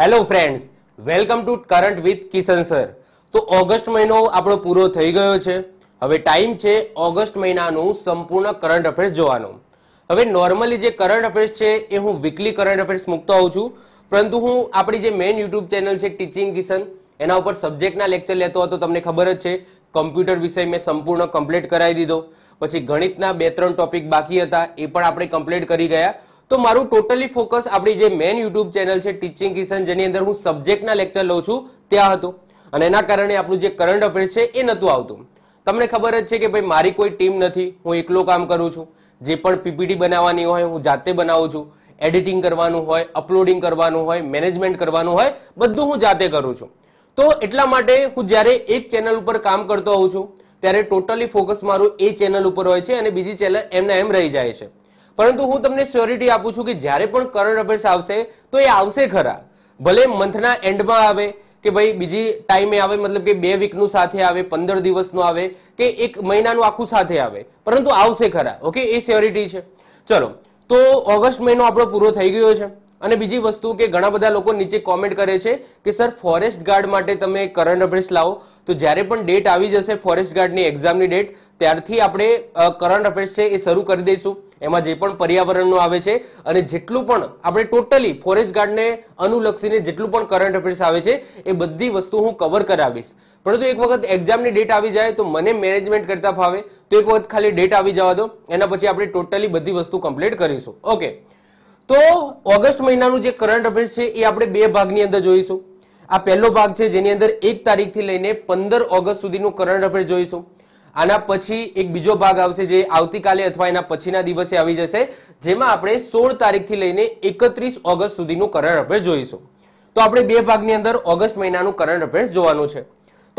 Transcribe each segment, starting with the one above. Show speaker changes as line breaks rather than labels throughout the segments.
hello friends welcome to current with Kishan sir તો August મહિનો આપણો પૂરો થઈ ગયો છે હવે ટાઈમ છે ઓગસ્ટ મહિનાનું સંપૂર્ણ કરંટ અફેર્સ જોવાનું હવે નોર્મલી જે કરંટ અફેર્સ છે એ હું વીકલી કરંટ અફેર્સ મૂકતો હોઉં છું પરંતુ હું આપણી જે મેઇન યુટ્યુબ ચેનલ છે ટીચિંગ કિશન એના ઉપર સબ્જેક્ટના લેક્ચર લેતો હતો તમને ખબર જ છે કમ્પ્યુટર વિષય મેં સંપૂર્ણ કમ્પ્લીટ કરાવી દીધો પછી ગણિતના બે ત્રણ ટોપિક બાકી હતા એ પણ આપણે કમ્પ્લીટ કરી ગયા તો મારું ટોટલી ફોકસ આપણી જે મેન યુટ્યુબ ચેનલ છે ટીચિંગ કિશન જેની અંદર હું સબ્જેક્ટના લેક્ચર લઉં છું ત્યાં હતું અને એના કારણે આપણું જે કરંટ અફેર્સ છે એ નહોતું આવતું તમને ખબર જ છે કે ભાઈ મારી કોઈ ટીમ નથી હું એકલો કામ કરું છું જે પણ પીપીટી બનાવવાની હોય હું જાતે બનાવું છું એડિટિંગ કરવાનું હોય અપલોડિંગ કરવાનું હોય મેનેજમેન્ટ કરવાનું હોય બધું હું જાતે કરું છું તો એટલા માટે હું જ્યારે એક ચેનલ ઉપર કામ કરતો હોઉં છું ત્યારે ટોટલી ફોકસ મારું એ ચેનલ ઉપર હોય છે અને બીજી ચેનલ એમને એમ રહી જાય છે પરંતુ હું તમને સ્યોરિટી આપું છું કે જ્યારે પણ કરંટ અફેર્સ આવશે તો એ આવશે ખરા ભલે મંથના એન્ડમાં આવે કે ભાઈ બીજી ટાઈમે આવે મતલબ કે બે વીકનું સાથે આવે પંદર દિવસનું આવે કે એક મહિનાનું આખું સાથે આવે પરંતુ આવશે ખરા ઓકે એ સ્યોરિટી છે ચલો તો ઓગસ્ટ મહિનો આપણો પૂરો થઈ ગયો છે અને બીજી વસ્તુ કે ઘણા બધા લોકો નીચે કોમેન્ટ કરે છે કે સર ફોરેસ્ટ ગાર્ડ માટે તમે કરંટ અફેર્સ લાવો તો જ્યારે પણ ડેટ આવી જશે ફોરેસ્ટ ગાર્ડની એક્ઝામની ડેટ ત્યારથી આપણે કરંટ અફેર્સ છે એ શરૂ કરી દઈશું એમાં જે પણ પર્યાવરણનું આવે છે અને જેટલું પણ આપણે ટોટલી ફોરેસ્ટ ગાર્ડને અનુલક્ષીને જેટલું પણ કરંટ અફેર્સ આવે છે એ બધી વસ્તુ હું કવર કરાવીશ પરંતુ એક વખત એક્ઝામની ડેટ આવી જાય તો મને મેનેજમેન્ટ કરતા ફાવે તો એક વખત ખાલી ડેટ આવી જવા દો એના પછી આપણે ટોટલી બધી વસ્તુ કમ્પ્લીટ કરીશું ઓકે તો ઓગસ્ટ મહિનાનું જે કરંટ અફેર્સ છે એ આપણે બે ભાગની અંદર જોઈશું આ પહેલો ભાગ છે જેની અંદર એક તારીખથી લઈને પંદર ઓગસ્ટ સુધીનું કરંટ અફેર્સ જોઈશું આના પછી એક બીજો ભાગ આવશે જે આવતીકાલે અથવા એના પછીના દિવસે આવી જશે જેમાં આપણે સોળ તારીખથી લઈને એકત્રીસ ઓગસ્ટ સુધીનું કરંટ અફેર્સ જોઈશું તો આપણે બે ભાગની અંદર ઓગસ્ટ મહિનાનું કરંટ અફેર્સ જોવાનું છે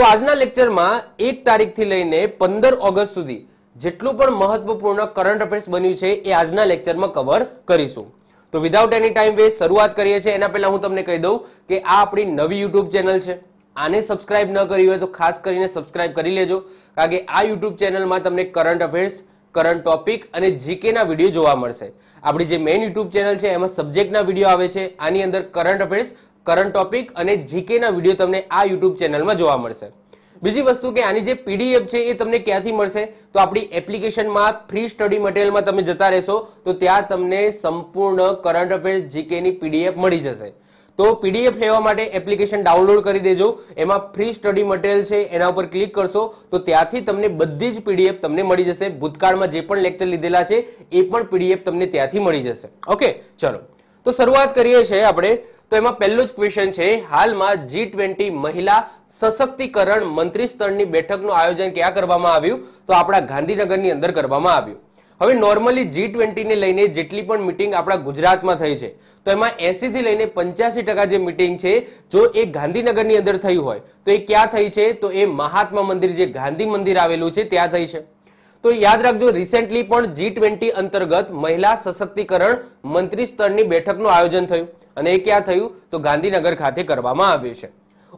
તો આજના લેક્ચરમાં એક તારીખથી લઈને પંદર ઓગસ્ટ સુધી જેટલું પણ મહત્વપૂર્ણ કરંટ અફેર્સ બન્યું છે એ આજના લેક્ચરમાં કવર કરીશું તો વિધાઉટ એની ટાઈમ વે શરૂઆત કરીએ છીએ એના પહેલાં હું તમને કહી દઉં કે આ આપણી નવી યુટ્યુબ ચેનલ છે આને સબસ્ક્રાઇબ ન કરી હોય તો ખાસ કરીને સબસ્ક્રાઇબ કરી લેજો કારણ કે આ યુટ્યુબ ચેનલમાં તમને કરંટ અફેર્સ કરંટ ટોપિક અને જીકેના વિડીયો જોવા મળશે આપણી જે મેઇન યુટ્યુબ ચેનલ છે એમાં સબ્જેક્ટના વિડીયો આવે છે આની અંદર કરંટ અફેર્સ કરંટ ટોપિક અને જીકેના વિડીયો તમને આ યુટ્યુબ ચેનલમાં જોવા મળશે બીજી વસ્તુ કે આની જે પીડીએફ છે એ તમને ક્યાંથી મળશે તો આપણી એપ્લિકેશનમાં ફ્રી સ્ટડી મટીરિયલમાં તમે જતા રહેશો તો ત્યાં તમને સંપૂર્ણ કરંટ અફેર્સ જીકેની પીડીએફ મળી જશે તો પીડીએફ લેવા માટે એપ્લિકેશન ડાઉનલોડ કરી દેજો એમાં ફ્રી સ્ટડી મટીરિયલ છે એના ઉપર ક્લિક કરશો તો ત્યાંથી તમને બધી જ પીડીએફ તમને મળી જશે ભૂતકાળમાં જે પણ લેક્ચર લીધેલા છે એ પણ પીડીએફ તમને ત્યાંથી મળી જશે ઓકે ચલો તો શરૂઆત કરીએ છીએ આપણે તો એમાં પહેલો જ ક્વેશ્ચન છે હાલમાં જી ટ્વેન્ટી મહિલા સશક્તિકરણ મંત્રી સ્તરની બેઠકનું આયોજન ક્યાં કરવામાં આવ્યું તો આપણા ગાંધીનગરની અંદર કરવામાં આવ્યું હવે નોર્મલી જી ટ્વેન્ટીને લઈને જેટલી પણ મિટિંગ આપણા ગુજરાતમાં થઈ છે તો એમાં એસીથી લઈને પંચ્યાસી ટકા જે મિટિંગ છે જો એ ગાંધીનગરની અંદર થઈ હોય તો એ ક્યાં થઈ છે તો એ મહાત્મા મંદિર જે ગાંધી મંદિર આવેલું છે ત્યાં થઈ છે તો યાદ રાખજો રિસેન્ટલી પણ જી ટ્વેન્ટી અંતર્ગત મહિલા સશક્તિકરણ મંત્રી સ્તરની બેઠકનું આયોજન થયું અને એ ક્યાં થયું તો ગાંધીનગર ખાતે કરવામાં આવ્યું છે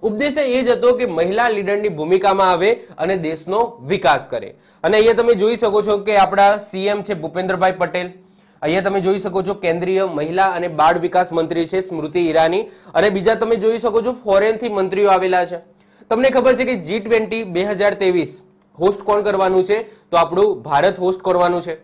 ઉપદેશ એ જ હતો કે મહિલા લીડરની ભૂમિકામાં આવે અને દેશનો વિકાસ કરે અને અહીંયા તમે જોઈ શકો છો કે આપણા સીએમ છે ભૂપેન્દ્રભાઈ પટેલ અહીંયા તમે જોઈ શકો છો કેન્દ્રીય મહિલા અને બાળ વિકાસ મંત્રી છે સ્મૃતિ ઈરાની અને બીજા તમે જોઈ શકો છો ફોરેનથી મંત્રીઓ આવેલા છે તમને ખબર છે કે જી ટ્વેન્ટી બે હોસ્ટ કોણ કરવાનું છે તો આપણું ભારત હોસ્ટ કરવાનું છે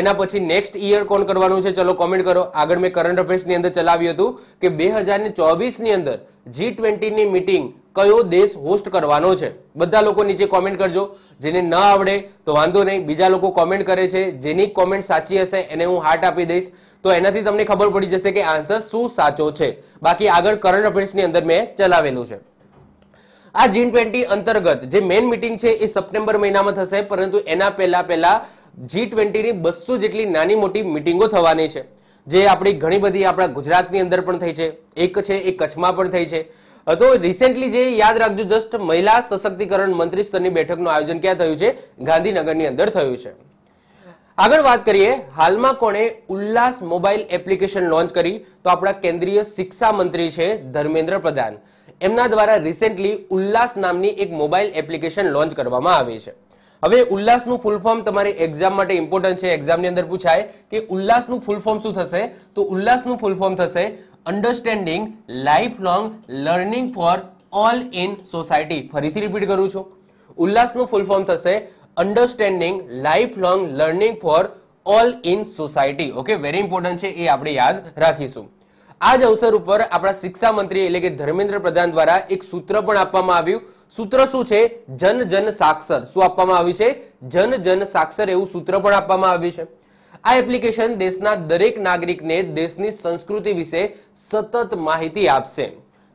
એના પછી નેક્સ્ટ યર કોણ કરવાનું છે ચલો કોમેન્ટ કરો આગળ મેં કરંટ અફેર્સની અંદર ચલાવ્યું હતું કે બે હજારને ચોવીસની અંદર જી ટ્વેન્ટીની મિટિંગ કયો દેશ હોસ્ટ કરવાનો છે બધા લોકો નીચે કોમેન્ટ કરજો જેને ન આવડે તો વાંધો નહીં બીજા લોકો કોમેન્ટ કરે છે જેની કોમેન્ટ સાચી હશે એને હું હાર્ટ આપી દઈશ તો એનાથી તમને ખબર પડી જશે કે આન્સર શું સાચો છે બાકી આગળ કરંટ અફેર્સની અંદર મેં ચલાવેલું છે આ જીન ટ્વેન્ટી અંતર્ગત જે મેઇન મિટિંગ છે એ સપ્ટેમ્બર મહિનામાં થશે પરંતુ એના પહેલા પહેલા જી ટ્વેન્ટીની બસો જેટલી નાની મોટી મિટિંગો થવાની છે જે આપણી ઘણી બધી આપણા ગુજરાતની અંદર પણ થઈ છે એક છે એ કચ્છમાં પણ થઈ છે તો રિસેન્ટલી જે યાદ રાખજો જસ્ટ મહિલા સશક્તિકરણ મંત્રી સ્તરની બેઠકનું આયોજન ક્યાં થયું છે ગાંધીનગરની અંદર થયું છે આગળ વાત કરીએ હાલમાં કોણે ઉલ્લાસ મોબાઈલ એપ્લિકેશન લોન્ચ કરી તો આપણા કેન્દ્રીય શિક્ષા મંત્રી છે ધર્મેન્દ્ર પ્રધાન એમના દ્વારા રિસેન્ટલી ઉલ્લાસ નામની એક મોબાઈલ એપ્લિકેશન લોન્ચ કરવામાં આવી છે હવે ઉલ્લાસનું ફૂલ ફોર્મ તમારે એક્ઝામ માટે ઇમ્પોર્ટન્ટ છે એક્ઝામની અંદર પૂછાય કે ઉલ્લાસનું ફૂલ ફોર્મ શું થશે તો ઉલ્લાસનું ફૂલ ફોર્મ થશે understanding life long learning for all in society ફરીથી રિપીટ કરું છું ઉલ્લાસનું ફૂલ ફોર્મ થશે understanding life long learning for all in society okay very important છે એ આપણે યાદ રાખીશું આ જ અવસર ઉપર આપણા શિક્ષા મંત્રી એટલે કે ધર્મેન્દ્ર પ્રધાન દ્વારા એક સૂત્ર પણ આપવામાં આવ્યું સૂત્ર શું છે જન જન સાક્ષર શું આપવામાં આવ્યું છે જન જન સાક્ષર એવું સૂત્ર પણ આપવામાં આવ્યું છે આ એપ્લિકેશન દેશના દરેક નાગરિકને દેશની સંસ્કૃતિ વિશે સતત માહિતી આપશે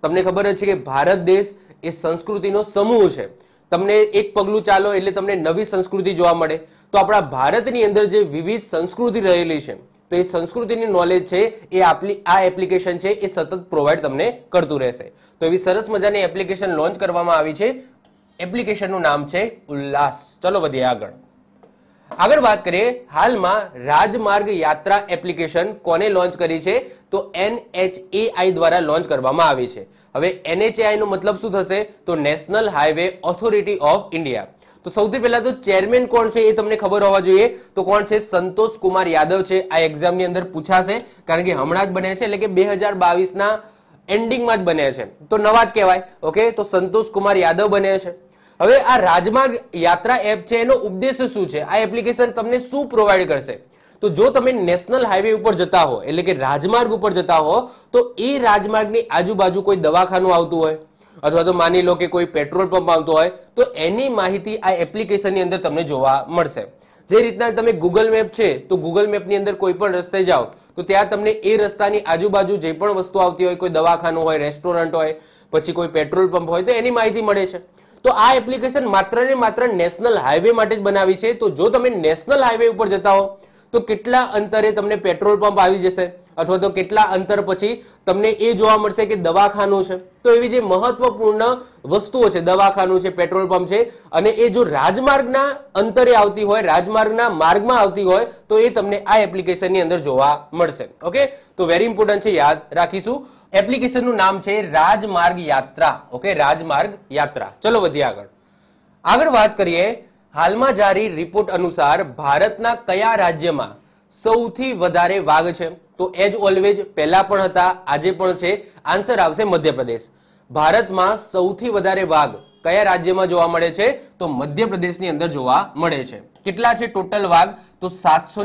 તમને ખબર છે કે ભારત દેશ એ સંસ્કૃતિનો સમૂહ છે તમને એક પગલું ચાલો એટલે તમને નવી સંસ્કૃતિ જોવા મળે તો આપણા ભારતની અંદર જે વિવિધ સંસ્કૃતિ રહેલી છે તો એ સંસ્કૃતિની નોલેજ છે એ આપલી આ એપ્લિકેશન છે એ સતત પ્રોવાઈડ તમને કરતું રહેશે તો એવી સરસ મજાની એપ્લિકેશન લોન્ચ કરવામાં આવી છે એપ્લિકેશનનું નામ છે ઉલ્લાસ ચલો વધીએ આગળ આગળ વાત કરીએ હાલમાં રાજમાર્ગ યાત્રા એપ્લિકેશન કોને લોન્ચ કરી છે તો એનએચએઆઈ દ્વારા લોન્ચ કરવામાં આવી છે હવે એનએચએઆઈનો મતલબ શું થશે તો national highway authority of India તો સૌથી પહેલા તો ચેરમેન કોણ છે એ તમને ખબર હોવા જોઈએ તો કોણ છે સંતોષ કુમાર યાદવ છે આ એક્ઝામની અંદર પૂછાશે કારણ કે હમણાં જ બન્યા છે એટલે કે બે હજાર બાવીસના એન્ડિંગમાં જ બન્યા છે તો નવા જ કહેવાય ઓકે તો સંતોષ કુમાર યાદવ બન્યા છે હવે આ રાજમાર્ગ યાત્રા એપ છે એનો ઉદ્દેશ શું છે આ એપ્લિકેશન તમને શું પ્રોવાઈડ કરશે તો જો તમે નેશનલ હાઈવે ઉપર જતા હો એટલે કે રાજમાર્ગ ઉપર જતા હો તો એ રાજમાર્ગની આજુબાજુ કોઈ દવાખાનું આવતું હોય અથવા તો માની લો કે કોઈ પેટ્રોલ પંપ આવતો હોય તો એની માહિતી આ એપ્લિકેશનની અંદર તમને જોવા મળશે જે રીતના તમે ગૂગલ મેપ છે તો ગૂગલ મેપની અંદર કોઈ પણ રસ્તે જાઓ તો ત્યાં તમને એ રસ્તાની આજુબાજુ જે પણ વસ્તુ આવતી હોય કોઈ દવાખાનું હોય રેસ્ટોરન્ટ હોય પછી કોઈ પેટ્રોલ પંપ હોય તો એની માહિતી મળે છે તો આ એપ્લિકેશન માત્ર ને માત્ર નેશનલ હાઈવે માટે જ બનાવી છે તો જો તમે નેશનલ હાઈવે ઉપર જતા હો તો કેટલા અંતરે તમને પેટ્રોલ પંપ આવી જશે અથવા તો કેટલા અંતર પછી તમને એ જોવા મળશે કે દવાખાનું છે તો એવી જે મહત્વપૂર્ણ વસ્તુઓ છે દવાખાનું છે પેટ્રોલ પંપ છે અને એ જો રાજમાર્ગના અંતરે આવતી હોય રાજમાર્ગના માર્ગમાં આવતી હોય તો એ તમને આ એપ્લિકેશનની અંદર જોવા મળશે ઓકે તો વેરી ઇમ્પોર્ટન્ટ છે યાદ રાખીશું એપ્લિકેશનનું નામ છે રાજમાર્ગ યાત્રા ઓકે રાજમાર્ગ યાત્રા ચલો વધીએ આગળ આગળ વાત કરીએ હાલમાં જારી રિપોર્ટ અનુસાર ભારતના કયા રાજ્યમાં સૌથી વધારે વાઘ છે તો એજ ઓલવેજ પહેલા પણ હતા આજે પણ છે આન્સર આવશે મધ્યપ્રદેશ ભારતમાં સૌથી વધારે વાઘ કયા રાજ્યમાં જોવા મળે છે તો મધ્યપ્રદેશની અંદર જોવા મળે છે કેટલા છે ટોટલ વાઘ તો સાતસો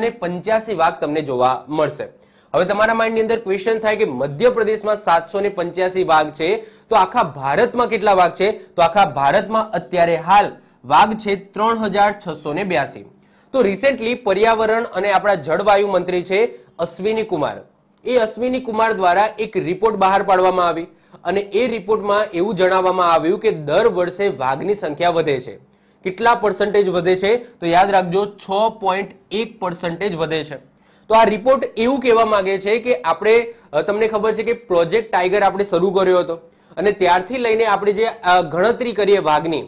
વાઘ તમને જોવા મળશે હવે તમારા માઇન્ડની અંદર ક્વેશ્ચન થાય કે મધ્યપ્રદેશમાં સાતસો ને પંચ્યાસી વાઘ છે તો આખા ભારતમાં કેટલા વાઘ છે તો આખા ભારતમાં અત્યારે હાલ વાઘ છે ત્રણ હજાર છસો ને બ્યાસી તો રિસેન્ટલી પર્યાવરણ અને આપણા જળવાયુ મંત્રી છે અશ્વિની કુમાર એ અશ્વિની કુમાર દ્વારા એક રિપોર્ટ બહાર પાડવામાં આવી અને એ રિપોર્ટમાં એવું જણાવવામાં આવ્યું કે દર વર્ષે વાઘની સંખ્યા વધે છે કેટલા પર્સન્ટેજ વધે છે તો યાદ રાખજો છ પોઈન્ટ એક પર્સન્ટેજ વધે છે તો આ રિપોર્ટ એવું કહેવા માંગે છે કે આપણે તમને ખબર છે કે પ્રોજેક્ટ ટાઈગર આપણે શરૂ કર્યો હતો અને ત્યારથી લઈને આપણે જે ગણતરી કરીએ વાઘની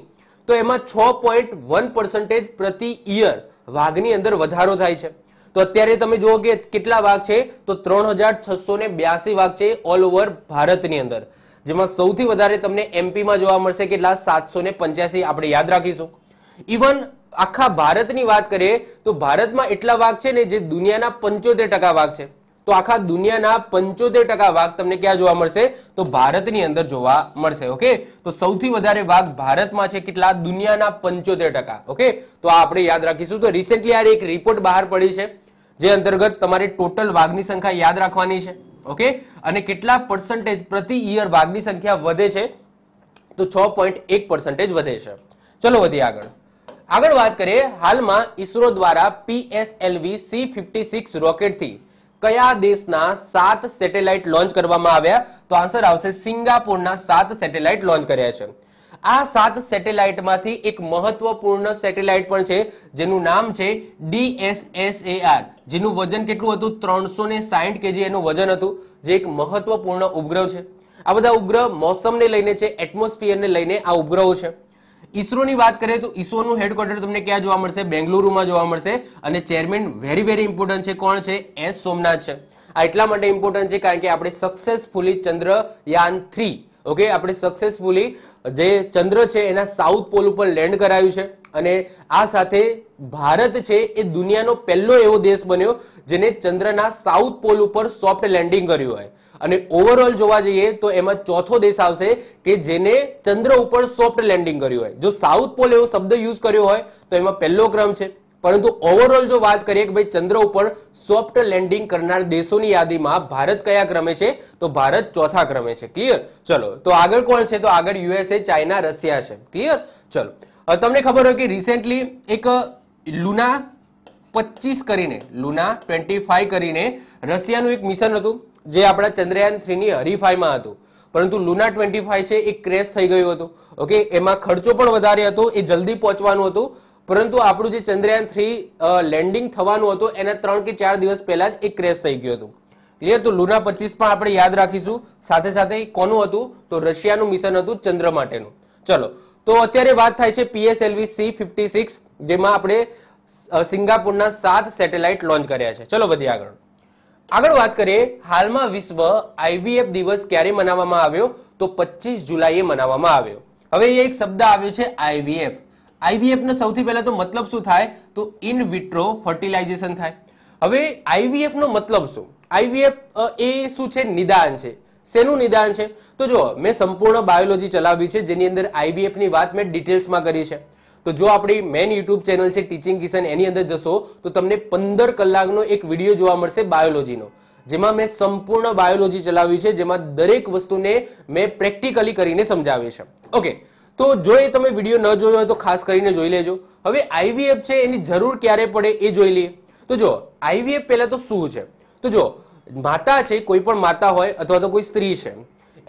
તો એમાં છ પોઈન્ટ વન પર્સન્ટેજ પ્રતિ ઇયર વાઘની અંદર વધારો થાય છે તો અત્યારે તમે જુઓ કે કેટલા વાઘ છે તો ત્રણ વાઘ છે ઓલ ઓવર ભારતની અંદર જેમાં સૌથી વધારે તમને એમપીમાં જોવા મળશે કેટલા સાતસો આપણે યાદ રાખીશું ઇવન આખા ભારતની વાત કરીએ તો ભારતમાં એટલા વાઘ છે ને જે દુનિયાના પંચોતેર વાઘ છે તો આખા દુનિયાના પંચોતેર ટકા વાઘ તમને ક્યાં જોવા મળશે તો ભારતની અંદર જોવા મળશે ઓકે તો સૌથી વધારે વાઘ ભારતમાં છે કેટલા દુનિયાના પંચોતેર ટકા ઓકે તો આ આપણે યાદ રાખીશું તો રિસેન્ટલી આ એક રિપોર્ટ બહાર પડી છે જે અંતર્ગત તમારે ટોટલ વાઘની સંખ્યા યાદ રાખવાની છે ઓકે અને કેટલા પર્સન્ટેજ પ્રતિ ઇયર વાઘની સંખ્યા વધે છે તો છ પોઈન્ટ એક પર્સન્ટેજ વધે છે ચલો વધીએ આગળ આગળ વાત કરીએ હાલમાં ઇસરો દ્વારા પીએસએલવી સી ફિફ્ટી સિક્સ રોકેટથી કયા દેશના સાત સેટેલાઇટ લોન્ચ કરવામાં આવ્યા તો આન્સર આવશે સિંગાપુરના સાત સેટેલાઇટ લોન્ચ કર્યા છે આ સાત સેટેલાઇટમાંથી એક મહત્વપૂર્ણ સેટેલાઇટ પણ છે જેનું નામ છે ડીએસએસએઆર જેનું વજન કેટલું હતું ત્રણસો ને સાઠ કેજી એનું વજન હતું જે એક મહત્વપૂર્ણ ઉપગ્રહ છે આ બધા ઉપગ્રહ મોસમને લઈને છે એટમોસ્ફિયરને લઈને આ ઉપગ્રહો છે ઈસરોની વાત કરીએ તો ઈસરોનું હેડક્વાર્ટર તમને ક્યાં જોવા મળશે બેંગલુરુમાં જોવા મળશે અને ચેરમેન વેરી વેરી ઇમ્પોર્ટન્ટ છે કોણ છે એસ સોમનાથ છે આ એટલા માટે ઇમ્પોર્ટન્ટ છે કારણ કે આપણે સક્સેસફુલી ચંદ્રયાન થ્રી ઓકે આપણે સક્સેસફુલી જે ચંદ્ર છે એના સાઉથ પોલ ઉપર લેન્ડ કરાયું છે અને આ સાથે ભારત છે એ દુનિયાનો પહેલો એવો દેશ બન્યો જેને ચંદ્રના સાઉથ પોલ ઉપર સોફ્ટ લેન્ડિંગ કર્યું હોય અને ઓવરઓલ જોવા જઈએ તો એમાં ચોથો દેશ આવશે કે જેને ચંદ્ર ઉપર સોફ્ટ લેન્ડિંગ કર્યું હોય જો સાઉથ પોલ એવો શબ્દ યુઝ કર્યો હોય તો એમાં પહેલો ક્રમ છે પરંતુ ઓવરઓલ જો વાત કરીએ કે ભાઈ ચંદ્ર ઉપર સોફ્ટ લેન્ડિંગ કરનાર દેશોની યાદીમાં ભારત કયા ક્રમે છે તો ભારત ચોથા ક્રમે છે ક્લિયર ચલો તો આગળ કોણ છે તો આગળ યુએસએ ચાઇના રશિયા છે ક્લિયર ચલો તમને ખબર હોય કે રિસેન્ટલી એક લુના પચીસ કરીને લુના ટ્વેન્ટી કરીને રશિયાનું એક મિશન હતું જે આપણા ચંદ્રયાન થ્રીની હરીફાઈમાં હતું પરંતુ લુના ટ્વેન્ટી ફાઈવ છે એ ક્રેશ થઈ ગયું હતું ઓકે એમાં ખર્ચો પણ વધારે હતો એ જલ્દી પહોંચવાનું હતું પરંતુ આપણું જે ચંદ્રયાન થ્રી લેન્ડિંગ થવાનું હતું એના ત્રણ કે ચાર દિવસ પહેલાં જ એ ક્રેશ થઈ ગયું હતું ક્લિયર તો લુના પચીસ પણ આપણે યાદ રાખીશું સાથે સાથે કોનું હતું તો રશિયાનું મિશન હતું ચંદ્ર માટેનું ચલો તો અત્યારે વાત થાય છે પીએસએલવી સી ફિફ્ટી સિક્સ જેમાં આપણે સિંગાપુરના સાત સેટેલાઇટ લોન્ચ કર્યા છે ચલો બધી આગળ આગળ વાત કરીએ હાલમાં વિશ્વ આઈબીએફ દિવસ ક્યારે મનાવવામાં આવ્યો તો પચીસ જુલાઈએ મનાવવામાં આવ્યો હવે એક શબ્દ આવ્યો છે આઈબીએફ આઈવીએફનો સૌથી પહેલા તો મતલબ શું થાય તો ઇન વિટ્રો ફર્ટિલાઇઝેશન થાય હવે આઈવીએફનો મતલબ શું આઈવીએફ એ શું છે નિદાન છે શેનું નિદાન છે તો જો મેં સંપૂર્ણ બાયોલોજી ચલાવી છે જેની અંદર આઈવીએફની વાત મેં ડિટેલ્સમાં કરી છે તો જો આપણી મેન યુટ્યુબ ચેનલ છે ટીચિંગ કિશન એની અંદર જશો તો તમને પંદર કલાકનો એક વિડીયો જોવા મળશે બાયોલોજીનો જેમાં મેં સંપૂર્ણ બાયોલોજી ચલાવ્યું છે જેમાં દરેક વસ્તુને મેં પ્રેક્ટિકલી કરીને સમજાવી છે ઓકે તો જો એ તમે વિડીયો ન જોયો હોય તો ખાસ કરીને જોઈ લેજો હવે આઈવીએફ છે એની જરૂર ક્યારે પડે એ જોઈ લઈએ તો જો આઈવીએફ પહેલાં તો શું છે તો જો માતા છે કોઈ પણ માતા હોય અથવા તો કોઈ સ્ત્રી છે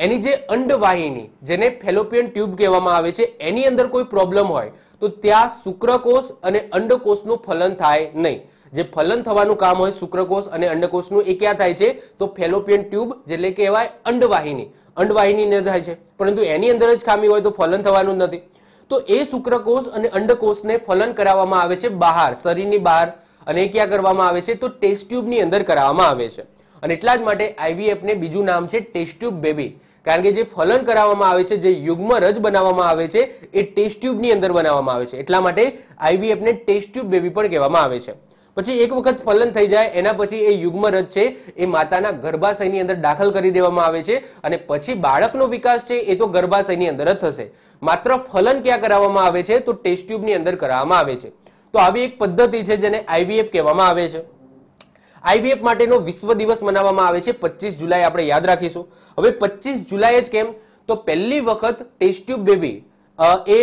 એની જે અંડવાહિની જેને ફેલોપિયન ટ્યુબ કહેવામાં આવે છે એની અંદર કોઈ પ્રોબ્લેમ હોય તો ત્યાં શુક્રકોષ અને અંડકોષનું ફલન થાય નહીં જે ફલન થવાનું કામ હોય શુક્રકોષ અને અંડકોષનું એ ક્યાં થાય છે તો ફેલોપિયન ટ્યુબ જેટલે કહેવાય અંડવાહિની અંડવાહિની ન થાય છે પરંતુ એની અંદર જ ખામી હોય તો ફલન થવાનું નથી તો એ શુક્રકોષ અને અંડકોષને ફલન કરાવવામાં આવે છે બહાર શરીરની બહાર અને એ ક્યાં કરવામાં આવે છે તો ટેસ્ટ ટ્યુબની અંદર કરાવવામાં આવે છે અને એટલા જ માટે આઈવીએફને બીજું નામ છે ટેસ્ટ ટ્યુબ બેબી કારણ કે જે ફલન કરાવવામાં આવે છે જે યુગ્મ રજ બનાવવામાં આવે છે એ ટેસ્ટ ટ્યુબની અંદર બનાવવામાં આવે છે એટલા માટે આઈવીએફને ટેસ્ટ ટ્યુબ બેબી પણ કહેવામાં આવે છે પછી એક વખત ફલન થઈ જાય એના પછી એ યુગ્મ રજ છે એ માતાના ગર્ભાશયની અંદર દાખલ કરી દેવામાં આવે છે અને પછી બાળકનો વિકાસ છે એ તો ગર્ભાશયની અંદર જ થશે માત્ર ફલન ક્યાં કરાવવામાં આવે છે તો ટેસ્ટ ટ્યુબની અંદર કરાવવામાં આવે છે તો આવી એક પદ્ધતિ છે જેને આઈવીએફ કહેવામાં આવે છે આઈવીએફ માટેનો વિશ્વ દિવસ મનાવવામાં આવે છે પચીસ જુલાઈ આપણે યાદ રાખીશું હવે પચીસ જુલાઈ જ કેમ તો પહેલી વખત ટેસ્ટ્યુબ બેબી એ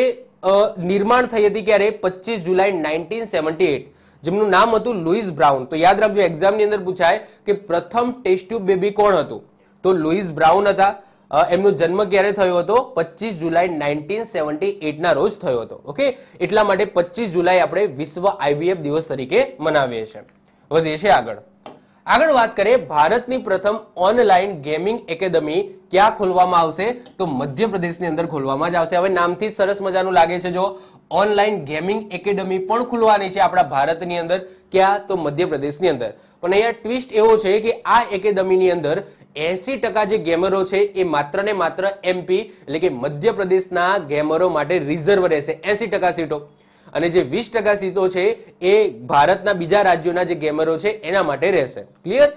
નિર્માણ થઈ હતી ક્યારે પચીસ જુલાઈ નાઇન્ટીન સેવન્ટી એટ જેમનું નામ હતું લુઈસ બ્રાઉન તો યાદ રાખજો એક્ઝામની અંદર પૂછાય કે પ્રથમ ટેસ્ટ્યુબ બેબી કોણ હતું તો લુઈસ બ્રાઉન હતા એમનો જન્મ ક્યારે થયો હતો પચીસ જુલાઈ નાઇન્ટીન સેવન્ટી એટના રોજ થયો હતો ઓકે એટલા માટે પચીસ જુલાઈ આપણે વિશ્વ આઈવીએફ દિવસ તરીકે મનાવીએ છીએ વધીએ છીએ આગળ આગળ વાત કરીએ ભારતની પ્રથમ ઓનલાઈન ગેમિંગ એકેડમી ક્યાં ખોલવામાં આવશે તો મધ્યપ્રદેશની અંદર ખોલવામાં જ આવશે હવે નામથી સરસ મજાનું લાગે છે જો ઓનલાઈન ગેમિંગ એકેડમી પણ ખુલવાની છે આપણા ભારતની અંદર ક્યાં તો મધ્યપ્રદેશની અંદર પણ અહીંયા ટ્વિસ્ટ એવો છે કે આ એકેડમીની અંદર એસી ટકા જે ગેમરો છે એ માત્ર ને માત્ર એમપી એટલે કે મધ્યપ્રદેશના ગેમરો માટે રિઝર્વ રહેશે એસી ટકા સીટો અને જે વીસ ટકા સીટો છે એ ભારતના બીજા રાજ્યોના જે ગેમરો છે એના માટે રહેશે ક્લિયર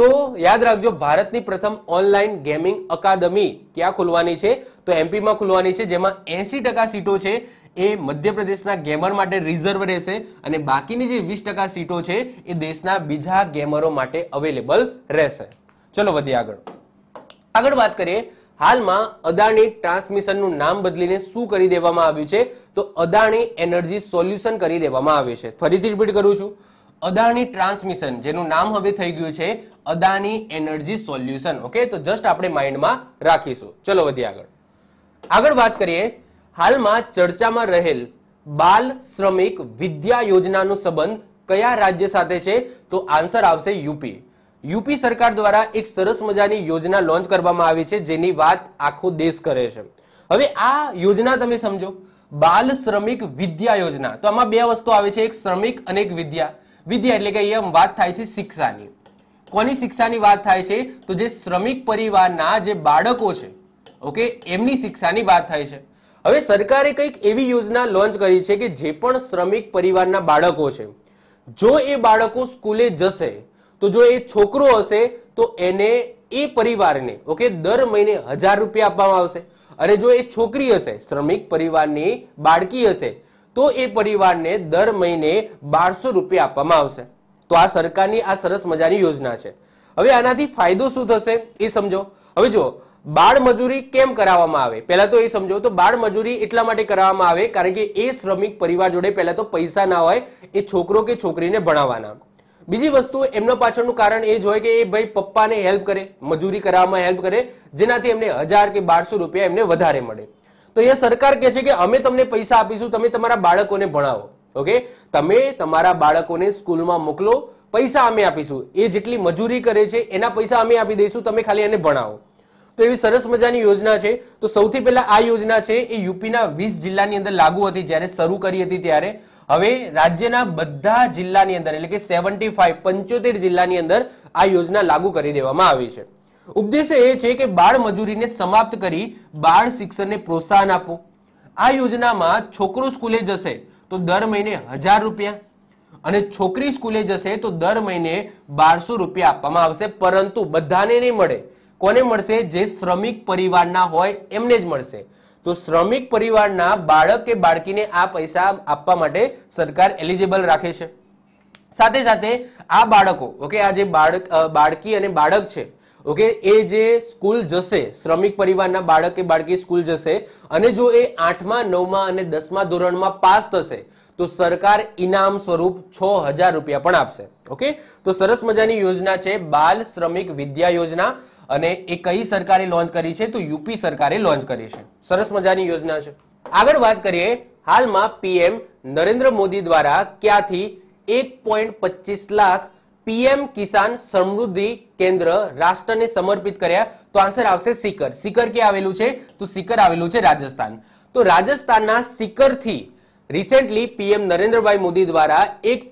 તો યાદ રાખજો ભારતની પ્રથમ ઓનલાઈન ગેમિંગ અકાદમી ક્યાં ખોલવાની છે તો એમપીમાં ખોલવાની છે જેમાં એસી સીટો છે એ મધ્યપ્રદેશના ગેમર માટે રિઝર્વ રહેશે અને બાકીની જે વીસ સીટો છે એ દેશના બીજા ગેમરો માટે અવેલેબલ રહેશે ચલો વધીએ આગળ આગળ વાત કરીએ હાલમાં અદાણી ટ્રાન્સમિશનનું નામ બદલીને શું કરી દેવામાં આવ્યું છે તો અદાણી એનર્જી સોલ્યુશન કરી દેવામાં આવ્યું છે ફરીથી રિપીટ કરું છું અદાણી ટ્રાન્સમિશન જેનું નામ હવે થઈ ગયું છે અદાણી એનર્જી સોલ્યુશન ઓકે તો જસ્ટ આપણે માઇન્ડમાં રાખીશું ચલો વધીએ આગળ આગળ વાત કરીએ હાલમાં ચર્ચામાં રહેલ બાલ શ્રમિક વિદ્યા યોજનાનો સંબંધ કયા રાજ્ય સાથે છે તો આન્સર આવશે યુપી યુપી સરકાર દ્વારા એક સરસ મજાની યોજના લોન્ચ કરવામાં આવી છે જેની વાત આખો દેશ કરે છે હવે આ યોજના તમે સમજો બાલ શ્રમિક વિદ્યા યોજના તો આમાં બે વસ્તુ આવે છે એક શ્રમિક અને એક વિદ્યા વિદ્યા એટલે કે અહીંયા વાત થાય છે શિક્ષાની કોની શિક્ષાની વાત થાય છે તો જે શ્રમિક પરિવારના જે બાળકો છે ઓકે એમની શિક્ષાની વાત થાય છે હવે સરકારે કંઈક એવી યોજના લોન્ચ કરી છે કે જે પણ શ્રમિક પરિવારના બાળકો છે જો એ બાળકો સ્કૂલે જશે તો જો એ છોકરો હશે તો એને એ પરિવારને ઓકે દર મહિને હજાર રૂપિયા આપવામાં આવશે અને જો એ છોકરી હશે શ્રમિક પરિવારની બાળકી હશે તો એ પરિવારને દર મહિને બારસો રૂપિયા આપવામાં આવશે તો આ સરકારની આ સરસ મજાની યોજના છે હવે આનાથી ફાયદો શું થશે એ સમજો હવે જો બાળ મજૂરી કેમ કરાવવામાં આવે પહેલા તો એ સમજો તો બાળ મજૂરી એટલા માટે કરાવવામાં આવે કારણ કે એ શ્રમિક પરિવાર જોડે પહેલા તો પૈસા ના હોય એ છોકરો કે છોકરીને ભણાવવાના બીજી વસ્તુ એમના પાછળનું કારણ એ જ હોય કે એ ભાઈ પપ્પાને હેલ્પ કરે મજૂરી કરાવવામાં હેલ્પ કરે જેનાથી એમને હજાર કે બારસો રૂપિયા એમને વધારે મળે તો એ સરકાર કહે છે કે અમે તમને પૈસા આપીશું તમે તમારા બાળકોને ભણાવો ઓકે તમે તમારા બાળકોને સ્કૂલમાં મોકલો પૈસા અમે આપીશું એ જેટલી મજૂરી કરે છે એના પૈસા અમે આપી દઈશું તમે ખાલી એને ભણાવો તો એવી સરસ મજાની યોજના છે તો સૌથી પહેલા આ યોજના છે એ યુપીના વીસ જિલ્લાની અંદર લાગુ હતી જ્યારે શરૂ કરી હતી ત્યારે હવે રાજ્યના બધા જિલ્લાની અંદર એટલે કે સેવન્ટી ફાઈવ પંચોતેર જિલ્લાની અંદર આ યોજના લાગુ કરી દેવામાં આવી છે ઉદ્દેશ્ય એ છે કે બાળ મજૂરીને સમાપ્ત કરી બાળ શિક્ષણને પ્રોત્સાહન આપો આ યોજનામાં છોકરો સ્કૂલે જશે તો દર મહિને હજાર રૂપિયા અને છોકરી સ્કૂલે જશે તો દર મહિને બારસો રૂપિયા આપવામાં આવશે પરંતુ બધાને નહીં મળે કોને મળશે જે શ્રમિક પરિવારના હોય એમને જ મળશે તો શ્રમિક પરિવારના બાળક કે બાળકીને આ પૈસા આપવા માટે સરકાર એલિજિબલ રાખે છે સાથે સાથે આ બાળકો ઓકે આ જે બાળક બાળકી અને બાળક છે ઓકે એ જે સ્કૂલ જશે શ્રમિક પરિવારના બાળક કે બાળકી સ્કૂલ જશે અને જો એ આઠમા નવમા અને દસમા ધોરણમાં પાસ થશે તો સરકાર ઇનામ સ્વરૂપ છ હજાર રૂપિયા પણ આપશે ઓકે તો સરસ મજાની યોજના છે બાલ શ્રમિક વિદ્યા યોજના અને એ કઈ સરકારે લોન્ચ કરી છે તો યુપી સરકારે લોન્ચ કરી છે સરસ મજાની યોજના છે આગળ વાત કરીએ હાલમાં પીએમ નરેન્દ્ર મોદી દ્વારા ક્યાંથી એક લાખ પીએમ કિસાન સમૃદ્ધિ કેન્દ્ર રાષ્ટ્રને સમર્પિત કર્યા તો આન્સર આવશે સિકર સિકર ક્યાં આવેલું છે તો સિકર આવેલું છે રાજસ્થાન તો રાજસ્થાનના સિકરથી રિસેન્ટલી પીએમ નરેન્દ્રભાઈ મોદી દ્વારા એક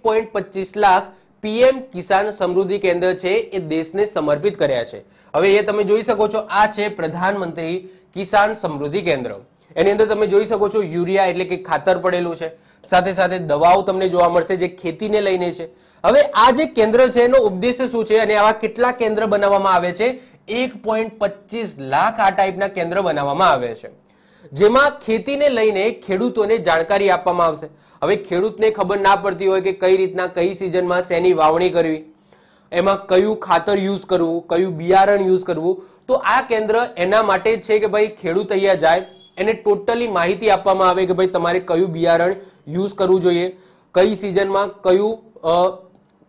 લાખ પીએમ કિસાન સમૃદ્ધિ કેન્દ્ર છે એ દેશને સમર્પિત કર્યા છે હવે એ તમે જોઈ શકો છો આ છે પ્રધાનમંત્રી કિસાન સમૃદ્ધિ કેન્દ્ર એની અંદર તમે જોઈ શકો છો યુરિયા એટલે કે ખાતર પડેલું છે સાથે સાથે દવાઓ તમને જોવા મળશે જે ખેતીને લઈને છે હવે આ જે કેન્દ્ર છે એનો ઉપદેશ શું છે અને આવા કેટલા કેન્દ્ર બનાવવામાં આવે છે એક લાખ આ ટાઈપના કેન્દ્ર બનાવવામાં આવે છે જેમાં ખેતીને લઈને ખેડૂતોને જાણકારી આપવામાં આવશે હવે ખેડૂતને ખબર ના પડતી હોય કે કઈ રીતના કઈ સિઝનમાં શેની વાવણી કરવી એમાં કયું ખાતર યુઝ કરવું કયું બિયારણ યુઝ કરવું તો આ કેન્દ્ર એના માટે છે કે ભાઈ ખેડૂત અહીંયા જાય એને ટોટલી માહિતી આપવામાં આવે કે ભાઈ તમારે કયું બિયારણ યુઝ કરવું જોઈએ કઈ સિઝનમાં કયું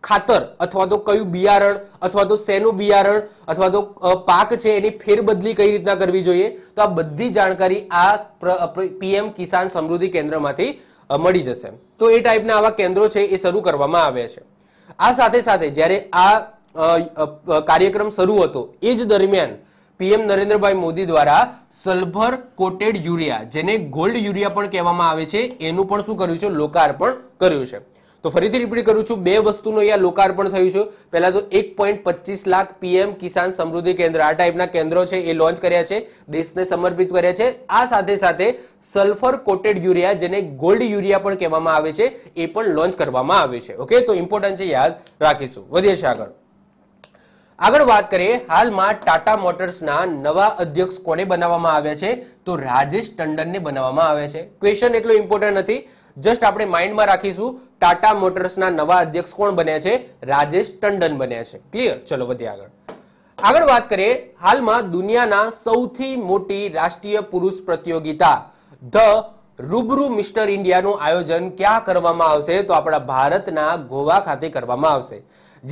ખાતર અથવા તો કયું બિયારણ અથવા તો શેનું બિયારણ અથવા તો પાક છે એની ફેરબદલી કઈ રીતના કરવી જોઈએ તો આ બધી જાણકારી આ પીએમ કિસાન સમૃદ્ધિ કેન્દ્રમાંથી મળી જશે તો એ ટાઈપના આવા કેન્દ્રો છે એ શરૂ કરવામાં આવ્યા છે આ સાથે સાથે જ્યારે આ કાર્યક્રમ શરૂ હતો એ જ દરમિયાન પીએમ નરેન્દ્રભાઈ મોદી દ્વારા સલ્ફર કોટેડ યુરિયા જેને ગોલ્ડ યુરિયા પણ કહેવામાં આવે છે એનું પણ શું કર્યું છે લોકાર્પણ કર્યું છે તો ફરીથી રિપીટ કરું છું બે વસ્તુનું અહીંયા લોકાર્પણ થયું છે પહેલા તો એક પોઈન્ટ પચીસ લાખ પીએમ કિસાન સમૃદ્ધિ કેન્દ્ર આ ટાઈપના કેન્દ્રો છે એ લોન્ચ કર્યા છે દેશને સમર્પિત કર્યા છે આ સાથે સાથે સલ્ફર કોટેડ યુરિયા જેને ગોલ્ડ યુરિયા પણ કહેવામાં આવે છે એ પણ લોન્ચ કરવામાં આવે છે ઓકે તો ઇમ્પોર્ટન્ટ છે યાદ રાખીશું વધીએ છીએ આગળ આગળ વાત કરીએ હાલમાં ટાટા મોટર્સના નવા અધ્યક્ષ કોને બનાવવામાં આવ્યા છે તો રાજેશ ટંડનને બનાવવામાં આવ્યા છે ક્વેશ્ચન એટલો ઇમ્પોર્ટન્ટ નથી જસ્ટ આપણે માઇન્ડમાં રાખીશું ટાટા મોટર્સના નવા અધ્યક્ષ કોણ બન્યા છે રાજેશ ટંડન બન્યા છે ક્લિયર ચલો વધીએ આગળ આગળ વાત કરીએ હાલમાં દુનિયાના સૌથી મોટી રાષ્ટ્રીય પુરુષ પ્રતિયોગિતા ધ રૂબરૂ મિસ્ટર ઇન્ડિયાનું આયોજન ક્યાં કરવામાં આવશે તો આપણા ભારતના ગોવા ખાતે કરવામાં આવશે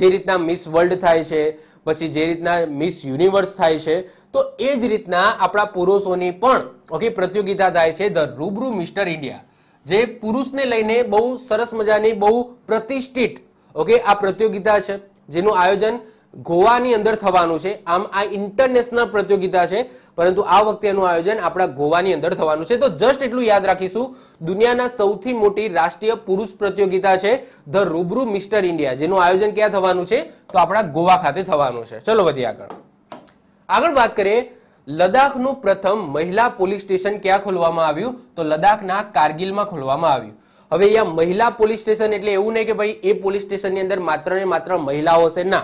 જે રીતના મિસ વર્લ્ડ થાય છે પછી જે રીતના મિસ યુનિવર્સ થાય છે તો એ જ રીતના આપણા પુરુષોની પણ ઓકે પ્રતિયોગિતા થાય છે ધ રૂબરૂ મિસ્ટર ઇન્ડિયા જે પુરુષને લઈને બહુ સરસ મજાની બહુ પ્રતિષ્ઠિત ઓકે આ પ્રતિયોગિતા છે જેનું આયોજન ગોવાની અંદર થવાનું છે આમ આ ઇન્ટરનેશનલ પ્રતિયોગિતા છે પરંતુ આ વખતે એનું આયોજન આપણા ગોવાની અંદર થવાનું છે તો જસ્ટ એટલું યાદ રાખીશું દુનિયાના સૌથી મોટી રાષ્ટ્રીય પુરુષ પ્રતિયોગિતા છે ધ રૂબરૂ મિસ્ટર ઇન્ડિયા જેનું આયોજન ક્યાં થવાનું છે તો આપણા ગોવા ખાતે થવાનું છે ચલો વધી આગળ આગળ વાત કરીએ લદ્દાખનું પ્રથમ મહિલા પોલીસ સ્ટેશન ક્યાં ખોલવામાં આવ્યું તો લદ્દાખના કારગિલમાં ખોલવામાં આવ્યું હવે અહીંયા મહિલા પોલીસ સ્ટેશન એટલે એવું નહીં કે ભાઈ એ પોલીસ સ્ટેશનની અંદર માત્ર ને માત્ર મહિલાઓ હશે ના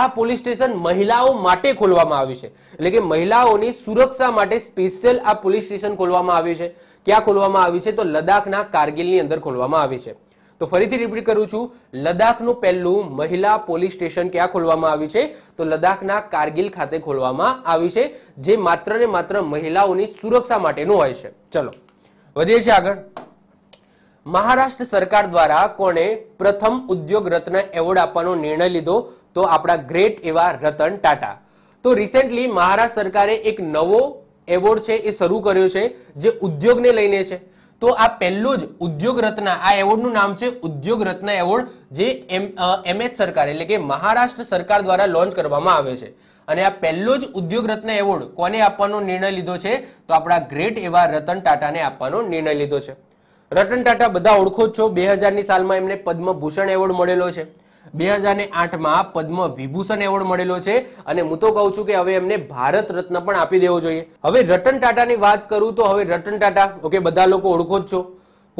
આ પોલીસ સ્ટેશન મહિલાઓ માટે ખોલવામાં આવ્યું છે એટલે કે મહિલાઓની સુરક્ષા માટે સ્પેશિયલ આ પોલીસ સ્ટેશન ખોલવામાં આવ્યું છે ક્યાં ખોલવામાં આવ્યું છે તો લદ્દાખના કારગિલની અંદર ખોલવામાં આવી છે તો ફરીથી રિપીટ કરું છું લદાખનું પહેલું મહિલા પોલીસ સ્ટેશન ક્યાં ખોલવામાં આવ્યું છે તો લદ્દાખના કારગિલ ખાતે ખોલવામાં આવ્યું છે જે માત્ર ને માત્ર મહિલાઓની સુરક્ષા માટેનું હોય છે ચલો વધીએ છીએ આગળ મહારાષ્ટ્ર સરકાર દ્વારા કોણે પ્રથમ ઉદ્યોગ રત્ન એવોર્ડ આપવાનો નિર્ણય લીધો તો આપણા ગ્રેટ એવા રતન ટાટા તો રિસેન્ટલી મહારાષ્ટ્ર સરકારે એક નવો એવોર્ડ છે એ શરૂ કર્યો છે જે ઉદ્યોગને લઈને છે તો આ પહેલો જ ઉદ્યોગ રત્ન આ એવોર્ડનું નામ છે ઉદ્યોગ રત્ન એવોર્ડ જે એમએચ સરકાર એટલે કે મહારાષ્ટ્ર સરકાર દ્વારા લોન્ચ કરવામાં આવે છે અને આ પહેલો જ ઉદ્યોગ રત્ન એવોર્ડ કોને આપવાનો નિર્ણય લીધો છે તો આપણા ગ્રેટ એવા રતન ટાટાને આપવાનો નિર્ણય લીધો છે રતન ટાટા બધા ઓળખો જ છો બે હજારની સાલમાં એમને પદ્મભૂષણ એવોર્ડ મળેલો છે બે હજારને આઠમાં પદ્મ વિભૂષણ એવોર્ડ મળેલો છે અને હું તો કહું છું કે હવે એમને ભારત રત્ન પણ આપી દેવો જોઈએ હવે રતન ટાટાની વાત કરું તો હવે રતન ટાટા ઓકે બધા લોકો ઓળખો જ છો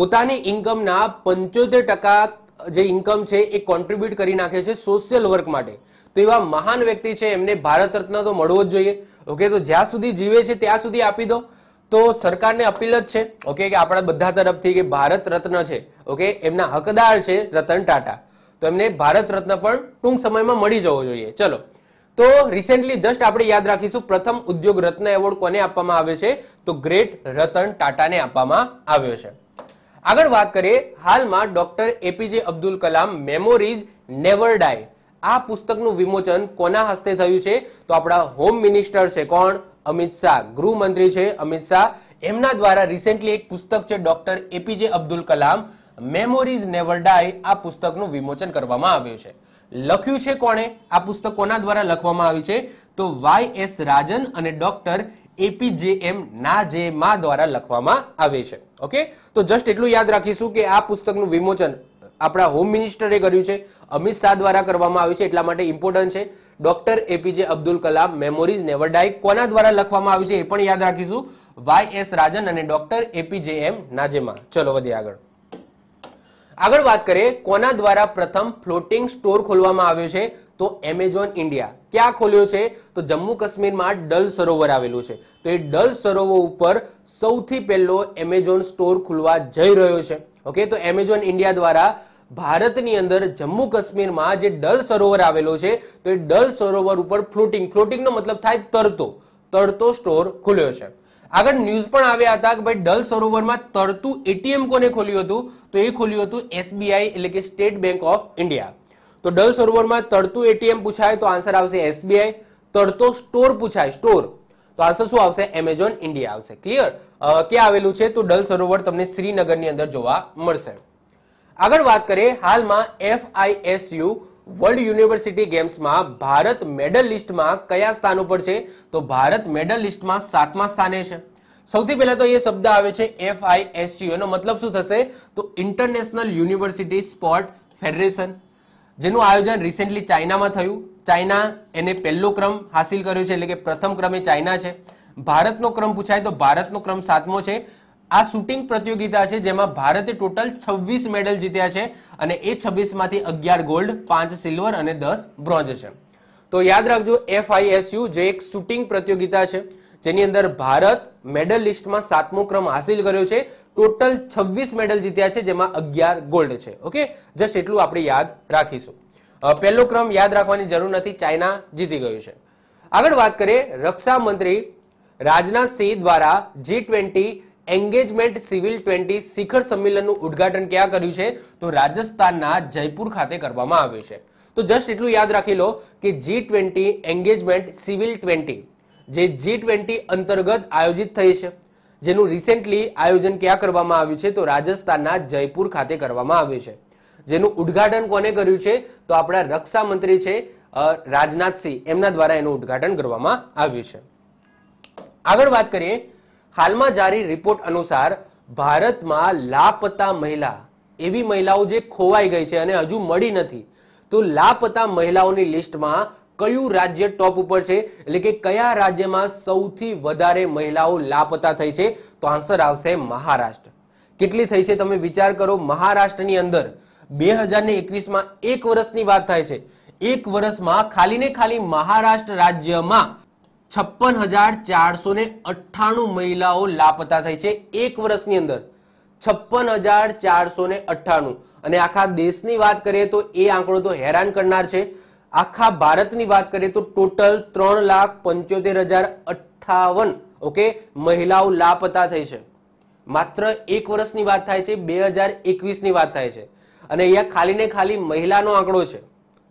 પોતાની ઇન્કમના પંચોતેર ટકા જે ઇન્કમ છે એ કોન્ટ્રીબ્યુટ કરી નાખે છે સોશિયલ વર્ક માટે તો એવા મહાન વ્યક્તિ છે એમને ભારત રત્ન તો મળવો જ જોઈએ ઓકે તો જ્યાં સુધી જીવે છે ત્યાં સુધી આપી દો તો સરકારને અપીલ જ છે ઓકે કે આપણા બધા તરફથી કે ભારત રત્ન છે ઓકે એમના હકદાર છે રતન ટાટા તો એમને ભારત રત્ન પણ ટૂંક સમયમાં મળી જવો જોઈએ ચલો તો રિસેન્ટલી જસ્ટ આપણે યાદ રાખીશું પ્રથમ ઉદ્યોગ રત્ન એવોર્ડ કોને આપવામાં આવે છે તો ગ્રેટ રતન ટાટાને આપવામાં આવ્યો છે આગળ વાત કરીએ હાલમાં doctor APJ Abdul Kalam memories never die આ પુસ્તકનું વિમોચન કોના હસ્તે થયું છે તો આપણા હોમ મિનિસ્ટર છે કોણ અમિત શાહ ગૃહમંત્રી છે અમિત શાહ એમના દ્વારા રિસેન્ટલી એક પુસ્તક છે doctor APJ Abdul Kalam memories never die આ પુસ્તકનું વિમોચન કરવામાં આવ્યું છે લખ્યું છે કોણે આ પુસ્તક કોના દ્વારા લખવામાં આવ્યું છે તો વાય એસ રાજન અને ડોક્ટર એપીજેએમ ના જે મા દ્વારા લખવામાં આવે છે ઓકે તો જસ્ટ એટલું યાદ રાખીશું કે આ પુસ્તકનું વિમોચન આપણા હોમ મિનિસ્ટરે કર્યું છે અમિત શાહ દ્વારા કરવામાં આવ્યું છે એટલા માટે ઇમ્પોર્ટન્ટ છે doctor APJ Abdul Kalam memories never die કોના દ્વારા લખવામાં આવ્યું છે એ પણ યાદ રાખીશું વાય એસ રાજન અને ડોક્ટર એપીજે એમ નાજેમા ચલો વધીએ આગળ આગળ વાત કરીએ કોના દ્વારા પ્રથમ ફ્લોટિંગ સ્ટોર ખોલવામાં આવ્યો છે તો એમેઝોન ઇન્ડિયા ક્યાં ખોલ્યો છે તો જમ્મુ કાશ્મીરમાં ડલ સરોવર આવેલું છે તો એ ડલ સરોવર ઉપર સૌથી પહેલો એમેઝોન સ્ટોર ખુલવા જઈ રહ્યો છે ઓકે તો એમેઝોન ઇન્ડિયા દ્વારા ભારતની અંદર જમ્મુ કાશ્મીરમાં જે ડલ સરોવર આવેલો છે તો એ ડલ સરોવર ઉપર ફ્લોટિંગ ફ્લોટિંગનો મતલબ થાય તરતો તરતો સ્ટોર ખુલ્યો છે આગળ ન્યૂઝ પણ આવ્યા હતા કે ભાઈ ડલ સરોવરમાં તરતું એટીએમ કોને ખોલ્યું હતું તો એ ખોલ્યું હતું એસબીઆઈ એટલે કે સ્ટેટ બેંક ઓફ ઇન્ડિયા તો ડલ સરોવરમાં તરતું એટીએમ પૂછાય તો આન્સર આવશે એસબીઆઈ તરતો સ્ટોર પૂછાય સ્ટોર તો આન્સર શું આવશે એમેઝોન ઇન્ડિયા આવશે ક્લિયર ક્યાં આવેલું છે તો ડલ સરોવર તમને શ્રીનગરની અંદર જોવા મળશે આગળ વાત કરીએ હાલમાં એફઆઈએસયુ વર્લ્ડ યુનિવર્સિટી ગેમ્સમાં ભારત મેડલ લિસ્ટમાં કયા સ્થાન ઉપર છે તો ભારત મેડલ લિસ્ટમાં સાતમા સ્થાને છે સૌથી પહેલા તો એ શબ્દ આવે છે એફ એનો મતલબ શું થશે તો ઇન્ટરનેશનલ યુનિવર્સિટી સ્પોર્ટ ફેડરેશન જેનું આયોજન રિસેન્ટલી ચાઇનામાં થયું ચાઇના એને પહેલો ક્રમ હાસિલ કર્યો છે એટલે કે પ્રથમ ક્રમે ચાઇના છે ભારતનો ક્રમ પૂછાય તો ભારતનો ક્રમ સાતમો છે આ શૂટિંગ પ્રતિયોગિતા છે જેમાં ભારતે ટોટલ છવ્વીસ મેડલ જીત્યા છે અને એ છવ્વીસમાંથી અગિયાર ગોલ્ડ પાંચ સિલ્વર અને દસ બ્રોન્ઝ છે તો યાદ રાખજો એફઆઈએસયુ જે એક શૂટિંગ પ્રતિયોગિતા છે જેની અંદર ભારત મેડલ લિસ્ટમાં સાતમો ક્રમ હાસિલ કર્યો છે ટોટલ છવ્વીસ મેડલ જીત્યા છે જેમાં અગિયાર ગોલ્ડ છે ઓકે જસ્ટ એટલું આપણે યાદ રાખીશું પહેલો ક્રમ યાદ રાખવાની જરૂર નથી ચાઇના જીતી ગયું છે આગળ વાત કરીએ રક્ષા મંત્રી રાજનાથ સિંહ દ્વારા G twenty engagement civil twenty શિખર સંમેલનનું ઉદ્ઘાટન ક્યાં કર્યું છે તો રાજસ્થાનના જયપુર ખાતે કરવામાં આવ્યું છે તો જસ્ટ એટલું યાદ રાખી લો કે G twenty engagement civil twenty જે જી ટ્વેન્ટી અંતર્ગત આયોજિત થઈ છે જેનું રિસેન્ટલી આયોજન ક્યાં કરવામાં આવ્યું છે તો રાજસ્થાનના જયપુર ખાતે કરવામાં આવ્યું છે જેનું ઉદ્ઘાટન કોને કર્યું છે તો આપણા રક્ષા મંત્રી છે રાજનાથસિંહ એમના દ્વારા એનું ઉદ્ઘાટન કરવામાં આવ્યું છે આગળ વાત કરીએ હાલમાં જારી રિપોર્ટ અનુસાર ભારતમાં લાપતા મહિલા એવી મહિલાઓ જે ખોવાઈ ગઈ છે અને હજુ મળી નથી તો લાપતા મહિલાઓની લિસ્ટમાં કયું રાજ્ય ટોપ ઉપર છે એટલે કે કયા રાજ્યમાં સૌથી વધારે મહિલાઓ લાપતા થઈ છે તો આન્સર આવશે મહારાષ્ટ્ર કેટલી થઈ છે તમે વિચાર કરો મહારાષ્ટ્રની અંદર બે હજારને એકવીસમાં એક વર્ષની વાત થાય છે એક વર્ષમાં ખાલી ને ખાલી મહારાષ્ટ્ર રાજ્યમાં છપ્પન હજાર ચારસો ને અઠ્ઠાણું મહિલાઓ લાપતા થઈ છે એક વર્ષની અંદર છપ્પન હજાર ચારસો ને અઠ્ઠાણું અને આખા દેશની વાત કરીએ તો એ આંકડો તો હેરાન કરનાર છે આખા ભારતની વાત કરીએ તો ટોટલ ત્રણ લાખ પંચોતેર હજાર અઠ્ઠાવન ઓકે મહિલાઓ લાપતા થઈ છે માત્ર એક વર્ષની વાત થાય છે બે હજાર એકવીસની વાત થાય છે અને અહીંયા ખાલી ને ખાલી મહિલાનો આંકડો છે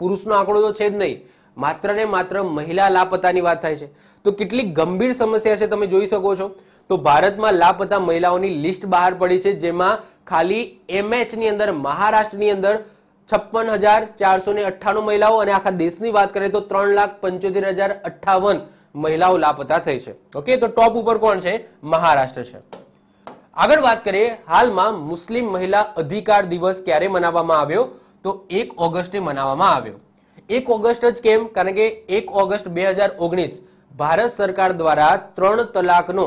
પુરુષનો આંકડો તો છે જ નહીં માત્ર ને માત્ર મહિલા લાપતાની વાત થાય છે તો કેટલી ગંભીર સમસ્યા છે તમે જોઈ શકો છો તો ભારતમાં લાપતા મહિલાઓની લિસ્ટ બહાર પડી છે જેમાં ખાલી એમએચની અંદર મહારાષ્ટ્રની અંદર છપ્પન હજાર ચારસો ને અઠ્ઠાણું મહિલાઓ અને આખા દેશની વાત કરીએ તો ત્રણ લાખ પંચોતેર હજાર અઠ્ઠાવન મહિલાઓ લાપતા થઈ છે ઓકે તો ટોપ ઉપર કોણ છે મહારાષ્ટ્ર છે આગળ વાત કરીએ હાલમાં મુસ્લિમ મહિલા અધિકાર દિવસ ક્યારે મનાવવામાં આવ્યો તો એક ઓગસ્ટે મનાવવામાં આવ્યો એક ઓગસ્ટ જ કેમ કારણ કે એક ઓગસ્ટ બે હજાર ઓગણીસ ભારત સરકાર દ્વારા ત્રણ તલાકનો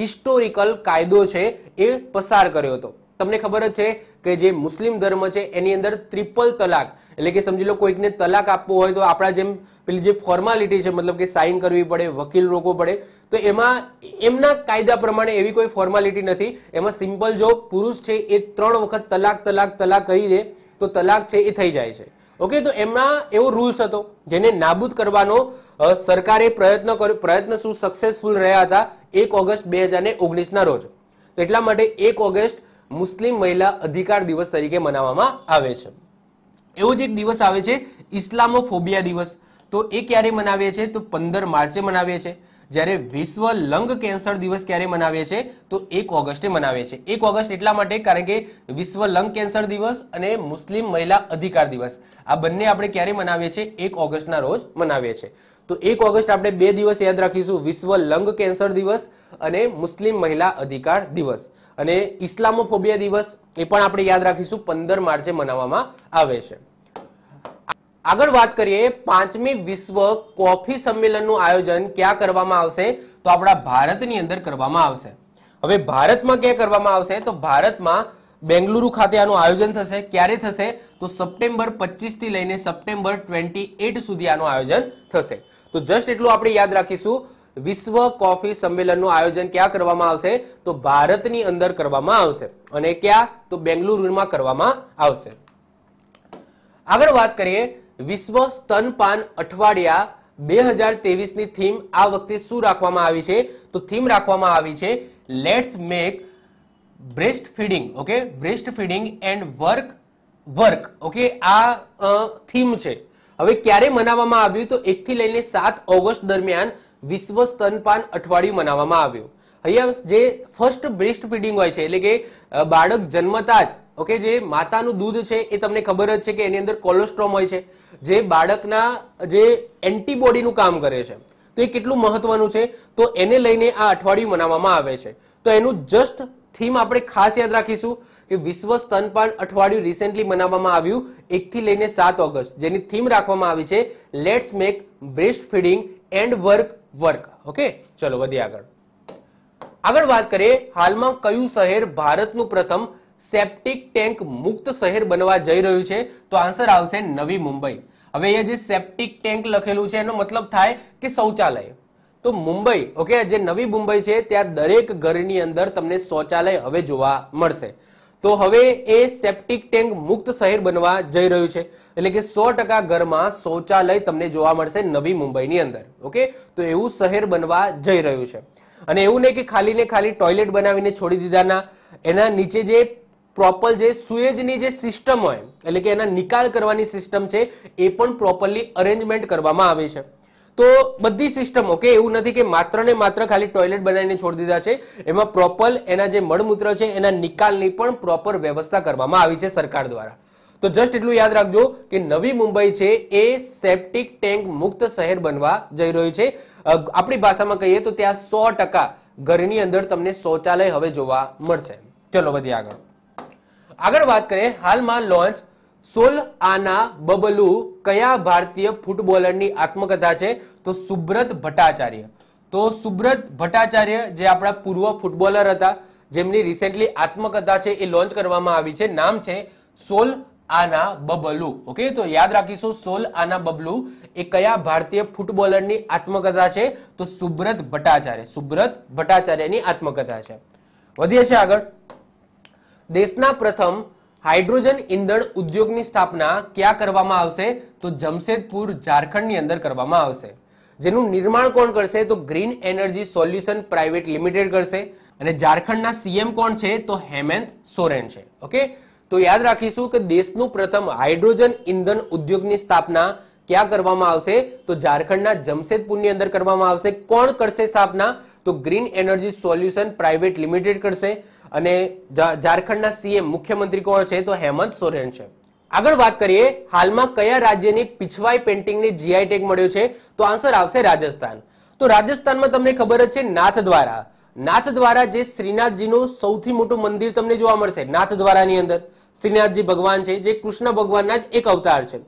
હિસ્ટોરિકલ કાયદો છે એ પસાર કર્યો હતો તમને ખબર જ છે કે જે મુસ્લિમ ધર્મ છે એની અંદર ત્રિપલ તલાક એટલે કે સમજી લો કોઈકને તલાક આપવો હોય તો આપણા જેમ પેલી જે ફોર્માલિટી છે મતલબ કે સાઇન કરવી પડે વકીલ રોકવો પડે તો એમાં એમના કાયદા પ્રમાણે એવી કોઈ ફોર્માલિટી નથી એમાં સિમ્પલ જો પુરુષ છે એ ત્રણ વખત તલાક તલાક તલાક કહી દે તો તલાક છે એ થઈ જાય છે ઓકે તો એમના એવો રૂલ્સ હતો જેને નાબૂદ કરવાનો સરકારે પ્રયત્ન કર્યો પ્રયત્ન શું સક્સેસફુલ રહ્યા હતા એક ઓગસ્ટ બે હજાર ઓગણીસના રોજ તો એટલા માટે એક ઓગસ્ટ મુસ્લિમ મહિલા અધિકાર દિવસ તરીકે મનાવવામાં આવે છે એવો જ એક દિવસ આવે છે ઇસ્લામો ફોબિયા દિવસ તો એ ક્યારે મનાવીએ છીએ તો પંદર માર્ચે મનાવીએ છીએ જ્યારે વિશ્વ લંગ કેન્સર દિવસ ક્યારે મનાવે છે તો એક ઓગસ્ટે મનાવે છે એક ઓગસ્ટ એટલા માટે કારણ કે વિશ્વ લંગ કેન્સર દિવસ અને મુસ્લિમ મહિલા અધિકાર દિવસ આ બંને આપણે ક્યારે મનાવીએ છીએ એક ઓગસ્ટના રોજ મનાવીએ છીએ તો એક ઓગસ્ટ આપણે બે દિવસ યાદ રાખીશું વિશ્વ લંગ કેન્સર દિવસ અને મુસ્લિમ મહિલા અધિકાર દિવસ અને ઇસ્લામોફોબિયા દિવસ એ પણ આપણે યાદ રાખીશું પંદર માર્ચે મનાવવામાં આવે છે આગળ વાત કરીએ પાંચમી વિશ્વ કોફી સંમેલનનું આયોજન ક્યાં કરવામાં આવશે તો આપણા ભારતની અંદર કરવામાં આવશે હવે ભારતમાં ક્યાં કરવામાં આવશે તો ભારતમાં બેંગલુરુ ખાતે આનું આયોજન થશે ક્યારે થશે તો સપ્ટેમ્બર પચીસથી લઈને સપ્ટેમ્બર ટ્વેન્ટી સુધી આનું આયોજન થશે તો જસ્ટ એટલું આપણે યાદ રાખીશું વિશ્વ કોફી સંમેલનનું આયોજન ક્યાં કરવામાં આવશે તો ભારતની અંદર કરવામાં આવશે અને ક્યાં તો બેંગલુરુમાં કરવામાં આવશે આગળ વાત કરીએ વિશ્વ સ્તનપાન અઠવાડિયા બે હજાર ની થીમ આ વખતે શું રાખવામાં આવી છે તો થીમ રાખવામાં આવી છે let's make breast feeding okay breast feeding and work work okay આ થીમ છે હવે ક્યારે મનાવવામાં આવ્યું તો એકથી લઈને સાત ઓગસ્ટ દરમિયાન વિશ્વ સ્તનપાન અઠવાડિયું મનાવવામાં આવ્યું અહીંયા જે ફર્સ્ટ બ્રેસ્ટ ફીડિંગ હોય છે એટલે કે બાળક જન્મતા જ ઓકે જે માતાનું દૂધ છે એ તમને ખબર જ છે કે એની અંદર કોલેસ્ટ્રોમ હોય છે જે બાળકના જે એન્ટીબોડીનું કામ કરે છે તો એ કેટલું મહત્વનું છે તો એને લઈને આ અઠવાડિયું મનાવવામાં આવે છે તો એનું જસ્ટ થીમ આપણે ખાસ યાદ રાખીશું કે વિશ્વ સ્તનપાન અઠવાડિયું રિસેન્ટલી મનાવવામાં આવ્યું એકથી લઈને સાત ઓગસ્ટ જેની થીમ રાખવામાં આવી છે let's make breast feeding and work work okay ચલો વધીએ આગળ આગળ વાત કરીએ હાલમાં કયું શહેર ભારતનું પ્રથમ સેપ્ટિક ટેન્ક મુક્ત શહેર બનવા જઈ રહ્યું છે તો આન્સર આવશે નવી મુંબઈ હવે અહીંયા જે સેપ્ટિક ટેન્ક લખેલું છે એનો મતલબ થાય કે શૌચાલય તો મુંબઈ ઓકે જે નવી મુંબઈ છે ત્યાં દરેક ઘરની અંદર તમને શૌચાલય હવે જોવા મળશે તો હવે એ સેપ્ટિક ટેન્ક મુક્ત શહેર બનવા જઈ રહ્યું છે એટલે કે સો ટકા ઘરમાં શૌચાલય તમને જોવા મળશે નવી મુંબઈની અંદર ઓકે તો એવું શહેર બનવા જઈ રહ્યું છે અને એવું નહીં કે ખાલી ને ખાલી ટોયલેટ બનાવીને છોડી દીધાના એના નીચે જે પ્રોપર જે સુએજની જે સિસ્ટમ હોય એટલે કે એના નિકાલ કરવાની સિસ્ટમ છે એ પણ પ્રોપરલી અરેન્જમેન્ટ કરવામાં આવે છે તો બધી સિસ્ટમ ઓકે એવું નથી કે માત્ર ને માત્ર ખાલી ટોયલેટ બનાવીને છોડી દીધા છે એમાં પ્રોપર એના જે મળમૂત્ર છે એના નિકાલની પણ પ્રોપર વ્યવસ્થા કરવામાં આવી છે સરકાર દ્વારા તો જસ્ટ એટલું યાદ રાખજો કે નવી મુંબઈ છે એ સેપ્ટિક ટેન્ક મુક્ત શહેર બનવા જઈ રહ્યું છે આપણી ભાષામાં કહીએ તો ત્યાં સો ઘરની અંદર તમને શૌચાલય હવે જોવા મળશે ચલો વધીએ આગળ આગળ વાત કરીએ હાલમાં લોન્ચ સોલ આના બબલુ કયા ભારતીય ફૂટબોલરની આત્મકથા છે તો સુબ્રત ભટ્ટાચાર્ય તો સુબ્રત ભટ્ટાચાર્ય જે આપણા પૂર્વ ફૂટબોલર હતા જેમની રિસેન્ટલી આત્મકથા છે એ લોન્ચ કરવામાં આવી છે નામ છે સોલ આના બબલુ ઓકે તો યાદ રાખીશું સોલ આના બબલુ એ કયા ભારતીય ફૂટબોલરની આત્મકથા છે તો સુબ્રત ભટ્ટાચાર્ય સુબ્રત ભટ્ટાચાર્યની આત્મકથા છે વધીએ છીએ આગળ દેશના પ્રથમ હાઇડ્રોજન ઇંધણ ઉદ્યોગની સ્થાપના ક્યાં કરવામાં આવશે તો જમશેદપુર ઝારખંડની અંદર કરવામાં આવશે જેનું નિર્માણ કોણ કરશે તો green energy solution private limited કરશે અને ઝારખંડના સીએમ કોણ છે તો હેમંત સોરેન છે ઓકે તો યાદ રાખીશું કે દેશનું પ્રથમ હાઇડ્રોજન ઇંધણ ઉદ્યોગની સ્થાપના ક્યાં કરવામાં આવશે તો ઝારખંડના જમશેદપુરની અંદર કરવામાં આવશે કોણ કરશે સ્થાપના તો green energy solution private limited કરશે અને ઝારખંડના સીએમ મુખ્યમંત્રી કોણ છે તો હેમંત સોરેન છે આગળ વાત કરીએ હાલમાં કયા રાજ્યની પીછવાઈ પેઇન્ટિંગને જીઆઈ ટેગ મળ્યો છે તો આન્સર આવશે રાજસ્થાન તો રાજસ્થાનમાં તમને ખબર જ છે નાથ દ્વારા નાથ દ્વારા જે શ્રીનાથજીનું સૌથી મોટું મંદિર તમને જોવા મળશે નાથ દ્વારાની અંદર શ્રીનાથજી ભગવાન છે જે કૃષ્ણ ભગવાનના જ એક અવતાર છે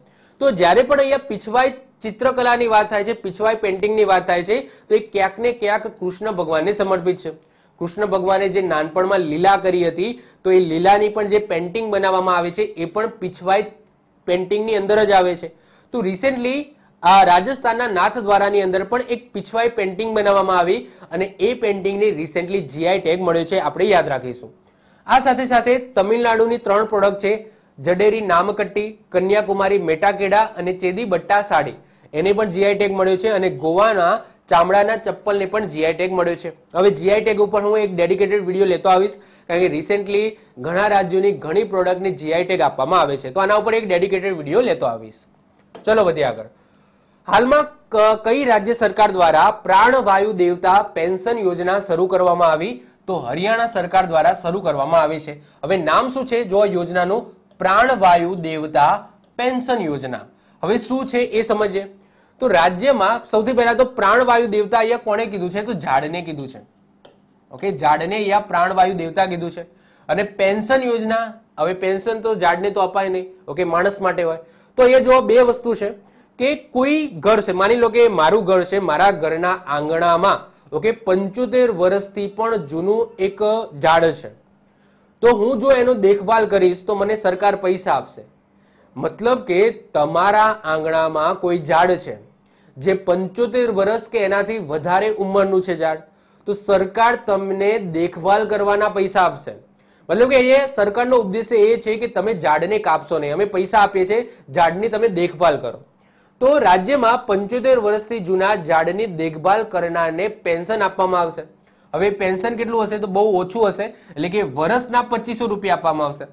તો જ્યારે પણ અહીંયા પીછવાઈ ચિત્રકલાની વાત થાય છે પીછવાઈ પેન્ટિંગની વાત થાય છે તો એ ક્યાંક ને ક્યાંક કૃષ્ણ ભગવાનને સમર્પિત છે કૃષ્ણ ભગવાને જે નાનપણમાં લીલા કરી હતી તો એ લીલાની પણ જે પેન્ટિંગ બનાવવામાં આવે છે એ પણ પીછવાઈ પેન્ટિંગની અંદર જ આવે છે તો રિસેન્ટલી આ રાજસ્થાનના નાથદ્વારાની અંદર પણ એક પીછવાઈ પેન્ટિંગ બનાવવામાં આવી અને એ પેન્ટિંગને રિસેન્ટલી જીઆઈ ટેગ મળ્યો છે આપણે યાદ રાખીશું આ સાથે સાથે તમિલનાડુની ત્રણ પ્રોડક્ટ છે જડેરી નામકટ્ટી કન્યાકુમારી મેટાકેડા અને ચેદી બટ્ટા સાડી એને પણ જીઆઈ ટેગ મળ્યો છે અને ગોવાના ચામડાના ચપ્પલને પણ જીઆઈ ટેગ મળ્યો છે હવે જીઆઈ ટેગ ઉપર હું એક ડેડિકેટેડ વિડીયો લેતો આવીશ કારણ કે રિસેન્ટલી ઘણા રાજ્યોની ઘણી પ્રોડક્ટને જીઆઈ ટેગ આપવામાં આવે છે તો આના ઉપર એક ડેડિકેટેડ વિડીયો લેતો આવીશ ચલો વધીએ આગળ હાલમાં કઈ રાજ્ય સરકાર દ્વારા પ્રાણવાયુ દેવતા પેન્શન યોજના શરૂ કરવામાં આવી તો હરિયાણા સરકાર દ્વારા શરૂ કરવામાં આવી છે હવે નામ શું છે જો આ યોજનાનું પ્રાણવાયુ દેવતા પેન્શન યોજના હવે શું છે એ સમજીએ તો રાજ્યમાં સૌથી પહેલા તો પ્રાણવાયુ દેવતા અહીંયા કોણે કીધું છે તો ઝાડને કીધું છે ઓકે ઝાડને અહીંયા પ્રાણવાયુ દેવતા કીધું છે અને પેન્શન યોજના હવે પેન્શન તો ઝાડને તો અપાય નહીં ઓકે માણસ માટે હોય તો અહીંયા જો બે વસ્તુ છે કે કોઈ ઘર છે માની લો કે મારું ઘર છે મારા ઘરના આંગણામાં ઓકે પંચોતેર વર્ષથી પણ જૂનું એક ઝાડ છે તો હું જો એનો દેખભાલ કરીશ તો મને સરકાર પૈસા આપશે મતલબ કે તમારા આંગણામાં કોઈ ઝાડ છે જે પંચોતેર વર્ષ કે એનાથી વધારે ઉંમરનું છે ઝાડ તો સરકાર તમને દેખભાલ કરવાના પૈસા આપશે મતલબ કે અહીંયા સરકારનો ઉદ્દેશ્ય એ છે કે તમે ઝાડને કાપશો નહીં અમે પૈસા આપીએ છીએ ઝાડની તમે દેખભાલ કરો તો રાજ્યમાં પંચોતેર વર્ષથી જૂના ઝાડની દેખભાલ કરનારને પેન્શન આપવામાં આવશે હવે પેન્શન કેટલું હશે તો બહુ ઓછું હશે એટલે કે વર્ષના પચીસો રૂપિયા આપવામાં આવશે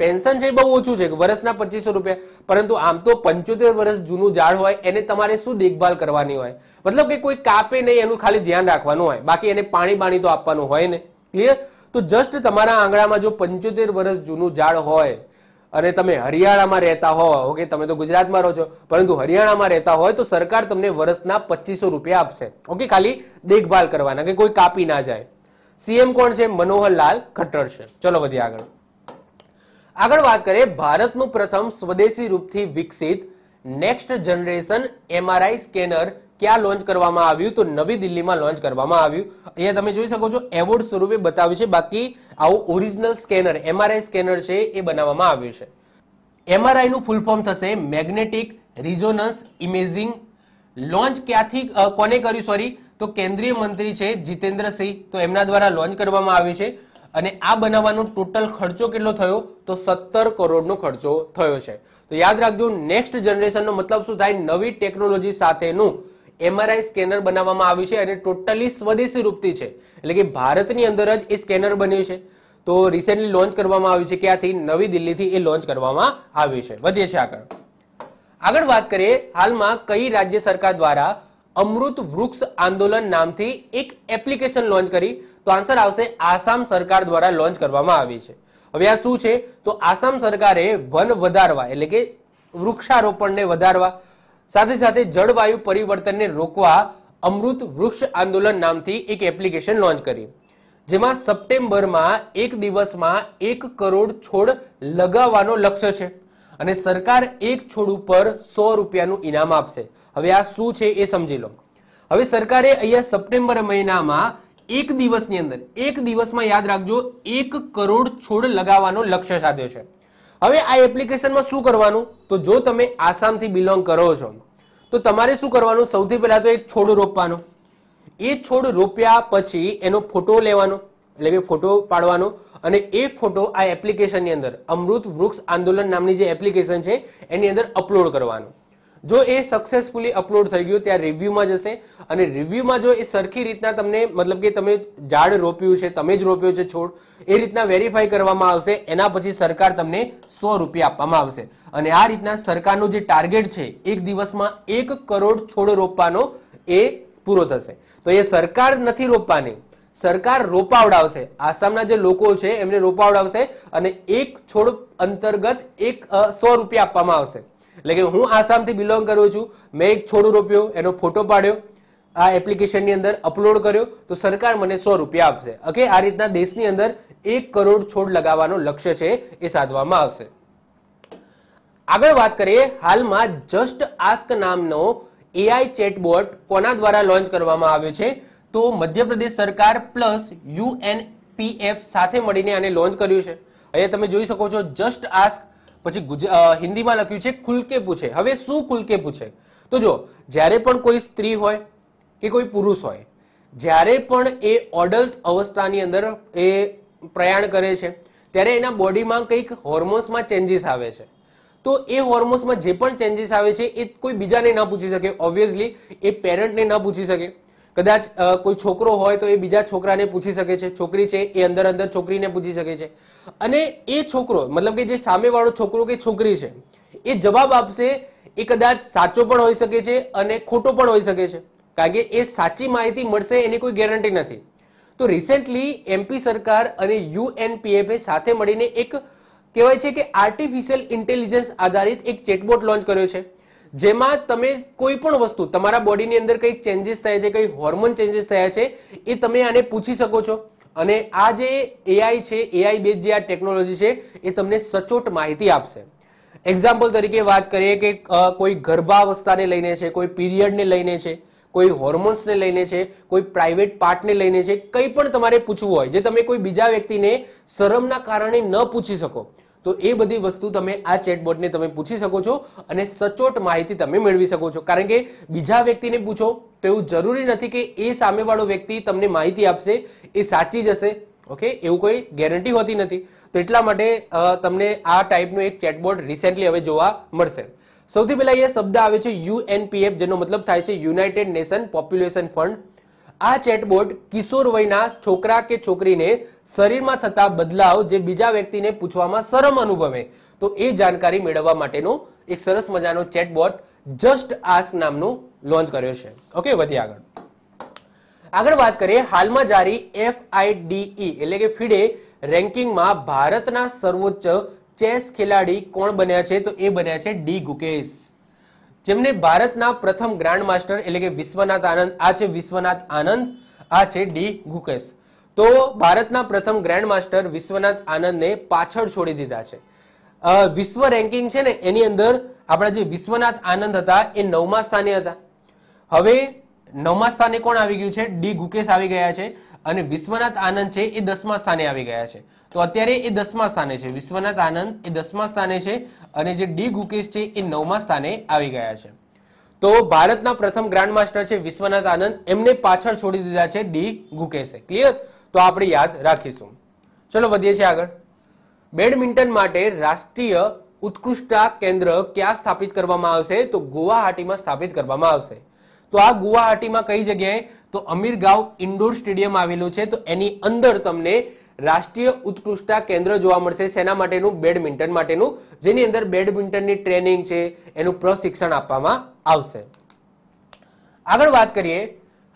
પેન્શન છે બહુ ઓછું છે વર્ષના પચીસો રૂપિયા પરંતુ આમ તો પંચોતેર વર્ષ જૂનું ઝાડ હોય એને તમારે શું દેખભાલ કરવાની હોય મતલબ કે કોઈ કાપે નહીં એનું ખાલી ધ્યાન રાખવાનું હોય બાકી એને પાણી બાણી તો આપવાનું હોય ને ક્લિયર તો જસ્ટ તમારા આંગણામાં જો પંચોતેર વર્ષ જૂનું ઝાડ હોય અને તમે હરિયાણામાં રહેતા હો ઓકે તમે તો ગુજરાતમાં રહો છો પરંતુ હરિયાણામાં રહેતા હોય તો સરકાર તમને વર્ષના પચીસો રૂપિયા આપશે ઓકે ખાલી દેખભાલ કરવાના કે કોઈ કાપી ના જાય સીએમ કોણ છે મનોહરલાલ ખટ્ટર છે ચલો વધીએ આગળ આગળ વાત કરીએ ભારતનું પ્રથમ સ્વદેશી રૂપથી વિકસિત નેક્સ્ટ જનરેશન એમઆરઆઈ સ્કેનર ક્યાં લોન્ચ કરવામાં આવ્યું તો નવી દિલ્હીમાં લોન્ચ કરવામાં આવ્યું અહીંયા તમે જોઈ શકો છો એવોર્ડ સ્વરૂપે બતાવ્યું છે બાકી આવું ઓરિજિનલ સ્કેનર એમઆરઆઈ સ્કેનર છે એ બનાવવામાં આવ્યું છે એમઆરઆઈનું ફૂલ ફોર્મ થશે મેગ્નેટિક રિઝોનન્સ ઇમેજિંગ લોન્ચ ક્યાંથી કોને કર્યું સોરી તો કેન્દ્રીય મંત્રી છે જીતેન્દ્રસિંહ તો એમના દ્વારા લોન્ચ કરવામાં આવ્યું છે અને આ બનાવવાનો ટોટલ ખર્ચો કેટલો થયો તો સત્તર કરોડનો ખર્ચો થયો છે તો યાદ રાખજો નેક્સ્ટ જનરેશનનો મતલબ શું થાય નવી ટેકનોલોજી સાથેનું એમઆરઆઈ સ્કેનર બનાવવામાં આવ્યું છે અને ટોટલી સ્વદેશી રૂપથી છે એટલે કે ભારતની અંદર જ એ સ્કેનર બન્યું છે તો રિસેન્ટલી લોન્ચ કરવામાં આવ્યું છે ક્યાંથી નવી દિલ્હીથી એ લોન્ચ કરવામાં આવ્યું છે વધીએ છે આગળ આગળ વાત કરીએ હાલમાં કઈ રાજ્ય સરકાર દ્વારા અમૃત વૃક્ષ આંદોલન નામથી એક એપ્લિકેશન લોન્ચ કરી તો આન્સર આવશે આસામ સરકાર દ્વારા લોન્ચ કરવામાં આવી છે હવે આ શું છે તો આસામ સરકારે વન વધારવા એટલે કે વૃક્ષારોપણને વધારવા સાથે સાથે જળવાયુ પરિવર્તનને રોકવા અમૃત વૃક્ષ આંદોલન નામથી એક એપ્લિકેશન લોન્ચ કરી જેમાં સપ્ટેમ્બરમાં એક દિવસમાં એક કરોડ છોડ લગાવવાનો લક્ષ્ય છે અને સરકાર એક છોડ ઉપર સો રૂપિયાનું ઇનામ આપશે હવે આ શું છે એ સમજી લો હવે સરકારે અહીંયા સપ્ટેમ્બર મહિનામાં એક દિવસની અંદર એક દિવસમાં યાદ રાખજો એક કરોડ છોડ લગાવવાનો લક્ષ્ય સાધ્યો છે હવે આ એપ્લિકેશનમાં શું કરવાનું તો જો તમે આસામથી બિલોંગ કરો છો તો તમારે શું કરવાનું સૌથી પહેલાં તો એક છોડ રોપવાનો એ છોડ રોપ્યા પછી એનો ફોટો લેવાનો એટલે કે ફોટો પાડવાનો અને એ ફોટો આ એપ્લિકેશનની અંદર અમૃત વૃક્ષ આંદોલન નામની જે એપ્લિકેશન છે એની અંદર અપલોડ કરવાનું જો એ સક્સેસફુલી અપલોડ થઈ ગયું ત્યાં રિવ્યુમાં જશે અને રિવ્યુમાં જો એ સરખી રીતના તમને મતલબ કે તમે ઝાડ રોપ્યું છે તમે જ રોપ્યો છે છોડ એ રીતના વેરીફાઈ કરવામાં આવશે એના પછી સરકાર તમને સો રૂપિયા આપવામાં આવશે અને આ રીતના સરકારનું જે ટાર્ગેટ છે એક દિવસમાં એક કરોડ છોડ રોપવાનો એ પૂરો થશે તો એ સરકાર નથી રોપવાની સરકાર રોપાવડાવશે આસામના જે લોકો છે એમને રોપાવડાવશે અને એક છોડ અંતર્ગત એક સો રૂપિયા આપવામાં આવશે લેકિન હું આસામથી બિલોંગ કરું છું મેં એક છોડ રોપ્યો એનો ફોટો પાડ્યો આ એપ્લિકેશનની અંદર અપલોડ કર્યો તો સરકાર મને સો રૂપિયા આપશે ઓકે આ રીતના દેશની અંદર એક કરોડ છોડ લગાવવાનો લક્ષ્ય છે એ સાધવામાં આવશે આગળ વાત કરીએ હાલમાં જસ્ટ આસ્ક નામનો એઆઈ ચેટબોટ કોના દ્વારા લોન્ચ કરવામાં આવ્યો છે તો મધ્યપ્રદેશ સરકાર પ્લસ યુએનપીએફ સાથે મળીને આને લોન્ચ કર્યું છે અહીંયા તમે જોઈ શકો છો જસ્ટ આસ્ક પછી હિન્દીમાં લખ્યું છે ખુલકે પૂછે હવે શું ખુલકે પૂછે તો જો જ્યારે પણ કોઈ સ્ત્રી હોય કે કોઈ પુરુષ હોય જ્યારે પણ એ ઓડલ્ટ અવસ્થાની અંદર એ પ્રયાણ કરે છે ત્યારે એના બોડીમાં કંઈક હોર્મોન્સમાં ચેન્જીસ આવે છે તો એ હોર્મોન્સમાં જે પણ ચેન્જીસ આવે છે એ કોઈ બીજાને ન પૂછી શકે ઓબ્વિયસલી એ પેરેન્ટને ન પૂછી શકે કદાચ કોઈ છોકરો હોય તો એ બીજા છોકરાને પૂછી શકે છે છોકરી છે એ અંદર અંદર છોકરીને પૂછી શકે છે અને એ છોકરો મતલબ કે જે સામેવાળો છોકરો કે છોકરી છે એ જવાબ આપશે એ કદાચ સાચો પણ હોઈ શકે છે અને ખોટો પણ હોઈ શકે છે કારણ કે એ સાચી માહિતી મળશે એની કોઈ ગેરંટી નથી તો રિસેન્ટલી એમપી સરકાર અને યુએનપીએફએ સાથે મળીને એક કહેવાય છે કે આર્ટિફિશિયલ ઇન્ટેલિજન્સ આધારિત એક ચેટબોટ લોન્ચ કર્યો છે જેમાં તમે કોઈ પણ વસ્તુ તમારા બોડીની અંદર કંઈક ચેન્જીસ થયા છે કંઈ હોર્મોન ચેન્જીસ થયા છે એ તમે આને પૂછી શકો છો અને આ જે એઆઈ છે એઆઈ બેઝ જે આ ટેકનોલોજી છે એ તમને સચોટ માહિતી આપશે એક્ઝામ્પલ તરીકે વાત કરીએ કે કોઈ ગર્ભાવસ્થાને લઈને છે કોઈ પીરિયડને લઈને છે કોઈ હોર્મોન્સને લઈને છે કોઈ પ્રાઇવેટ પાર્ટને લઈને છે કંઈ પણ તમારે પૂછવું હોય જે તમે કોઈ બીજા વ્યક્તિને શરમના કારણે ન પૂછી શકો તો એ બધી વસ્તુ તમે આ ચેટબોટને તમે પૂછી શકો છો અને સચોટ માહિતી તમે મેળવી શકો છો કારણ કે બીજા વ્યક્તિને પૂછો તો એવું જરૂરી નથી કે એ સામેવાળો વ્યક્તિ તમને માહિતી આપશે એ સાચી જ હશે ઓકે એવું કોઈ ગેરંટી હોતી નથી તો એટલા માટે તમને આ ટાઈપનું એક ચેટબોર્ડ રિસેન્ટલી હવે જોવા મળશે સૌથી પહેલા અહીંયા શબ્દ આવે છે યુએનપીએફ જેનો મતલબ થાય છે યુનાઇટેડ નેશન પોપ્યુલેશન ફંડ આ ચેટબોટ કિશોર વયના છોકરા કે છોકરીને શરીરમાં થતા બદલાવ જે બીજા વ્યક્તિને પૂછવામાં શરમ અનુભવે તો એ જાણકારી મેળવવા માટેનો એક સરસ મજાનો ચેટબોટ જસ્ટ આસ્ક નામનું લોન્ચ કર્યો છે ઓકે વધીએ આગળ આગળ વાત કરીએ હાલમાં જારી એફઆઈડીઈ e, એટલે કે ફીડે રેન્કિંગમાં ભારતના સર્વોચ્ચ ચેસ ખેલાડી કોણ બન્યા છે તો એ બન્યા છે ડી ગુકેશ જેમને ભારતના પ્રથમ ગ્રાન્ડ માસ્ટર એટલે કે વિશ્વનાથ આનંદ આ છે વિશ્વનાથ આનંદ આ છે ડી ગુકેશ તો ભારતના પ્રથમ ગ્રાન્ડ માસ્ટર વિશ્વનાથ આનંદને પાછળ છોડી દીધા છે વિશ્વ રેન્કિંગ છે ને એની અંદર આપણા જે વિશ્વનાથ આનંદ હતા એ નવમા સ્થાને હતા હવે નવમા સ્થાને કોણ આવી ગયું છે ડી ગુકેશ આવી ગયા છે અને વિશ્વનાથ આનંદ છે એ દસમા સ્થાને આવી ગયા છે તો અત્યારે એ દસમા સ્થાને છે વિશ્વનાથ આનંદ એ દસમા સ્થાને છે અને જે ડી ગુકેશ છે એ નવમા સ્થાને આવી ગયા છે તો ભારતના પ્રથમ ગ્રાન્ડ માસ્ટર છે વિશ્વનાથ આનંદ એમને પાછળ છોડી દીધા છે ડી ગુકેશે ક્લિયર તો આપણે યાદ રાખીશું ચલો વધીએ છીએ આગળ બેડમિન્ટન માટે રાષ્ટ્રીય ઉત્કૃષ્ટતા કેન્દ્ર ક્યાં સ્થાપિત કરવામાં આવશે તો ગુવાહાટીમાં સ્થાપિત કરવામાં આવશે તો આ ગુવાહાટીમાં કઈ જગ્યાએ તો અમીરગાંવ ઇન્ડોર સ્ટેડિયમ આવેલું છે તો એની અંદર તમને રાષ્ટ્રીય ઉત્કૃષ્ટતા કેન્દ્ર જોવા મળશે સેના માટેનું બેડમિન્ટન માટેનું જેની અંદર બેડમિન્ટનની ટ્રેનિંગ છે એનું પ્રશિક્ષણ આપવામાં આવશે આગળ વાત કરીએ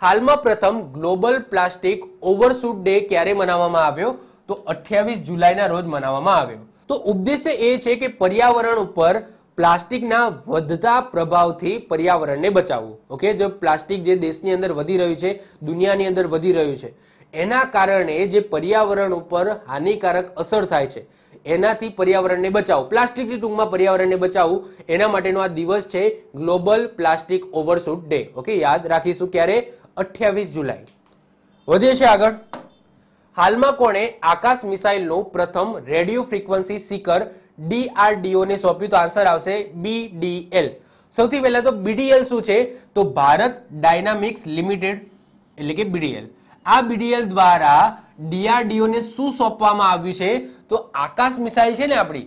હાલમાં પ્રથમ ગ્લોબલ પ્લાસ્ટિક ઓવરશૂટ ડે ક્યારે મનાવવામાં આવ્યો તો અઠ્યાવીસ જુલાઈના રોજ મનાવવામાં આવ્યો તો ઉદ્દેશ્ય એ છે કે પર્યાવરણ ઉપર પ્લાસ્ટિકના વધતા પ્રભાવથી પર્યાવરણને બચાવવું ઓકે જો પ્લાસ્ટિક જે દેશની અંદર વધી રહ્યું છે દુનિયાની અંદર વધી રહ્યું છે એના કારણે જે પર્યાવરણ ઉપર હાનિકારક અસર થાય છે એનાથી પર્યાવરણને બચાવવું પ્લાસ્ટિકની ટૂંકમાં પર્યાવરણને બચાવવું એના માટેનો આ દિવસ છે global plastic overshoot day okay યાદ રાખીશું ક્યારે અઠ્યાવીસ જુલાઈ વધે છે આગળ હાલમાં કોણે આકાશ મિસાઇલનું પ્રથમ રેડિયો ફ્રીક્વન્સી સીકર ડીઆરડીઓને સોંપ્યું તો આન્સર આવશે બીડીએલ સૌથી પહેલા તો બીડીએલ શું છે તો ભારત ડાયનામિક્સ લિમિટેડ એટલે કે બીડીએલ આ બીડીએલ દ્વારા ડીઆરડીઓને શું સોંપવામાં આવ્યું છે તો આકાશ મિસાઇલ છે ને આપણી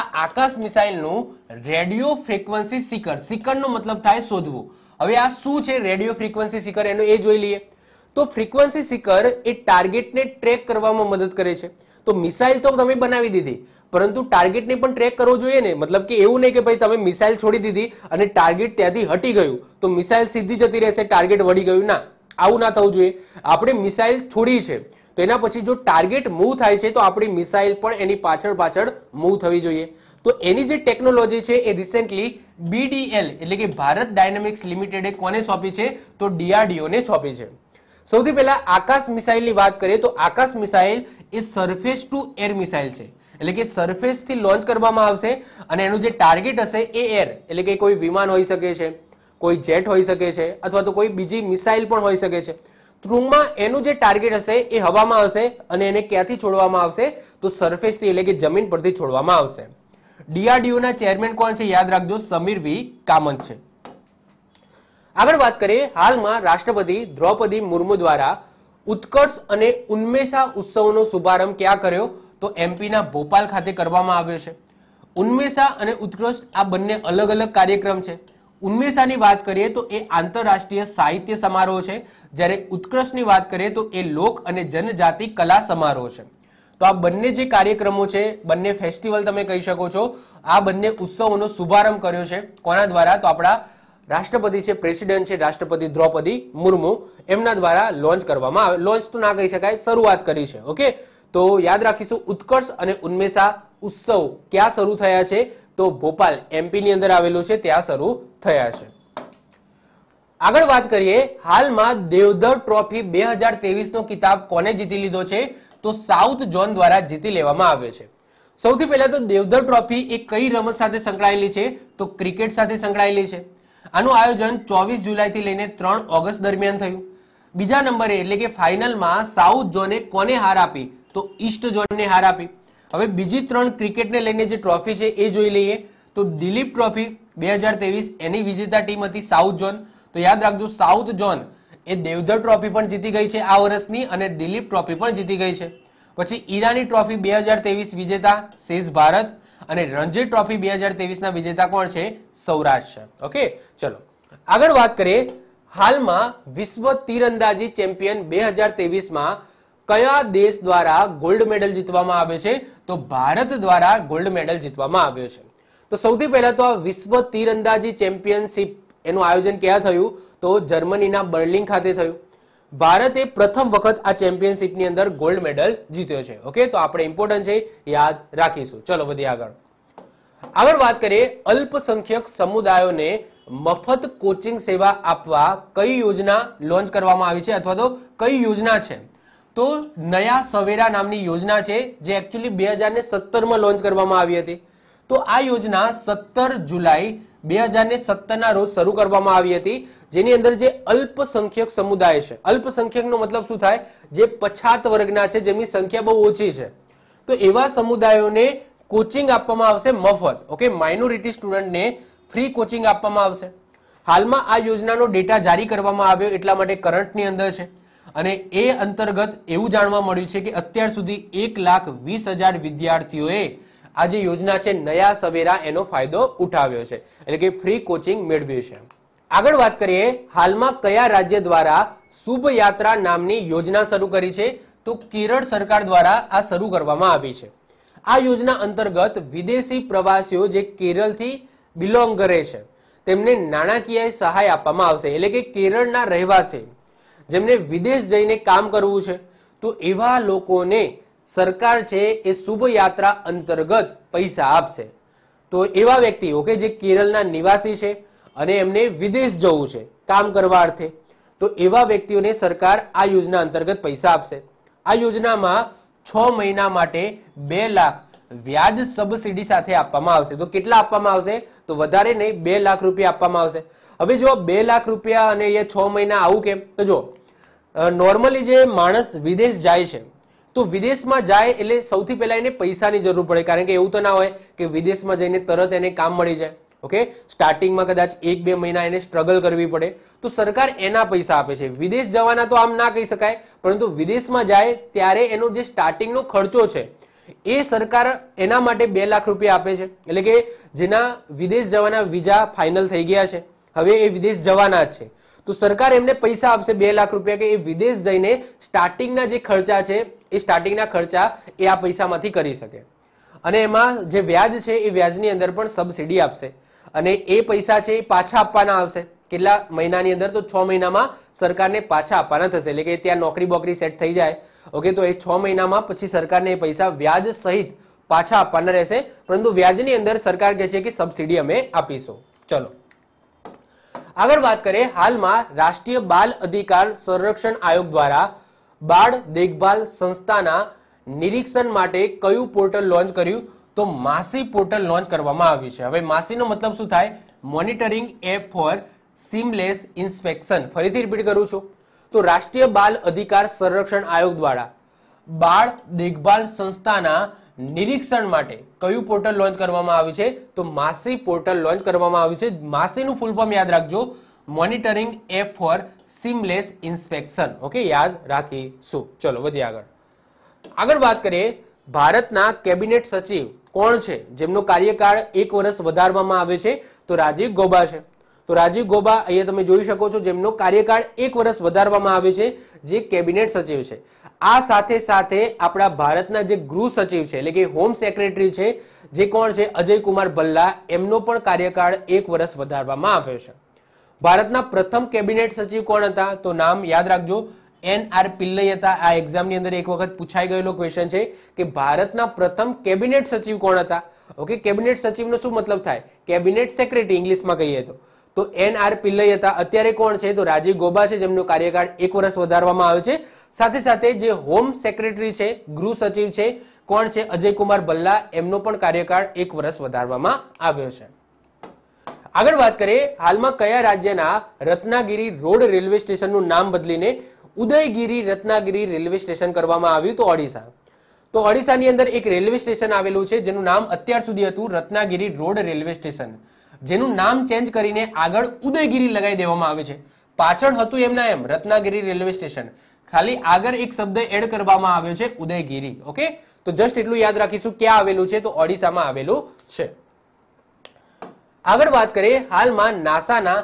આ આકાશ મિસાઇલનું રેડિયો ફ્રીક્વન્સી સિકર સિકરનો મતલબ થાય શોધવું હવે આ શું છે રેડિયો ફ્રીક્વન્સી સિકર એનું એ જોઈ લઈએ તો ફ્રીક્વન્સી સિકર એ ટાર્ગેટને ટ્રેક કરવામાં મદદ કરે છે તો મિસાઇલ તો તમે બનાવી દીધી પરંતુ ટાર્ગેટને પણ ટ્રેક કરવો જોઈએ ને મતલબ કે એવું નહીં કે ભાઈ તમે મિસાઇલ છોડી દીધી અને ટાર્ગેટ ત્યાંથી હટી ગયું તો મિસાઇલ સીધી જતી રહેશે ટાર્ગેટ વળી ગયું ના આવું ના થવું જોઈએ આપણે મિસાઇલ છોડી છે તો એના પછી જો ટાર્ગેટ મૂવ થાય છે તો આપણી મિસાઇલ પણ એની પાછળ પાછળ મૂવ થવી જોઈએ તો એની જે ટેકનોલોજી છે એ રિસેન્ટલી બીડીએલ એટલે કે ભારત ડાયનેમિક્સ લિમિટેડે કોને સોંપી છે તો ડીઆરડીઓને સોંપી છે સૌથી પહેલા આકાશ મિસાઇલની વાત કરીએ તો આકાશ મિસાઇલ એ સરફેસ ટુ એર મિસાઇલ છે એટલે કે સરફેસથી લોન્ચ કરવામાં આવશે અને એનું જે ટાર્ગેટ હશે એ એર એટલે કે કોઈ વિમાન હોઈ શકે છે કોઈ જેટ હોઈ શકે છે અથવા તો કોઈ બીજી મિસાઇલ પણ હોઈ શકે છે ટૂંકમાં એનું જે ટાર્ગેટ હશે એ હવામાં આવશે અને એને ક્યાંથી છોડવામાં આવશે તો સરફેસથી એટલે કે જમીન પરથી છોડવામાં આવશે ડીઆરડીઓના ચેરમેન કોણ છે યાદ રાખજો સમીર વી કામત છે આગળ વાત કરીએ હાલમાં રાષ્ટ્રપતિ દ્રૌપદી મુર્મુ દ્વારા ઉત્કર્ષ અને ઉન્મેષા ઉત્સવનો શુભારંભ ક્યાં કર્યો તો એમપીના ભોપાલ ખાતે કરવામાં આવ્યો છે ઉન્મેષા અને ઉત્કૃષ્ટ આ બંને અલગ અલગ કાર્યક્રમ છે ઉન્મેષાની વાત કરીએ તો એ આંતરરાષ્ટ્રીય સાહિત્ય સમારોહ છે જ્યારે ઉત્કૃષ્ટની વાત કરીએ તો એ લોક અને જનજાતિ કલા સમારોહ છે તો આ બંને જે કાર્યક્રમો છે બંને ફેસ્ટિવલ તમે કહી શકો છો આ બંને ઉત્સવોનો શુભારંભ કર્યો છે કોના દ્વારા તો આપણા રાષ્ટ્રપતિ છે પ્રેસિડેન્ટ છે રાષ્ટ્રપતિ દ્રૌપદી મુર્મુ એમના દ્વારા લોન્ચ કરવામાં આવે લોન્ચ તો ના કહી શકાય શરૂઆત કરી છે ઓકે તો યાદ રાખીશું ઉત્કર્ષ અને ઉન્મેષા ઉત્સવ ક્યાં શરૂ થયા છે તો ભોપાલ એમપીની અંદર આવેલો છે ત્યાં શરૂ થયા છે આગળ વાત કરીએ હાલમાં દેવધર ટ્રોફી બે હજાર તેવીસનો કિતાબ કોને જીતી લીધો છે તો સાઉથ ઝોન દ્વારા જીતી લેવામાં આવે છે સૌથી પહેલા તો દેવધર ટ્રોફી એ કઈ રમત સાથે સંકળાયેલી છે તો ક્રિકેટ સાથે સંકળાયેલી છે આનું આયોજન ચોવીસ જુલાઈથી લઈને ત્રણ ઓગસ્ટ દરમિયાન થયું બીજા નંબરે એટલે કે ફાઇનલમાં સાઉથ ઝોને કોને હાર આપી તો ઈસ્ટ ઝોનને હાર આપી હવે બીજી ત્રણ ક્રિકેટને લઈને જે ટ્રોફી છે એ જોઈ લઈએ તો દિલીપ ટ્રોફી બે હજાર ત્રેવીસ એની વિજેતા ટીમ હતી સાઉથ ઝોન તો યાદ રાખજો સાઉથ ઝોન એ દેવધર ટ્રોફી પણ જીતી ગઈ છે આ વર્ષની અને દિલીપ ટ્રોફી પણ જીતી ગઈ છે પછી ઈરાની ટ્રોફી બે હજાર ત્રેવીસ વિજેતા શેષ ભારત અને રણજી ટ્રોફી બે હજાર ત્રેવીસના વિજેતા કોણ છે સૌરાષ્ટ્ર ઓકે ચલો આગળ વાત કરીએ હાલમાં વિશ્વ તીરંદાજી ચેમ્પિયન બે હજાર ત્રેવીસમાં કયા દેશ દ્વારા ગોલ્ડ મેડલ જીતવામાં આવે છે તો ભારત દ્વારા ગોલ્ડ મેડલ જીતવામાં આવ્યો છે તો સૌથી પહેલા તો આ વિશ્વ તીરંદાજી ચેમ્પિયનશિપ એનું આયોજન ક્યાં થયું તો જર્મનીના બર્લિન ખાતે થયું ભારતે પ્રથમ વખત આ ચેમ્પિયનશિપની અંદર ગોલ્ડ મેડલ જીત્યો છે ઓકે તો આપણે ઇમ્પોર્ટન્ટ છે યાદ રાખીશું ચલો બધી આગળ આગળ વાત કરીએ અલ્પસંખ્યક સમુદાયોને મફત કોચિંગ સેવા આપવા કઈ યોજના લોન્ચ કરવામાં આવી છે અથવા તો કઈ યોજના છે તો નયા સવેરા નામની યોજના છે જે એકચ્યુઅલી બે હજાર ને સત્તરમાં લોન્ચ કરવામાં આવી હતી તો આ યોજના સત્તર જુલાઈ બે હજાર ને સત્તરના રોજ શરૂ કરવામાં આવી હતી જેની અંદર જે અલ્પસંખ્યક સમુદાય છે અલ્પસંખ્યકનો મતલબ શું થાય જે પછાત વર્ગના છે જેમની સંખ્યા બહુ ઓછી છે તો એવા સમુદાયોને કોચિંગ આપવામાં આવશે મફત ઓકે માઇનોરિટી સ્ટુડન્ટને ફ્રી કોચિંગ આપવામાં આવશે હાલમાં આ યોજનાનો ડેટા જારી કરવામાં આવ્યો એટલા માટે કરંટની અંદર છે અને એ અંતર્ગત એવું જાણવા મળ્યું છે કે અત્યાર સુધી એક લાખ વીસ હજાર વિદ્યાર્થીઓએ આ જે યોજના છે નયા સવેરા એનો ફાયદો ઉઠાવ્યો છે એટલે કે ફ્રી કોચિંગ મેળવ્યું છે આગળ વાત કરીએ હાલમાં કયા રાજ્ય દ્વારા શુભ યાત્રા નામની યોજના શરૂ કરી છે તો કેરળ સરકાર દ્વારા આ શરૂ કરવામાં આવી છે આ યોજના અંતર્ગત વિદેશી પ્રવાસીઓ જે કેરળથી બિલોંગ કરે છે તેમને નાણાકીય સહાય આપવામાં આવશે એટલે કે કેરળના રહેવાસી જેમને વિદેશ જઈને કામ કરવું છે તો એવા લોકોને સરકાર છે એ શુભયાત્રા અંતર્ગત પૈસા આપશે તો એવા વ્યક્તિઓ કે જે કેરળના નિવાસી છે અને એમને વિદેશ જવું છે કામ કરવા અર્થે તો એવા વ્યક્તિઓને સરકાર આ યોજના અંતર્ગત પૈસા આપશે આ યોજનામાં છ મહિના માટે બે લાખ વ્યાજ સબસિડી સાથે આપવામાં આવશે તો કેટલા આપવામાં આવશે તો વધારે નહીં બે લાખ રૂપિયા આપવામાં આવશે હવે જો બે લાખ રૂપિયા અને એ છ મહિના આવું કેમ તો જો નોર્મલી જે માણસ વિદેશ જાય છે તો વિદેશમાં જાય એટલે સૌથી પહેલાં એને પૈસાની જરૂર પડે કારણ કે એવું તો ના હોય કે વિદેશમાં જઈને તરત એને કામ મળી જાય ઓકે સ્ટાર્ટિંગમાં કદાચ એક બે મહિના એને સ્ટ્રગલ કરવી પડે તો સરકાર એના પૈસા આપે છે વિદેશ જવાના તો આમ ના કહી શકાય પરંતુ વિદેશમાં જાય ત્યારે એનો જે સ્ટાર્ટિંગનો ખર્ચો છે એ સરકાર એના માટે બે લાખ રૂપિયા આપે છે એટલે કે જેના વિદેશ જવાના વિઝા ફાઇનલ થઈ ગયા છે હવે એ વિદેશ જવાના છે તો સરકાર એમને પૈસા આપશે બે લાખ રૂપિયા કે એ વિદેશ જઈને સ્ટાર્ટિંગના જે ખર્ચા છે એ સ્ટાર્ટિંગના ખર્ચા એ આ પૈસામાંથી કરી શકે અને એમાં જે વ્યાજ છે એ વ્યાજની અંદર પણ સબસિડી આપશે અને એ પૈસા છે એ પાછા આપવાના આવશે કેટલા મહિનાની અંદર તો છ મહિનામાં સરકારને પાછા આપવાના થશે એટલે કે ત્યાં નોકરી બોકરી સેટ થઈ જાય ઓકે તો એ છ મહિનામાં પછી સરકારને એ પૈસા વ્યાજ સહિત પાછા આપવાના રહેશે પરંતુ વ્યાજની અંદર સરકાર કહે છે કે સબસિડી અમે આપીશું ચલો આગળ વાત કરીએ હાલમાં રાષ્ટ્રીય બાલ અધિકાર સંરક્ષણ આયોગ દ્વારા બાળ દેખભાલ સંસ્થાના નિરીક્ષણ માટે કયું પોર્ટલ લોન્ચ કર્યું તો માસી પોર્ટલ લોન્ચ કરવામાં આવ્યું છે હવે માસીનો મતલબ શું થાય monitoring app for seamless inspection ફરીથી રિપીટ કરું છું તો રાષ્ટ્રીય બાલ અધિકાર સંરક્ષણ આયોગ દ્વારા બાળ દેખભાલ સંસ્થાના નિરીક્ષણ માટે કયું પોર્ટલ લોન્ચ કરવામાં આવ્યું છે તો માસી પોર્ટલ લોન્ચ કરવામાં આવ્યું છે માસીનું ફૂલ ફોર્મ યાદ રાખજો monitoring app for seamless inspection okay યાદ રાખીશું ચલો વધીએ આગળ આગળ વાત કરીએ ભારતના કેબિનેટ સચિવ કોણ છે જેમનો કાર્યકાળ એક વર્ષ વધારવામાં આવે છે તો રાજીવ ગોબા છે તો રાજીવ ગોબા અહીંયા તમે જોઈ શકો છો જેમનો કાર્યકાળ એક વર્ષ વધારવામાં આવે છે જે કેબિનેટ સચિવ છે આ સાથે સાથે આપણા ભારતના જે ગૃહ સચિવ છે એટલે કે હોમ સેક્રેટરી છે જે કોણ છે અજય કુમાર ભલ્લા એમનો પણ કાર્યકાળ એક વર્ષ વધારવામાં આવ્યો છે ભારતના પ્રથમ કેબિનેટ સચિવ કોણ હતા તો નામ યાદ રાખજો એન આર પિલ્લઈ હતા આ એક્ઝામની અંદર એક વખત પૂછાઈ ગયેલો ક્વેશ્ચન છે કે ભારતના પ્રથમ કેબિનેટ સચિવ કોણ હતા ઓકે કેબિનેટ સચિવનો શું મતલબ થાય કેબિનેટ સેક્રેટરી ઇંગ્લિશમાં કહીએ તો તો એન આર પિલ્લઈ હતા અત્યારે કોણ છે તો રાજીવ ગોબા છે જેમનો કાર્યકાળ એક વર્ષ વધારવામાં આવ્યો છે સાથે સાથે જે હોમ સેક્રેટરી છે ગૃહ સચિવ છે કોણ છે અજયકુમાર ભલ્લા એમનો પણ કાર્યકાળ એક વર્ષ વધારવામાં આવ્યો છે આગળ વાત કરીએ હાલમાં કયા રાજ્યના રત્નાગીરી રોડ રેલવે સ્ટેશનનું નામ બદલીને ઉદયગીરી રત્નાગીરી રેલવે સ્ટેશન કરવામાં આવ્યું તો ઓડિશા તો ઓડિશાની અંદર એક રેલવે સ્ટેશન આવેલું છે જેનું નામ અત્યાર સુધી હતું રત્નાગીરી રોડ રેલવે સ્ટેશન જેનું નામ ચેન્જ કરીને આગળ ઉદયગીરી લગાવી દેવામાં આવે છે પાછળ હતું એમના એમ રત્નાગીરી રેલવે સ્ટેશન ખાલી આગળ એક શબ્દ એડ કરવામાં આવ્યો છે ઉદયગીરી ઓકે તો જસ્ટ એટલું યાદ રાખીશું ક્યાં આવેલું છે તો ઓડિશામાં આવેલું છે આગળ વાત કરીએ હાલમાં નાસાના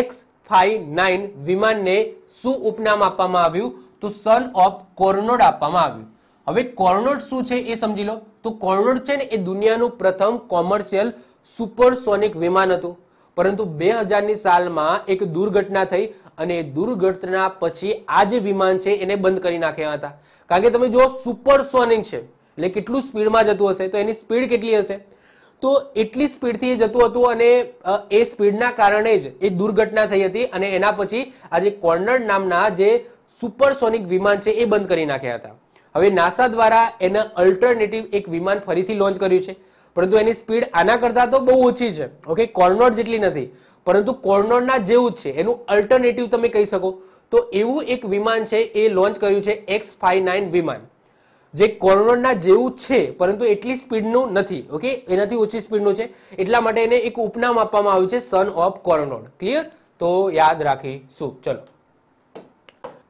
એક્સ ફાઈવ નાઇન વિમાનને શું ઉપનામ આપવામાં આવ્યું તો સન ઓફ કોર્નોડ આપવામાં આવ્યું હવે કોર્નોડ શું છે એ સમજી લો તો કોર્નોડ છે ને એ દુનિયાનું પ્રથમ કોમર્શિયલ સુપરસોનિક વિમાન હતું પરંતુ બે હજારની સાલમાં એક દુર્ઘટના થઈ અને દુર્ઘટના પછી આ જે વિમાન છે એને બંધ કરી નાખ્યા હતા કારણ કે તમે જુઓ સુપરસોનિક છે એટલે કેટલું સ્પીડમાં જતું હશે તો એની સ્પીડ કેટલી હશે તો એટલી સ્પીડથી એ જતું હતું અને એ સ્પીડના કારણે જ એ દુર્ઘટના થઈ હતી અને એના પછી આ જે કોર્નર નામના જે સુપરસોનિક વિમાન છે એ બંધ કરી નાખ્યા હતા હવે નાસા દ્વારા એના અલ્ટરનેટિવ એક વિમાન ફરીથી લોન્ચ કર્યું છે પરંતુ એની સ્પીડ આના કરતાં તો બહુ ઓછી છે ઓકે કોર્નોડ જેટલી નથી પરંતુ કોર્નોડના જેવું જ છે એનું અલ્ટરનેટિવ તમે કહી શકો તો એવું એક વિમાન છે એ લોન્ચ કર્યું છે એક્સ ફાઈવ વિમાન જે કોર્નોડના જેવું છે પરંતુ એટલી સ્પીડનું નથી ઓકે એનાથી ઓછી સ્પીડનું છે એટલા માટે એને એક ઉપનામ આપવામાં આવ્યું છે સન ઓફ કોર્નોડ ક્લિયર તો યાદ રાખીશું ચલો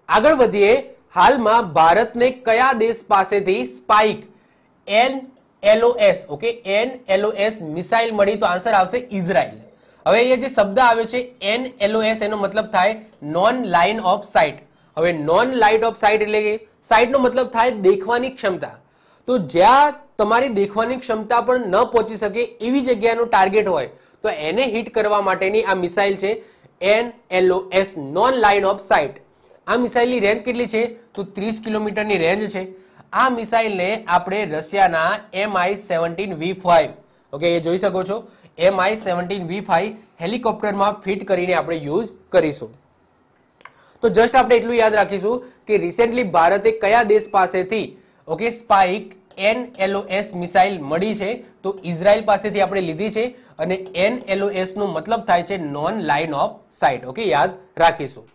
આગળ વધીએ હાલમાં ભારતને કયા દેશ પાસેથી spike N LOS okay N LOS missile મળી તો આન્સર આવશે ઇઝરાયલ હવે અહીંયા જે શબ્દ આવ્યો છે એન એલઓએસ એનો મતલબ થાય નોન લાઇન ઓફ સાઇટ હવે નોન લાઇટ ઓફ સાઇટ એટલે કે સાઇટનો મતલબ થાય દેખવાની ક્ષમતા તો જ્યાં તમારી દેખવાની ક્ષમતા પણ ન પહોંચી શકે એવી જગ્યાનું ટાર્ગેટ હોય તો એને હિટ કરવા માટેની આ મિસાઇલ છે N LOS non line of sight આ મિસાઇલની રેન્જ કેટલી છે તો ત્રીસ કિલોમીટરની રેન્જ છે આ મિસાઇલને આપણે રશિયાના MI seventeen V five okay એ જોઈ શકો છો M I seventeen V five હેલિકોપ્ટરમાં ફિટ કરીને આપણે યુઝ કરીશું તો જસ્ટ આપણે એટલું યાદ રાખીશું કે રિસેન્ટલી ભારતે કયા દેશ પાસેથી okay spike N LOS missile મળી છે તો ઇઝરાયલ પાસેથી આપણે લીધી છે અને એન એલઓએસનો મતલબ થાય છે non line of sight okay યાદ રાખીશું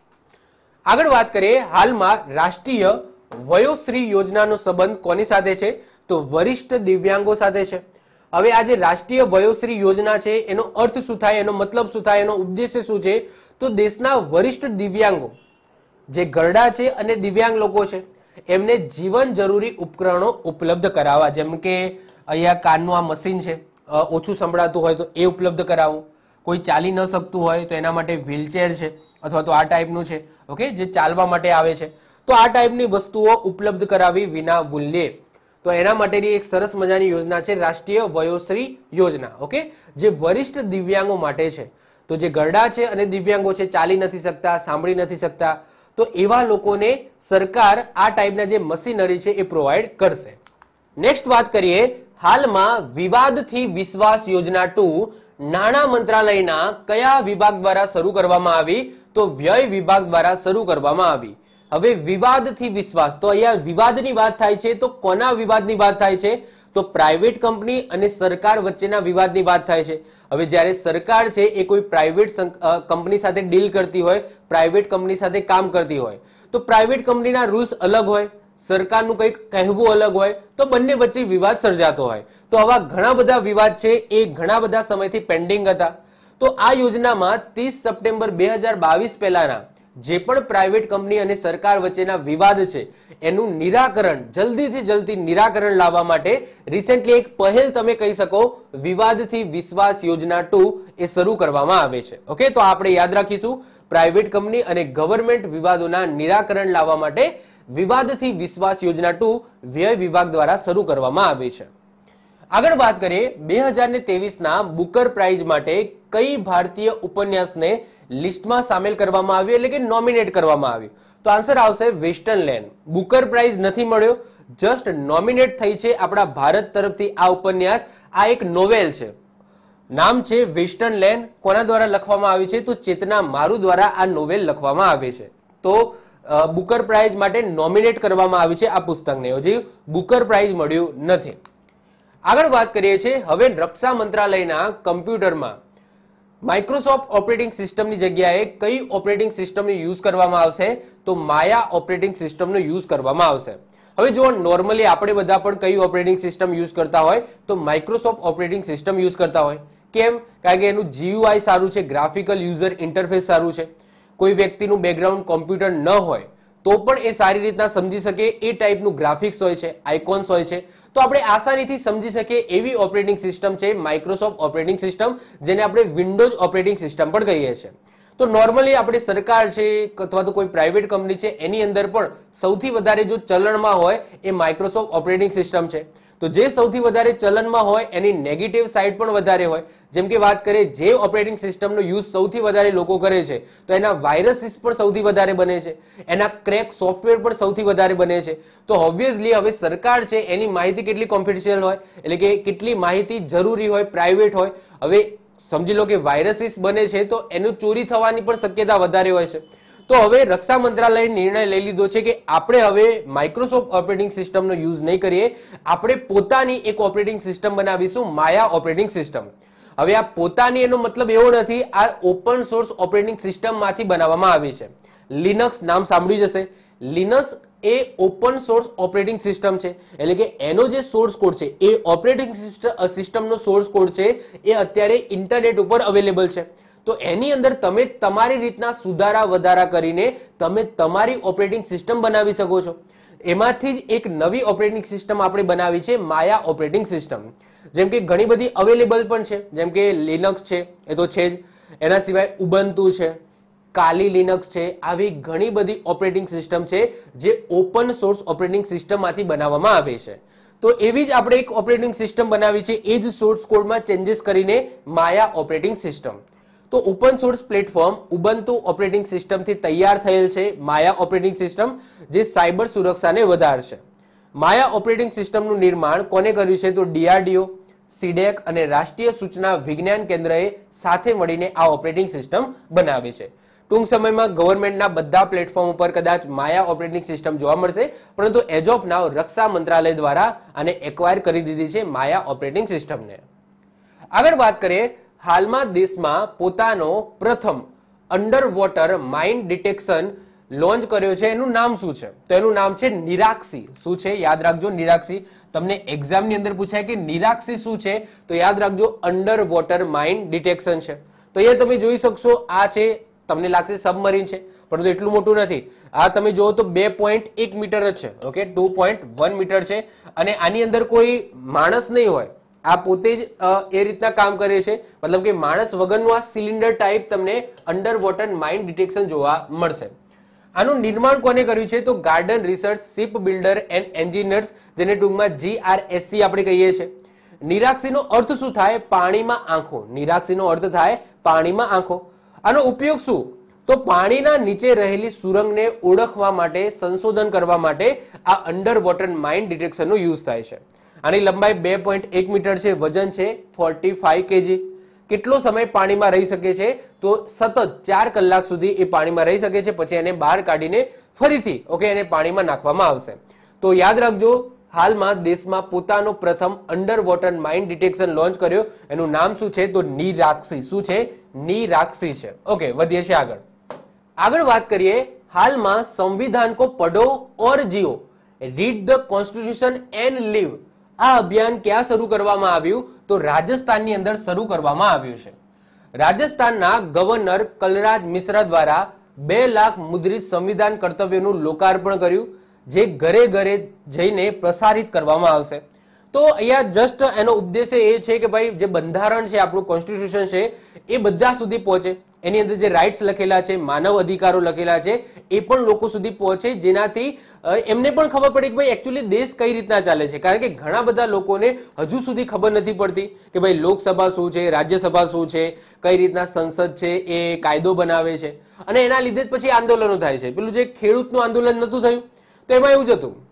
આગળ વાત કરીએ હાલમાં રાષ્ટ્રીય વયોશ્રી યોજનાનો સંબંધ કોની સાથે છે તો વરિષ્ઠ દિવ્યાંગો સાથે છે હવે આ જે રાષ્ટ્રીય વયોશ્રી યોજના છે એનો અર્થ શું થાય એનો મતલબ શું થાય એનો ઉદ્દેશ્ય શું છે તો દેશના વરિષ્ઠ દિવ્યાંગો જે ગરડા છે અને દિવ્યાંગ લોકો છે એમને જીવન જરૂરી ઉપકરણો ઉપલબ્ધ કરાવવા જેમ કે અહીંયા કાનનું આ મશીન છે ઓછું સંભળાતું હોય તો એ ઉપલબ્ધ કરાવવું કોઈ ચાલી ન શકતું હોય તો એના માટે વ્હીલચેર છે અથવા તો આ ટાઈપનું છે ઓકે જે ચાલવા માટે આવે છે તો આ ટાઈપની વસ્તુઓ ઉપલબ્ધ કરાવી વિના મૂલ્યે તો એના માટેની એક સરસ મજાની યોજના છે રાષ્ટ્રીય વયોશ્રી યોજના ઓકે જે વરિષ્ઠ દિવ્યાંગો માટે છે તો જે ગરડા છે અને દિવ્યાંગો છે ચાલી નથી શકતા સાંભળી નથી શકતા તો એવા લોકોને સરકાર આ ટાઈપના જે મશીનરી છે એ પ્રોવાઈડ કરશે નેક્સ્ટ વાત કરીએ હાલમાં વિવાદથી વિશ્વાસ યોજના ટુ નાણાં મંત્રાલયના કયા વિભાગ દ્વારા શરૂ કરવામાં આવી તો વ્યય વિભાગ દ્વારા શરૂ કરવામાં આવી હવે વિવાદથી વિશ્વાસ તો અહીંયા વિવાદની વાત થાય છે તો કોના વિવાદની વાત થાય છે તો પ્રાઇવેટ કંપની અને સરકાર વચ્ચેના વિવાદની વાત થાય છે હવે જ્યારે સરકાર છે એ કોઈ પ્રાઇવેટ કંપની સાથે ડીલ કરતી હોય પ્રાઇવેટ કંપની સાથે કામ કરતી હોય તો પ્રાઇવેટ કંપનીના રૂલ્સ અલગ હોય સરકારનું કંઈક કહેવું અલગ હોય તો બંને વચ્ચે વિવાદ સર્જાતો હોય તો આવા ઘણા બધા વિવાદ છે એ ઘણા બધા સમયથી પેન્ડિંગ હતા તો આ યોજનામાં ત્રીસ સપ્ટેમ્બર બે હજાર બાવીસ પહેલાના જે પણ પ્રાઇવેટ કંપની અને સરકાર વચ્ચેના વિવાદ છે એનું નિરાકરણ જલ્દીથી જલ્દી નિરાકરણ લાવવા માટે રિસેન્ટલી એક પહેલ તમે કહી શકો વિવાદથી વિશ્વાસ યોજના ટુ એ શરૂ કરવામાં આવે છે ઓકે તો આપણે યાદ રાખીશું પ્રાઇવેટ કંપની અને ગવર્મેન્ટ વિવાદોના નિરાકરણ લાવવા માટે વિવાદથી વિશ્વાસ યોજના ટુ વ્યય વિભાગ દ્વારા શરૂ કરવામાં આવે છે આગળ વાત કરીએ બે હજાર ને તેવીસના બુકર પ્રાઇઝ માટે કઈ ભારતીય ઉપન્યાસને લિસ્ટમાં સામેલ કરવામાં આવ્યું એટલે કે નોમિનેટ કરવામાં આવ્યું તો આન્સર આવશે વેસ્ટર્ન લેન્ડ બુકર પ્રાઇઝ નથી મળ્યો જસ્ટ નોમિનેટ થઈ છે આપણા ભારત તરફથી આ ઉપન્યાસ આ એક નોવેલ છે નામ છે વેસ્ટર્ન લેન્ડ કોના દ્વારા લખવામાં આવી છે તો ચેતના મારું દ્વારા આ નોવેલ લખવામાં આવે છે તો બુકર પ્રાઇઝ માટે નોમિનેટ કરવામાં આવી છે આ પુસ્તકને હજી બુકર પ્રાઇઝ મળ્યું નથી આગળ વાત કરીએ છીએ હવે રક્ષા મંત્રાલયના કમ્પ્યુટરમાં માઇક્રોસોફ્ટ ઓપરેટિંગ સિસ્ટમની જગ્યાએ કઈ ઓપરેટિંગ સિસ્ટમનો યુઝ કરવામાં આવશે તો માયા ઓપરેટિંગ સિસ્ટમનો યુઝ કરવામાં આવશે હવે જો નોર્મલી આપણે બધા પણ કઈ ઓપરેટિંગ સિસ્ટમ યુઝ કરતા હોય તો માઇક્રોસોફ્ટ ઓપરેટિંગ સિસ્ટમ યુઝ કરતા હોય કેમ કારણ કે એનું જીયુઆઈ સારું છે ગ્રાફિકલ યુઝર ઇન્ટરફેસ સારું છે કોઈ વ્યક્તિનું બેકગ્રાઉન્ડ કોમ્પ્યુટર ન હોય તો પણ એ સારી રીતના સમજી શકે એ ટાઈપનું ગ્રાફિક્સ હોય છે આઇકોન્સ હોય છે તો આપણે આસાનીથી સમજી શકીએ એવી ઓપરેટિંગ સિસ્ટમ છે માઇક્રોસોફ્ટ ઓપરેટિંગ સિસ્ટમ જેને આપણે વિન્ડોઝ ઓપરેટિંગ સિસ્ટમ પણ કહીએ છીએ તો નોર્મલી આપણે સરકાર છે અથવા તો કોઈ પ્રાઇવેટ કંપની છે એની અંદર પણ સૌથી વધારે જો ચલણમાં હોય એ માઇક્રોસોફ્ટ ઓપરેટિંગ સિસ્ટમ છે તો જે સૌથી વધારે ચલનમાં હોય એની નેગેટિવ સાઇડ પણ વધારે હોય જેમ કે વાત કરીએ જે ઓપરેટિંગ સિસ્ટમનો યુઝ સૌથી વધારે લોકો કરે છે તો એના વાયરસીસ પણ સૌથી વધારે બને છે એના ક્રેક સોફ્ટવેર પણ સૌથી વધારે બને છે તો ઓબ્વિયસલી હવે સરકાર છે એની માહિતી કેટલી કોન્ફિડન્શિયલ હોય એટલે કે કેટલી માહિતી જરૂરી હોય પ્રાઇવેટ હોય હવે સમજી લો કે વાયરસીસ બને છે તો એનું ચોરી થવાની પણ શક્યતા વધારે હોય છે તો હવે રક્ષા મંત્રાલયે નિર્ણય લઈ લીધો છે કે આપણે હવે માઇક્રોસોફ્ટ ઓપરેટિંગ સિસ્ટમનો યુઝ નહીં કરીએ આપણે પોતાની એક ઓપરેટિંગ સિસ્ટમ બનાવીશું માયા ઓપરેટિંગ સિસ્ટમ હવે આ પોતાની એનો મતલબ એવો નથી આ ઓપન સોર્સ ઓપરેટિંગ સિસ્ટમમાંથી બનાવવામાં આવી છે લિનક્સ નામ સાંભળ્યું જશે લિનક્સ એ ઓપન સોર્સ ઓપરેટિંગ સિસ્ટમ છે એટલે કે એનો જે સોર્સ કોડ છે એ ઓપરેટિંગ સિસ્ટમનો સોર્સ કોડ છે એ અત્યારે ઇન્ટરનેટ ઉપર અવેલેબલ છે તો એની અંદર તમે તમારી રીતના સુધારા વધારા કરીને તમે તમારી ઓપરેટિંગ સિસ્ટમ બનાવી શકો છો એમાંથી જ એક નવી ઓપરેટિંગ સિસ્ટમ આપણે બનાવી છે માયા ઓપરેટિંગ સિસ્ટમ જેમ કે ઘણી બધી અવેલેબલ પણ છે જેમ કે લિનક્સ છે એ તો છે જ એના સિવાય ઉબંતુ છે કાલી લિનક્સ છે આવી ઘણી બધી ઓપરેટિંગ સિસ્ટમ છે જે ઓપન સોર્સ ઓપરેટિંગ સિસ્ટમમાંથી બનાવવામાં આવે છે તો એવી જ આપણે એક ઓપરેટિંગ સિસ્ટમ બનાવી છે એ જ સોર્સ કોડમાં ચેન્જીસ કરીને માયા ઓપરેટિંગ સિસ્ટમ તો open source platform Ubuntu operating સિસ્ટમથી તૈયાર થયેલ છે માયા ઓપરેટિંગ સિસ્ટમ જે સાયબર સુરક્ષાને વધારશે માયા ઓપરેટિંગ સિસ્ટમનું નિર્માણ કોને કર્યું છે તો ડીઆરડીઓ સીડેક અને રાષ્ટ્રીય સૂચના વિજ્ઞાન કેન્દ્રએ સાથે મળીને આ ઓપરેટિંગ સિસ્ટમ બનાવી છે ટૂંક સમયમાં ગવર્મેન્ટના બધા પ્લેટફોર્મ ઉપર કદાચ માયા ઓપરેટિંગ સિસ્ટમ જોવા મળશે પરંતુ એજોપ નાવ રક્ષા મંત્રાલય દ્વારા આને એકવાયર કરી દીધી છે માયા ઓપરેટિંગ સિસ્ટમને આગળ વાત કરીએ હાલમાં દેશમાં પોતાનો પ્રથમ underwater mind detection launch કર્યો છે એનું નામ શું છે તો એનું નામ છે નિરાક્ષી શું છે યાદ રાખજો નિરાક્ષી તમને એક્ઝામની અંદર પૂછાય કે નિરાક્ષી શું છે તો યાદ રાખજો અંડર વોટર માઇન્ડ ડિટેક્શન છે તો અહીંયા તમે જોઈ શકશો આ છે તમને લાગશે સબમરીન છે પરંતુ એટલું મોટું નથી આ તમે જુઓ તો બે પોઈન્ટ એક મીટર જ છે okay two point one meter છે અને આની અંદર કોઈ માણસ નહીં હોય આ પોતે જ એ રીતના કામ કરે છે મતલબ કે માણસ વગરનું આ સિલિન્ડર ટાઈપ તમને અંડર વોટર માઇન ડિટેક્શન જોવા મળશે આનું નિર્માણ કોને કર્યું છે તો garden research ship builder and engineers જેને ટૂંકમાં જીઆરએસસી આપણે કહીએ છીએ નિરાક્ષીનો અર્થ શું થાય પાણીમાં આંખો નિરાક્ષીનો અર્થ થાય પાણીમાં આંખો આનો ઉપયોગ શું તો પાણીના નીચે રહેલી સુરંગને ઓળખવા માટે સંશોધન કરવા માટે આ અંડર વોટર માઇન ડિટેક્શનનો યુઝ થાય છે આની લંબાઈ બે પોઈન્ટ એક મીટર છે વજન છે ફોર્ટી ફાઈવ કેજી કેટલો સમય પાણીમાં રહી શકે છે તો સતત ચાર કલાક સુધી એ પાણીમાં રહી શકે છે પછી એને બહાર કાઢીને ફરીથી ઓકે એને પાણીમાં નાખવામાં આવશે તો યાદ રાખજો હાલમાં દેશમાં પોતાનો પ્રથમ underwater mine detection launch કર્યો એનું નામ શું છે તો નિરાક્ષી શું છે નિરાક્ષી છે ઓકે વધીએ છીએ આગળ આગળ વાત કરીએ હાલમાં સંવિધાન કો પડો ઓર જીઓ read the constitution and live આ અભિયાન ક્યાં શરૂ કરવામાં આવ્યું તો રાજસ્થાનની અંદર શરૂ કરવામાં આવ્યું છે રાજસ્થાનના ગવર્નર કલરાજ મિશ્રા દ્વારા બે લાખ મુદ્રિત સંવિધાન કર્તવ્યનું લોકાર્પણ કર્યું જે ઘરે ઘરે જઈને પ્રસારિત કરવામાં આવશે તો અહીંયા જસ્ટ એનો ઉપદેશ એ છે કે ભાઈ જે બંધારણ છે આપણું કોન્સ્ટિટ્યુશન છે એ બધા સુધી પહોંચે એની અંદર જે રાઇટ્સ લખેલા છે માનવ અધિકારો લખેલા છે એ પણ લોકો સુધી પહોંચે જેનાથી એમને પણ ખબર પડે કે ભાઈ એકચ્યુઅલી દેશ કઈ રીતના ચાલે છે કારણ કે ઘણા બધા લોકોને હજુ સુધી ખબર નથી પડતી કે ભાઈ લોકસભા શું છે રાજ્યસભા શું છે કઈ રીતના સંસદ છે એ કાયદો બનાવે છે અને એના લીધે જ પછી આંદોલનો થાય છે પેલું જે ખેડૂતનું આંદોલન નહોતું થયું તો એમાં એવું જ હતું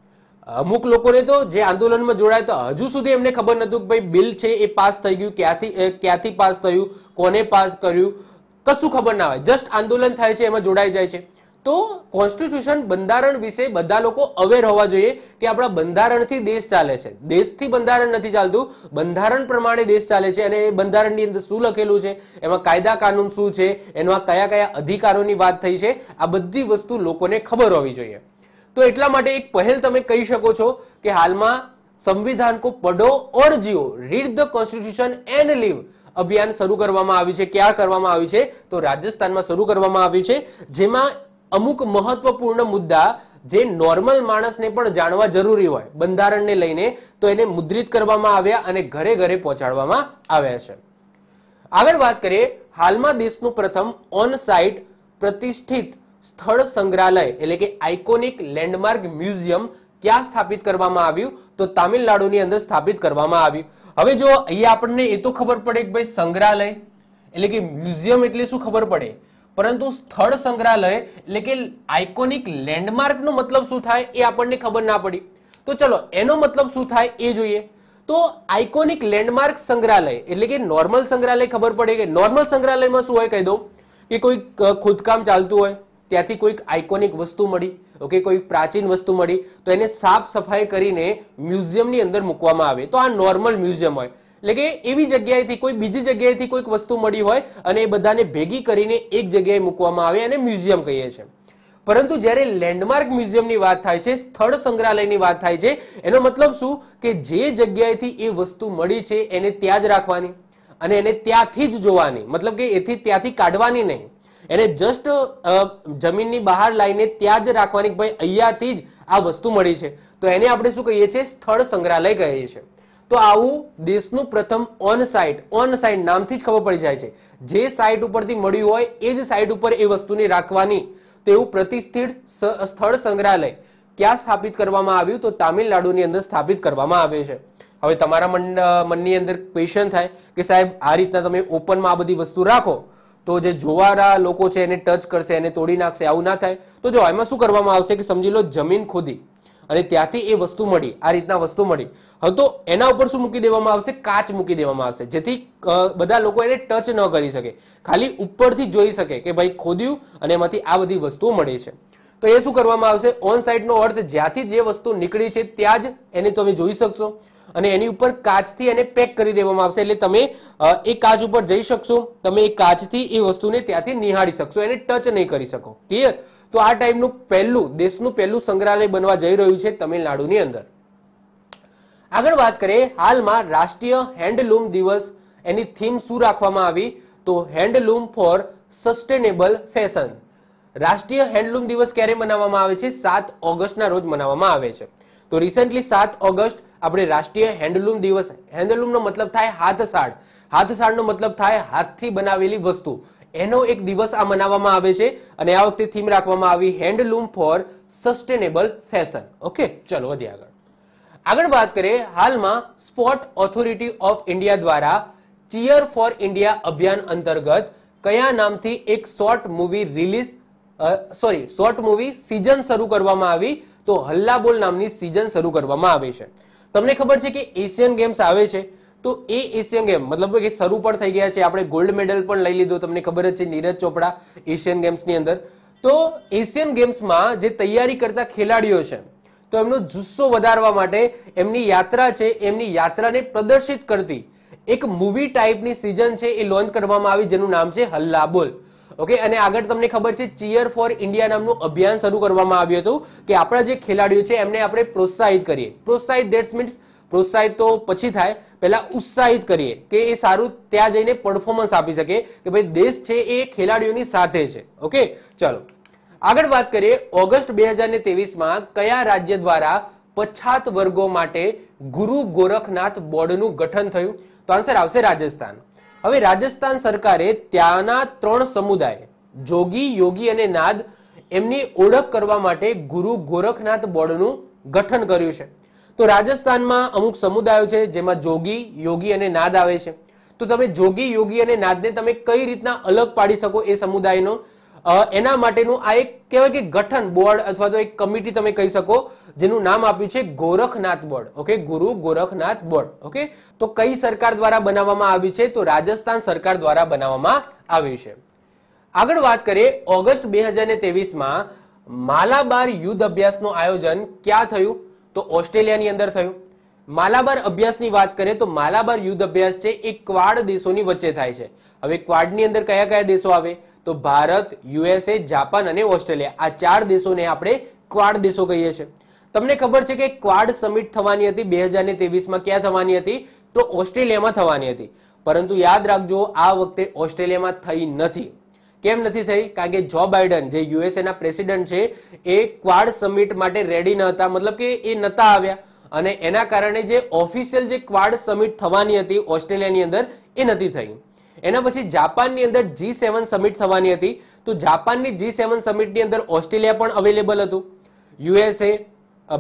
અમુક લોકોને તો જે આંદોલનમાં જોડાયા તો હજુ સુધી એમને ખબર નહોતું કે ભાઈ બિલ છે એ પાસ થઈ ગયું ક્યાંથી ક્યાંથી પાસ થયું કોને પાસ કર્યું કશું ખબર ના હોય જસ્ટ આંદોલન થાય છે એમાં જોડાઈ જાય છે તો કોન્સ્ટિટ્યુશન બંધારણ વિશે બધા લોકો અવેર હોવા જોઈએ કે આપણા બંધારણથી દેશ ચાલે છે દેશથી બંધારણ નથી ચાલતું બંધારણ પ્રમાણે દેશ ચાલે છે અને એ બંધારણની અંદર શું લખેલું છે એમાં કાયદા કાનૂન શું છે એમાં કયા કયા અધિકારોની વાત થઈ છે આ બધી વસ્તુ લોકોને ખબર હોવી જોઈએ તો એટલા માટે એક પહેલ તમે કહી શકો છો કે હાલમાં સંવિધાન કો પડો ઓર જીઓ read the constitution and live અભિયાન શરૂ કરવામાં આવ્યું છે ક્યાં કરવામાં આવ્યું છે તો રાજસ્થાનમાં શરૂ કરવામાં આવ્યું છે જેમાં અમુક મહત્વપૂર્ણ મુદ્દા જે નોર્મલ માણસને પણ જાણવા જરૂરી હોય બંધારણને લઈને તો એને મુદ્રિત કરવામાં આવ્યા અને ઘરે ઘરે પહોંચાડવામાં આવ્યા છે આગળ વાત કરીએ હાલમાં દેશનું પ્રથમ ઓન સાઇટ પ્રતિષ્ઠિત સ્થળ સંગ્રહાલય એટલે કે આઇકોનિક લેન્ડમાર્ક મ્યુઝિયમ ક્યાં સ્થાપિત કરવામાં આવ્યું તો તામિલનાડુની અંદર સ્થાપિત કરવામાં આવ્યું હવે જો અહીંયા આપણને એ તો ખબર પડે કે ભાઈ સંગ્રહાલય એટલે કે મ્યુઝિયમ એટલે શું ખબર પડે પરંતુ સ્થળ સંગ્રહાલય એટલે કે આઇકોનિક લેન્ડમાર્કનો મતલબ શું થાય એ આપણને ખબર ના પડી તો ચલો એનો મતલબ શું થાય એ જોઈએ તો આઇકોનિક લેન્ડમાર્ક સંગ્રહાલય એટલે કે નોર્મલ સંગ્રહાલય ખબર પડે કે નોર્મલ સંગ્રહાલયમાં શું હોય કહી દઉં કે કોઈ ખોદકામ ચાલતું હોય ત્યાંથી કોઈક આઇકોનિક વસ્તુ મળી ઓકે કોઈ પ્રાચીન વસ્તુ મળી તો એને સાફ સફાઈ કરીને મ્યુઝિયમની અંદર મૂકવામાં આવે તો આ નોર્મલ મ્યુઝિયમ હોય એટલે કે એવી જગ્યાએથી કોઈ બીજી જગ્યાએથી કોઈક વસ્તુ મળી હોય અને એ બધાને ભેગી કરીને એક જગ્યાએ મૂકવામાં આવે અને મ્યુઝિયમ કહીએ છીએ પરંતુ જ્યારે લેન્ડમાર્ક મ્યુઝિયમની વાત થાય છે સ્થળ સંગ્રહાલયની વાત થાય છે એનો મતલબ શું કે જે જગ્યાએથી એ વસ્તુ મળી છે એને ત્યાં જ રાખવાની અને એને ત્યાંથી જ જોવાની મતલબ કે એથી ત્યાંથી કાઢવાની નહીં એને જસ્ટ જમીનની બહાર લાવીને ત્યાં જ રાખવાની ભાઈ અહીંયાથી જ આ વસ્તુ મળી છે તો એને આપણે શું કહીએ છીએ સ્થળ સંગ્રહાલય કહીએ છીએ તો આવું દેશનું પ્રથમ ઓન સાઇટ ઓન સાઇટ નામથી જ ખબર પડી જાય છે જે સાઇટ ઉપરથી મળ્યું હોય એ જ સાઇટ ઉપર એ વસ્તુને રાખવાની તો એવું પ્રતિષ્ઠિત સ્થળ સંગ્રહાલય ક્યાં સ્થાપિત કરવામાં આવ્યું તો તામિલનાડુની અંદર સ્થાપિત કરવામાં આવ્યું છે હવે તમારા મન મનની અંદર ક્વેશ્ચન થાય કે સાહેબ આ રીતના તમે ઓપનમાં આ બધી વસ્તુ રાખો તો જે જોવારા લોકો છે એને ટચ કરશે એને તોડી નાખશે આવું ના થાય તો જો એમાં શું કરવામાં આવશે કે સમજી લો જમીન ખોદી અને ત્યાંથી એ વસ્તુ મળી આ રીતના વસ્તુ મળી હવે તો એના ઉપર શું મૂકી દેવામાં આવશે કાચ મૂકી દેવામાં આવશે જેથી બધા લોકો એને ટચ ન કરી શકે ખાલી ઉપરથી જોઈ શકે કે ભાઈ ખોદ્યું અને એમાંથી આ બધી વસ્તુઓ મળી છે તો એ શું કરવામાં આવશે ઓન સાઇટનો અર્થ જ્યાંથી જે વસ્તુ નીકળી છે ત્યાં જ એને તમે જોઈ શકશો અને એની ઉપર કાચથી એને પેક કરી દેવામાં આવશે એટલે તમે એ કાચ ઉપર જઈ શકશો તમે એ કાચથી એ વસ્તુને ત્યાંથી નિહાળી શકશો એને ટચ નહીં કરી શકો ક્લિયર તો આ ટાઈપનું પહેલું દેશનું પહેલું સંગ્રહાલય બનવા જઈ રહ્યું છે તમિલનાડુની અંદર આગળ વાત કરીએ હાલમાં રાષ્ટ્રીય હેન્ડલૂમ દિવસ એની થીમ શું રાખવામાં આવી તો હેન્ડલૂમ ફોર સસ્ટેનેબલ ફેશન રાષ્ટ્રીય હેન્ડલૂમ દિવસ ક્યારે મનાવવામાં આવે છે સાત ઓગસ્ટના રોજ મનાવવામાં આવે છે તો રિસેન્ટલી સાત ઓગસ્ટ આપણે રાષ્ટ્રીય હેન્ડલૂમ દિવસ હેન્ડલૂમનો મતલબ થાય હાથસાળ હાથસાળનો મતલબ થાય હાથથી બનાવેલી વસ્તુ એનો એક દિવસ આ મનાવવામાં આવે છે અને આ વખતે થીમ રાખવામાં આવી handloom for sustainable fashion okay ચલો વધીએ આગળ આગળ વાત કરીએ હાલમાં સ્પોર્ટ ઓથોરિટી ઓફ ઇન્ડિયા દ્વારા ચીયર ફોર ઇન્ડિયા અભિયાન અંતર્ગત કયા નામથી એક short movie release sorry short movie season શરૂ કરવામાં આવી તો હલ્લા બોલ નામની સિઝન શરૂ કરવામાં આવી છે તમને ખબર છે કે એશિયન ગેમ્સ આવે છે તો એ એશિયન ગેમ મતલબ કે શરૂ પણ થઈ ગયા છે આપણે ગોલ્ડ મેડલ પણ લઈ લીધો તમને ખબર જ છે નીરજ ચોપડા એશિયન ગેમ્સની અંદર તો એશિયન ગેમ્સમાં જે તૈયારી કરતા ખેલાડીઓ છે તો એમનો જુસ્સો વધારવા માટે એમની યાત્રા છે એમની યાત્રાને પ્રદર્શિત કરતી એક મૂવી ટાઈપની સિઝન છે એ લોન્ચ કરવામાં આવી જેનું નામ છે હલ્લા બોલ ઓકે અને આગળ તમને ખબર છે ચીયર ફોર ઇન્ડિયા નામનું અભિયાન શરૂ કરવામાં આવ્યું હતું કે આપણા જે ખેલાડીઓ છે એમને આપણે પ્રોત્સાહિત કરીએ પ્રોત્સાહિત દેટ્સ મીન્સ પ્રોત્સાહિત તો પછી થાય પહેલા ઉત્સાહિત કરીએ કે એ સારું ત્યાં જઈને પરફોર્મન્સ આપી શકે કે ભાઈ દેશ છે એ ખેલાડીઓની સાથે છે ઓકે ચલો આગળ વાત કરીએ ઓગસ્ટ બે હજાર તેવીસમાં કયા રાજ્ય દ્વારા પછાત વર્ગો માટે ગુરુ ગોરખનાથ બોર્ડનું ગઠન થયું તો આન્સર આવશે રાજસ્થાન હવે રાજસ્થાન સરકારે ત્યાંના ત્રણ સમુદાય જોગી યોગી અને નાદ એમની ઓળખ કરવા માટે ગુરુ ગોરખનાથ બોર્ડનું ગઠન કર્યું છે તો રાજસ્થાનમાં અમુક સમુદાયો છે જેમાં જોગી યોગી અને નાદ આવે છે તો તમે જોગી યોગી અને નાદને તમે કઈ રીતના અલગ પાડી શકો એ સમુદાયનો એના માટેનું આ એક કહેવાય કે ગઠન બોર્ડ અથવા તો એક કમિટી તમે કહી શકો જેનું નામ આપ્યું છે ગોરખનાથ બોર્ડ ઓકે ગુરુ ગોરખનાથ બોર્ડ ઓકે તો કઈ સરકાર દ્વારા બનાવવામાં આવી છે તો રાજસ્થાન સરકાર દ્વારા બનાવવામાં આવી છે આગળ વાત કરીએ ઓગસ્ટ બે હજાર તેવીસમાં માલાબાર યુદ્ધ અભ્યાસનું આયોજન ક્યાં થયું તો ઓસ્ટ્રેલિયાની અંદર થયું માલાબાર અભ્યાસની વાત કરીએ તો માલાબાર યુદ્ધ અભ્યાસ છે એ ક્વાડ દેશોની વચ્ચે થાય છે હવે ક્વાડની અંદર કયા કયા દેશો આવે તો ભારત યુએસએ જાપાન અને ઓસ્ટ્રેલિયા આ ચાર દેશોને આપણે ક્વાડ દેશો કહીએ છીએ તમને ખબર છે કે ક્વાડ સમિટ થવાની હતી બે હજાર ત્રેવીસમાં ક્યાં થવાની હતી તો ઓસ્ટ્રેલિયામાં થવાની હતી પરંતુ યાદ રાખજો આ વખતે ઓસ્ટ્રેલિયામાં થઈ નથી કેમ નથી થઈ કારણ કે જો બાઇડન જે યુએસએના પ્રેસિડેન્ટ છે એ ક્વાડ સમિટ માટે રેડી ન હતા મતલબ કે એ નતા આવ્યા અને એના કારણે જે ઓફિશિયલ જે ક્વાડ સમિટ થવાની હતી ઓસ્ટ્રેલિયાની અંદર એ નથી થઈ એના પછી જાપાનની અંદર જી સેવન સમિટ થવાની હતી તો જાપાનની જી સેવન સમિટની અંદર ઓસ્ટ્રેલિયા પણ અવેલેબલ હતું યુએસએ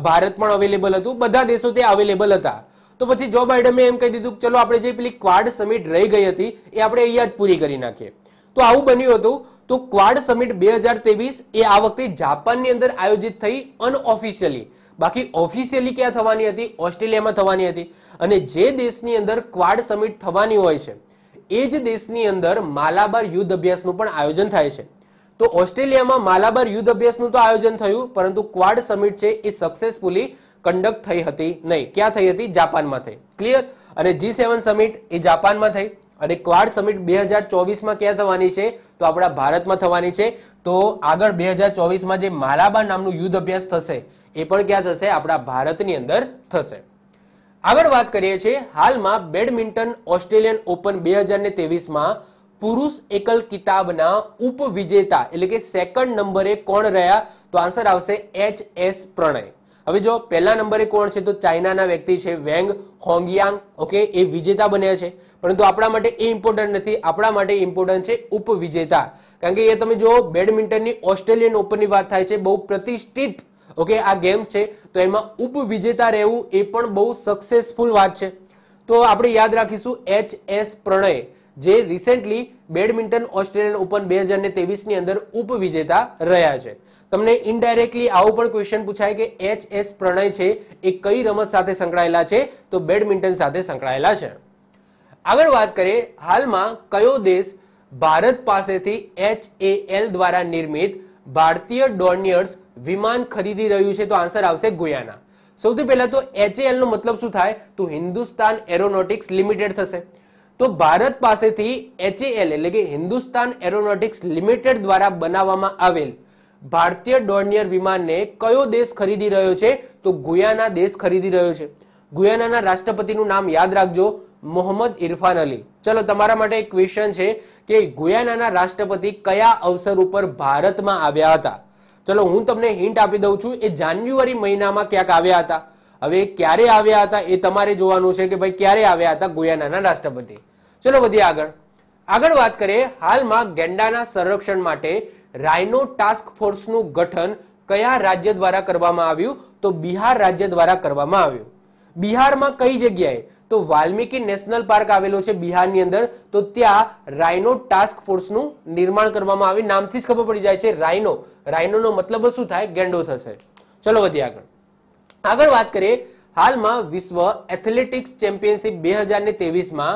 ભારત પણ અવેલેબલ હતું બધા દેશો તે અવેલેબલ હતા તો પછી જો બાઇડમે એમ કહી દીધું ચલો આપણે જે પેલી ક્વાડ સમિટ રહી ગઈ હતી એ આપણે અહીંયા જ પૂરી કરી નાખીએ તો આવું બન્યું હતું તો ક્વાડ સમિટ બે એ આ વખતે જાપાનની અંદર આયોજિત થઈ અનઓફિશિયલી બાકી ઓફિશિયલી ક્યાં થવાની હતી ઓસ્ટ્રેલિયામાં થવાની હતી અને જે દેશની અંદર ક્વાડ સમિટ થવાની હોય છે એ જ દેશની અંદર માલાબાર યુદ્ધ અભ્યાસનું પણ આયોજન થાય છે તો ઓસ્ટ્રેલિયામાં માલાબાર યુદ્ધ અભ્યાસનું તો આયોજન થયું પરંતુ ક્વાડ સમિટ છે એ સક્સેસફુલી કંડક્ટ થઈ હતી નહીં ક્યાં થઈ હતી જાપાનમાં થઈ ક્લિયર અને જી સેવન સમિટ એ જાપાનમાં થઈ અને ક્વાડ સમિટ બે હજાર ચોવીસમાં ક્યાં થવાની છે તો આપણા ભારતમાં થવાની છે તો આગળ બે હજાર ચોવીસમાં જે માલાબાર નામનું યુદ્ધ અભ્યાસ થશે એ પણ ક્યાં થશે આપણા ભારતની અંદર થશે આગળ વાત કરીએ છીએ હાલમાં બેડમિન્ટન ઓસ્ટ્રેલિયન ઓપન બે હજાર ને તેવીસમાં પુરુષ એકલ કિતાબના ઉપવિજેતા એટલે કે સેકન્ડ નંબરે કોણ રહ્યા તો આન્સર આવશે એચ એસ પ્રણય હવે જો પહેલા નંબરે કોણ છે તો ચાઇનાના વ્યક્તિ છે વેંગ હોંગયાંગ ઓકે એ વિજેતા બન્યા છે પરંતુ આપણા માટે એ ઇમ્પોર્ટન્ટ નથી આપણા માટે ઇમ્પોર્ટન્ટ છે ઉપવિજેતા કારણ કે એ તમે જો બેડમિન્ટનની ઓસ્ટ્રેલિયન ઓપનની વાત થાય છે બહુ પ્રતિષ્ઠિત ઓકે આ ગેમ્સ છે તો એમાં ઉપવિજેતા રહેવું એ પણ બહુ સક્સેસફુલ વાત છે તો આપણે યાદ રાખીશું એચ એસ પ્રણય જે રિસેન્ટલી બેડમિન્ટન ઓસ્ટ્રેલિયન ઓપન બે હજાર ની અંદર ઉપવિજેતા રહ્યા છે તમને ઇનડાયરેક્ટલી આવું પણ ક્વેશ્ચન પૂછાય કે એચ એસ પ્રણય છે એ કઈ રમત સાથે સંકળાયેલા છે તો બેડમિન્ટન સાથે સંકળાયેલા છે આગળ વાત કરીએ હાલમાં કયો દેશ ભારત પાસેથી એચ દ્વારા નિર્મિત ભારતીય ડોનિયર્સ વિમાન ખરીદી રહ્યું છે તો આન્સર આવશે ગુયાના સૌથી પહેલા તો એચએએલ નો મતલબ શું થાય તો હિન્દુસ્તાન એરોનોટિક્સ લિમિટેડ થશે તો ભારત પાસેથી એચએએલ એટલે કે હિન્દુસ્તાન એરોનોટિક્સ લિમિટેડ દ્વારા બનાવવામાં આવેલ ભારતીય ડોર્નિયર વિમાનને કયો દેશ ખરીદી રહ્યો છે તો ગુયાના દેશ ખરીદી રહ્યો છે ગુયાનાના રાષ્ટ્રપતિનું નામ યાદ રાખજો મોહમ્મદ ઇરફાન અલી ચલો તમારા માટે એક ક્વેશ્ચન છે કે ગુયાનાના રાષ્ટ્રપતિ કયા અવસર ઉપર ભારતમાં આવ્યા હતા ચલો હું તમને હિન્ટ આપી દઉં છું એ જાન્યુઆરી મહિનામાં ક્યાંક આવ્યા હતા હવે ક્યારે આવ્યા હતા એ તમારે જોવાનું છે કે ભાઈ ક્યારે આવ્યા હતા ગુયાનાના રાષ્ટ્રપતિ ચલો વધીએ આગળ આગળ વાત કરીએ હાલમાં ગેંડાના સંરક્ષણ માટે રાયનો ટાસ્ક ફોર્સનું ગઠન કયા રાજ્ય દ્વારા કરવામાં આવ્યું તો બિહાર રાજ્ય દ્વારા કરવામાં આવ્યું બિહારમાં કઈ જગ્યાએ તો વાલ્મીકી નેશનલ પાર્ક આવેલો છે બિહારની અંદર તો ત્યાં રાઇનો ટાસ્ક ફોર્સનું નિર્માણ કરવામાં આવ્યું નામથી જ ખબર પડી જાય છે રાઇનો રાઇનોનો મતલબ શું થાય ગેંડો થશે ચલો વધીએ આગળ આગળ વાત કરીએ હાલમાં વિશ્વ એથ્લેટિક્સ ચેમ્પિયનશિપ બે હજાર ને તેવીસમાં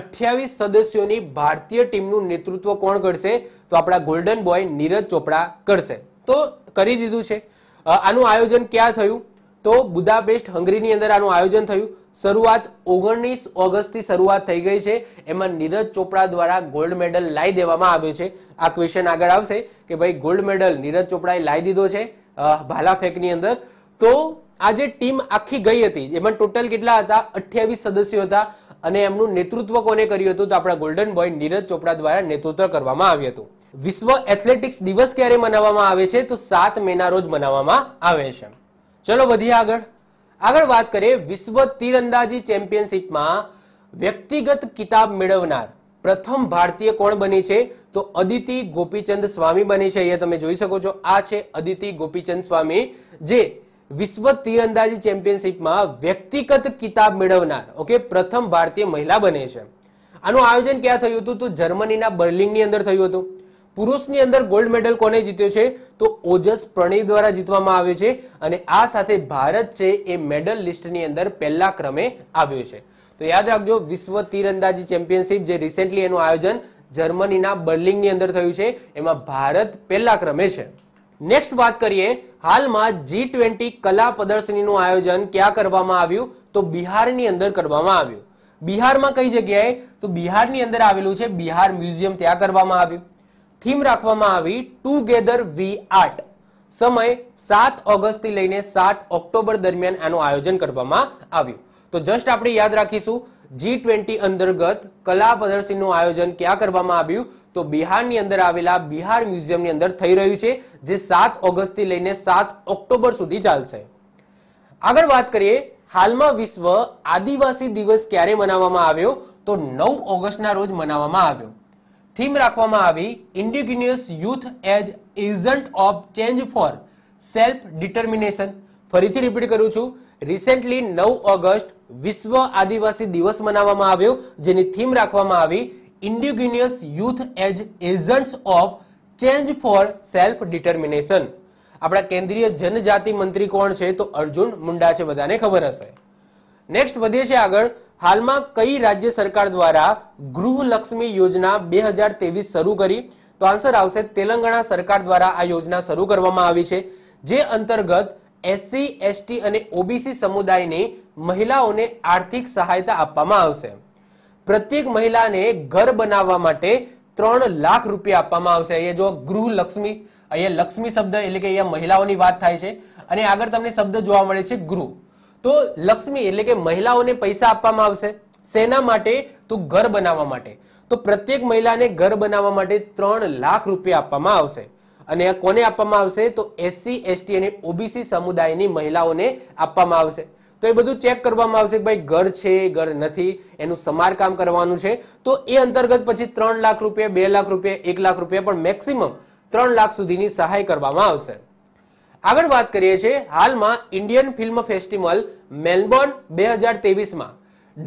અઠ્યાવીસ સદસ્યોની ભારતીય ટીમનું નેતૃત્વ કોણ કરશે તો આપણા ગોલ્ડન બોય નીરજ ચોપડા કરશે તો કરી દીધું છે આનું આયોજન ક્યાં થયું તો બુદાપેસ્ટ હંગરીની અંદર આનું આયોજન થયું શરૂઆત ઓગણીસ ઓગસ્ટથી શરૂઆત થઈ ગઈ છે એમાં નીરજ ચોપડા દ્વારા ગોલ્ડ મેડલ લાવી દેવામાં આવ્યો છે આ ક્વેશ્ચન આગળ આવશે કે ભાઈ ગોલ્ડ મેડલ નીરજ ચોપડાએ લાવી દીધો છે ભાલા ફેંકની અંદર તો આજે ટીમ આખી ગઈ હતી એમાં ટોટલ કેટલા હતા અઠ્યાવીસ સદસ્યો હતા અને એમનું નેતૃત્વ કોને કર્યું હતું તો આપણા ગોલ્ડન બોય નીરજ ચોપડા દ્વારા નેતૃત્વ કરવામાં આવ્યું હતું વિશ્વ એથ્લેટિક્સ દિવસ ક્યારે મનાવવામાં આવે છે તો સાત મેના રોજ મનાવવામાં આવે છે ચલો વધીએ આગળ આગળ વાત કરીએ વિશ્વ તીરંદાજી ચેમ્પિયનશિપમાં વ્યક્તિગત કિતાબ મેળવનાર પ્રથમ ભારતીય કોણ બની છે તો અદિતિ ગોપીચંદ સ્વામી બની છે અહીંયા તમે જોઈ શકો છો આ છે અદિતિ ગોપીચંદ સ્વામી જે વિશ્વ તીરંદાજી ચેમ્પિયનશિપમાં વ્યક્તિગત કિતાબ મેળવનાર ઓકે પ્રથમ ભારતીય મહિલા બને છે આનું આયોજન ક્યાં થયું હતું તો જર્મનીના બર્લિંગની અંદર થયું હતું પુરુષની અંદર ગોલ્ડ મેડલ કોને જીત્યો છે તો ઓજસ પ્રણય દ્વારા જીતવામાં આવ્યો છે અને આ સાથે ભારત છે એ મેડલ લિસ્ટની અંદર પહેલા ક્રમે આવ્યો છે તો યાદ રાખજો વિશ્વ તીરંદાજી ચેમ્પિયનશિપ જે રિસેન્ટલી એનું આયોજન જર્મનીના બર્લિંગની અંદર થયું છે એમાં ભારત પહેલા ક્રમે છે નેક્સ્ટ વાત કરીએ હાલમાં જી ટ્વેન્ટી કલા પ્રદર્શનીનું આયોજન ક્યાં કરવામાં આવ્યું તો બિહારની અંદર કરવામાં આવ્યું બિહારમાં કઈ જગ્યાએ તો બિહારની અંદર આવેલું છે બિહાર મ્યુઝિયમ ત્યાં કરવામાં આવ્યું થીમ રાખવામાં આવી ટુગેધર વી આર્ટ સમય સાત ઓગસ્ટથી લઈને સાત ઓક્ટોબર દરમિયાન એનું આયોજન કરવામાં આવ્યું તો જસ્ટ આપણે યાદ રાખીશું જી ટ્વેન્ટી અંતર્ગત કલા પ્રદર્શનનું આયોજન ક્યાં કરવામાં આવ્યું તો બિહારની અંદર આવેલા બિહાર મ્યુઝિયમની અંદર થઈ રહ્યું છે જે સાત ઓગસ્ટથી લઈને સાત ઓક્ટોબર સુધી ચાલશે આગળ વાત કરીએ હાલમાં વિશ્વ આદિવાસી દિવસ ક્યારે મનાવવામાં આવ્યો તો નવ ઓગસ્ટના રોજ મનાવવામાં આવ્યો થીમ રાખવામાં આવી indigenous youth as agent of change for self determination ફરીથી રિપીટ કરું છું રિસેન્ટલી નવ ઓગસ્ટ વિશ્વ આદિવાસી દિવસ મનાવવામાં આવ્યો જેની થીમ રાખવામાં આવી indigenous youth as agents of change for self determination આપણા કેન્દ્રીય જનજાતિ મંત્રી કોણ છે તો અર્જુન મુંડા છે બધાને ખબર હશે નેક્સ્ટ વધીએ છીએ આગળ હાલમાં કઈ રાજ્ય સરકાર દ્વારા ગૃહલક્ષ્મી યોજના બે હજાર તેવીસ શરૂ કરી તો આન્સર આવશે તેલંગાણા સરકાર દ્વારા આ યોજના શરૂ કરવામાં આવી છે જે અંતર્ગત એસસી એસટી અને ઓબીસી સમુદાયની મહિલાઓને આર્થિક સહાયતા આપવામાં આવશે પ્રત્યેક મહિલાને ઘર બનાવવા માટે ત્રણ લાખ રૂપિયા આપવામાં આવશે અહીંયા જો ગૃહલક્ષ્મી અહીંયા લક્ષ્મી શબ્દ એટલે કે અહીંયા મહિલાઓની વાત થાય છે અને આગળ તમને શબ્દ જોવા મળે છે ગૃહ તો લક્ષ્મી એટલે કે મહિલાઓને પૈસા આપવામાં આવશે સેના માટે તો ઘર બનાવવા માટે તો પ્રત્યેક મહિલાને ઘર બનાવવા માટે ત્રણ લાખ રૂપિયા આપવામાં આવશે અને કોને આપવામાં આવશે તો એસસી એસટી અને ઓબીસી સમુદાયની મહિલાઓને આપવામાં આવશે તો એ બધું ચેક કરવામાં આવશે કે ભાઈ ઘર છે ઘર નથી એનું સમારકામ કરવાનું છે તો એ અંતર્ગત પછી ત્રણ લાખ રૂપિયા બે લાખ રૂપિયા એક લાખ રૂપિયા પણ મેક્સિમમ ત્રણ લાખ સુધીની સહાય કરવામાં આવશે આગળ વાત કરીએ છીએ હાલમાં ઇન્ડિયન ફિલ્મ ફેસ્ટિવલ મેલબોર્ન બે હજાર તેવીસમાં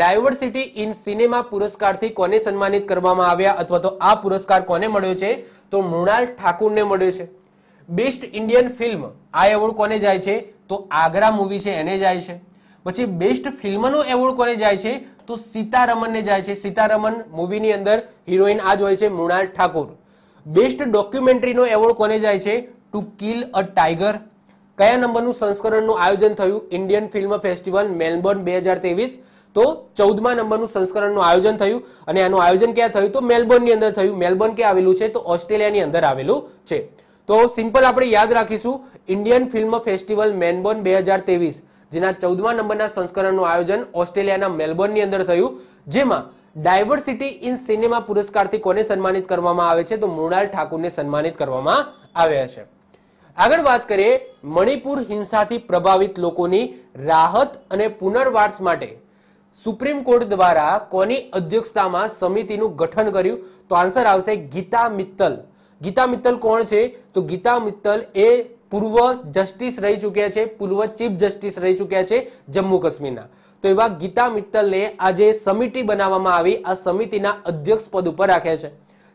ડાયવર્સિટી ઇન સિનેમા પુરસ્કારથી કોને સન્માનિત કરવામાં આવ્યા અથવા તો આ પુરસ્કાર કોને મળ્યો છે તો મૃણાલ ઠાકુરને મળ્યો છે બેસ્ટ ઇન્ડિયન ફિલ્મ આ એવોર્ડ કોને જાય છે તો આગ્રા મૂવી છે એને જાય છે પછી બેસ્ટ ફિલ્મનો એવોર્ડ કોને જાય છે તો સીતારમનને જાય છે સીતારમન મૂવીની અંદર હિરોઈન આ જ હોય છે મૃણાલ ઠાકુર બેસ્ટ ડોક્યુમેન્ટરીનો એવોર્ડ કોને જાય છે ટુ કિલ અ ટાઈગર કયા નંબરનું સંસ્કરણનું આયોજન થયું ઇન્ડિયન ફિલ્મ ફેસ્ટિવલ મેલબોર્ન બે તો ચૌદમા નંબરનું સંસ્કરણનું આયોજન થયું અને આનું આયોજન ક્યાં થયું તો મેલબોર્નની અંદર થયું મેલબોર્ન ક્યાં આવેલું છે તો ઓસ્ટ્રેલિયાની અંદર આવેલું છે તો સિમ્પલ આપણે યાદ રાખીશું ઇન્ડિયન ફિલ્મ ફેસ્ટિવલ મેલબોર્ન બે જેના ચૌદમા નંબરના સંસ્કરણનું આયોજન ઓસ્ટ્રેલિયાના મેલબોર્નની અંદર થયું જેમાં ડાયવર્સિટી ઇન સિનેમા પુરસ્કારથી કોને સન્માનિત કરવામાં આવે છે તો મૃણાલ ઠાકુરને સન્માનિત કરવામાં આવ્યા છે આગળ વાત કરીએ મણિપુર હિંસાથી પ્રભાવિત લોકોની રાહત અને પુનર્વાસ માટે સુપ્રીમ કોર્ટ દ્વારા કોની અધ્યક્ષતામાં સમિતિનું ગઠન કર્યું તો આન્સર આવશે ગીતા મિત્તલ ગીતા મિત્તલ કોણ છે તો ગીતા મિત્તલ એ પૂર્વ જસ્ટિસ રહી ચૂક્યા છે પૂર્વ ચીફ જસ્ટિસ રહી ચૂક્યા છે જમ્મુ કાશ્મીરના તો એવા ગીતા મિત્તલને આજે સમિતિ બનાવવામાં આવી આ સમિતિના અધ્યક્ષ પદ ઉપર રાખ્યા છે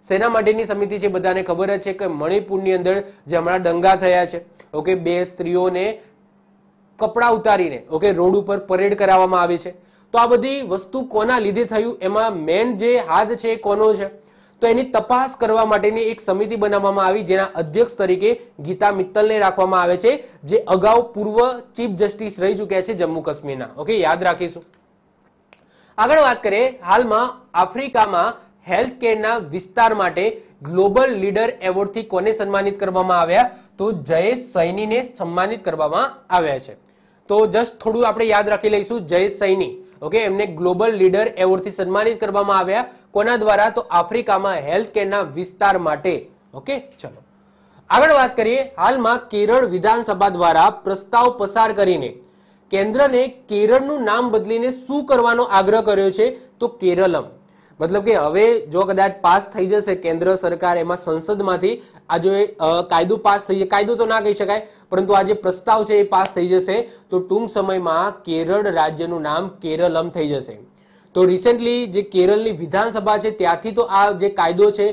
સેના માટેની સમિતિ છે બધાને ખબર જ છે કે મણિપુરની અંદર જે હમણાં દંગા થયા છે ઓકે બે સ્ત્રીઓને કપડાં ઉતારીને ઓકે રોડ ઉપર પરેડ કરાવવામાં આવી છે તો આ બધી વસ્તુ કોના લીધે થયું એમાં મેન જે હાથ છે કોનો છે તો એની તપાસ કરવા માટેની એક સમિતિ બનાવવામાં આવી જેના અધ્યક્ષ તરીકે ગીતા મિત્તલને રાખવામાં આવે છે જે અગાઉ પૂર્વ ચીફ જસ્ટિસ રહી ચૂક્યા છે જમ્મુ કાશ્મીરના ઓકે યાદ રાખીશું આગળ વાત કરીએ હાલમાં આફ્રિકામાં હેલ્થ કેરના વિસ્તાર માટે ગ્લોબલ લીડર એવોર્ડથી કોને સન્માનિત કરવામાં આવ્યા તો જયેશ સૈનીને સન્માનિત કરવામાં આવ્યા છે તો જસ્ટ થોડું આપણે યાદ રાખી લઈશું જયેશ સૈની ઓકે એમને ગ્લોબલ લીડર એવોર્ડથી સન્માનિત કરવામાં આવ્યા કોના દ્વારા તો આફ્રિકામાં હેલ્થ કેરના વિસ્તાર માટે ઓકે ચલો આગળ વાત કરીએ હાલમાં કેરળ વિધાનસભા દ્વારા પ્રસ્તાવ પસાર કરીને કેન્દ્રને કેરળનું નામ બદલીને શું કરવાનો આગ્રહ કર્યો છે તો કેરલમ મતલબ કે હવે જો કદાચ પાસ થઈ જશે કેન્દ્ર સરકાર એમાં સંસદમાંથી આ જો કાયદો પાસ થઈ જાય કાયદો તો ના કહી શકાય પરંતુ આ જે પ્રસ્તાવ છે એ પાસ થઈ જશે તો ટૂંક સમયમાં કેરળ રાજ્યનું નામ કેરલમ થઈ જશે તો રિસેન્ટલી જે કેરળની વિધાનસભા છે ત્યાંથી તો આ જે કાયદો છે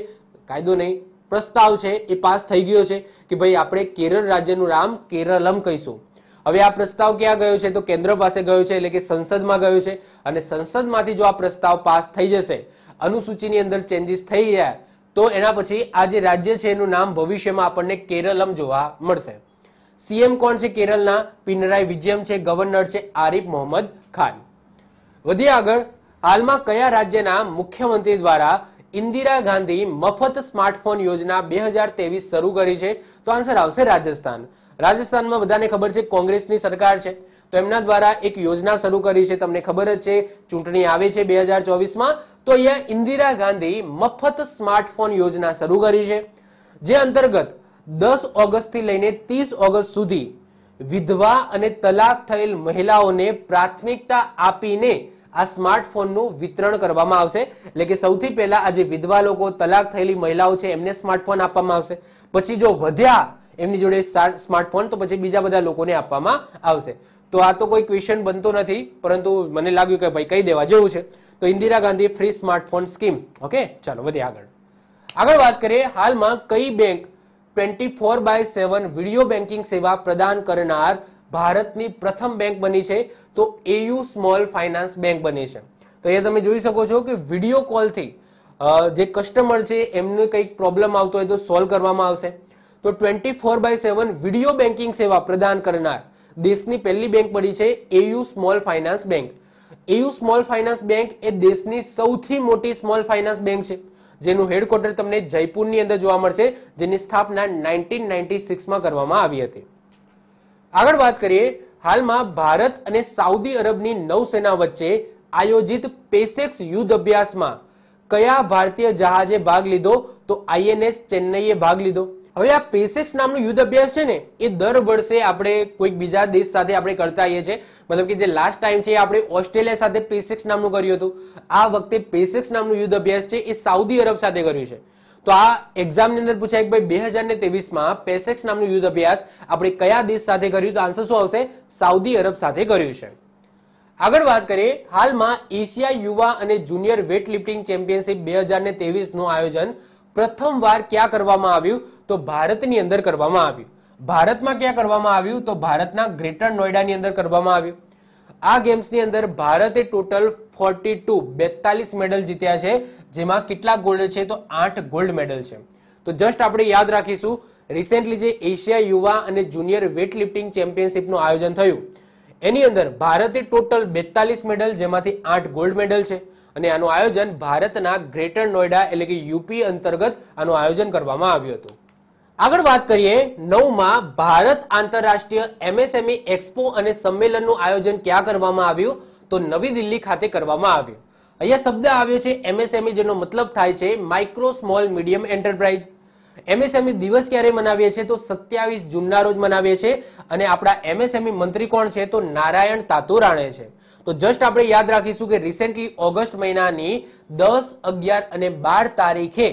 કાયદો નહીં પ્રસ્તાવ છે એ પાસ થઈ ગયો છે કે ભાઈ આપણે કેરળ રાજ્યનું નામ કેરલમ કહીશું હવે આ પ્રસ્તાવ ક્યાં ગયો છે તો કેન્દ્ર પાસે ગયો છે એટલે કે સંસદમાં ગયો છે અને સંસદમાંથી જો આ પ્રસ્તાવ પાસ થઈ જશે અનુસૂચિની અંદર ચેન્જીસ થઈ જાય તો એના પછી આ જે રાજ્ય છે એનું નામ ભવિષ્યમાં આપણને કેરલમ જોવા મળશે સીએમ કોણ છે કેરલના પિનરાય વિજયમ છે ગવર્નર છે આરિફ મોહમ્મદ ખાન વધીએ આગળ હાલમાં કયા રાજ્યના મુખ્યમંત્રી દ્વારા ઇન્દિરા ગાંધી મફત સ્માર્ટફોન યોજના બે હજાર ત્રેવીસ શરૂ કરી છે તો આન્સર આવશે રાજસ્થાન રાજસ્થાનમાં બધાને ખબર છે કોંગ્રેસની સરકાર છે તો એમના દ્વારા એક યોજના શરૂ કરી છે તમને ખબર જ છે ચૂંટણી આવે છે બે હજાર ચોવીસમાં તો અહીંયા ઇન્દિરા ગાંધી મફત સ્માર્ટફોન યોજના શરૂ કરી છે જે અંતર્ગત દસ ઓગસ્ટથી લઈને ત્રીસ ઓગસ્ટ સુધી વિધવા અને તલાક થયેલ મહિલાઓને પ્રાથમિકતા આપીને આ સ્માર્ટફોનનું વિતરણ કરવામાં આવશે એટલે કે સૌથી પહેલા આજે વિધવા લોકો તલાક થયેલી મહિલાઓ છે એમને સ્માર્ટફોન આપવામાં આવશે પછી જો વધ્યા એમની જોડે સ્માર્ટફોન તો પછી બીજા બધા લોકોને આપવામાં આવશે તો આ તો કોઈ ક્વેશ્ચન બનતો નથી પરંતુ મને લાગ્યું કે ભાઈ કહી દેવા જેવું છે તો Indira Gandhi free smartphone scheme okay ચાલો વધીએ આગળ આગળ વાત કરીએ હાલમાં કઈ bank twenty four by seven video banking સેવા પ્રદાન કરનાર ભારતની પ્રથમ બેંક બની છે તો એયુ સ્મોલ ફાઇનાન્સ બેંક બની છે તો અહીંયા તમે જોઈ શકો છો કે વિડીયો કોલથી જે કસ્ટમર છે એમને કંઈક પ્રોબ્લેમ આવતો હોય તો સોલ્વ કરવામાં આવશે તો twenty four by seven video banking સેવા પ્રદાન કરનાર દેશની પહેલી બેંક બની છે AU small finance bank AU small finance bank એ દેશની સૌથી મોટી સ્મોલ ફાઇનાન્સ બેંક છે જેનું હેડક્વાર્ટર તમને જયપુરની અંદર જોવા મળશે જેની સ્થાપના નાઇન્ટીન નાઇન્ટી સિક્સમાં કરવામાં આવી હતી આગળ વાત કરીએ હાલમાં ભારત અને સાઉદી અરબની નૌસેના વચ્ચે આયોજિત પેસેક્સ યુદ્ધ અભ્યાસમાં કયા ભારતીય જહાજે ભાગ લીધો તો આઈએનએસ ચેન્નઈએ ભાગ લીધો હવે આ પેસેક્સ નામનું યુદ્ધ અભ્યાસ છે ને એ દર વર્ષે આપણે કોઈક બીજા દેશ સાથે આપણે કરતા આવીએ છીએ મતલબ કે જે લાસ્ટ ટાઈમ છે આપણે ઓસ્ટ્રેલિયા સાથે પેસેક્સ નામનું કર્યું હતું આ વખતે પેસેક્સ નામનું યુદ્ધ અભ્યાસ છે એ સાઉદી અરબ સાથે કર્યું છે તો આ એક્ઝામની અંદર પૂછાય કે ભાઈ બે હજાર ને તેવીસમાં પેસેક્સ નામનું યુદ્ધ અભ્યાસ આપણે કયા દેશ સાથે કર્યું તો આન્સર શું આવશે સાઉદી અરબ સાથે કર્યું છે આગળ વાત કરીએ હાલમાં એશિયા યુવા અને જુનિયર વેટ લિફ્ટિંગ ચેમ્પિયનશિપ બે હજાર ને તેવીસનું આયોજન પ્રથમવાર ક્યાં કરવામાં આવ્યું તો ભારતની અંદર કરવામાં આવ્યું ભારતમાં ક્યાં કરવામાં આવ્યું તો ભારતના ગ્રેટર નોઈડાની અંદર કરવામાં આવ્યું આ ગેમ્સની અંદર ભારતે ટોટલ ફોર્ટી ટુ બેતાલીસ મેડલ જીત્યા છે જેમાં કેટલા ગોલ્ડ છે તો આઠ ગોલ્ડ મેડલ છે તો જસ્ટ આપણે યાદ રાખીશું રિસેન્ટલી જે એશિયા યુવા અને જુનિયર વેટ લિફ્ટિંગ ચેમ્પિયનશિપનું આયોજન થયું એની અંદર ભારતે ટોટલ બેતાલીસ મેડલ જેમાંથી આઠ ગોલ્ડ મેડલ છે અને આનું આયોજન ભારતના ગ્રેટર નોઈડા એટલે કે યુપી અંતર્ગત આનું આયોજન કરવામાં આવ્યું હતું આગળ વાત કરીએ નવમાં ભારત આંતરરાષ્ટ્રીય એમએસએમઈ એક્સપો અને સંમેલનનું આયોજન ક્યાં કરવામાં આવ્યું તો નવી દિલ્હી ખાતે કરવામાં આવ્યું અહીંયા શબ્દ આવ્યો છે એમએસએમઈ જેનો મતલબ થાય છે micro small medium enterprise MSME દિવસ ક્યારે મનાવીએ છીએ તો સત્યાવીસ જૂનના રોજ મનાવીએ છીએ અને આપણા એમએસએમઈ મંત્રી કોણ છે તો નારાયણ તાતુરાણે છે તો જસ્ટ આપણે યાદ રાખીશું કે રિસેન્ટલી ઓગસ્ટ મહિનાની દસ અગિયાર અને બાર તારીખે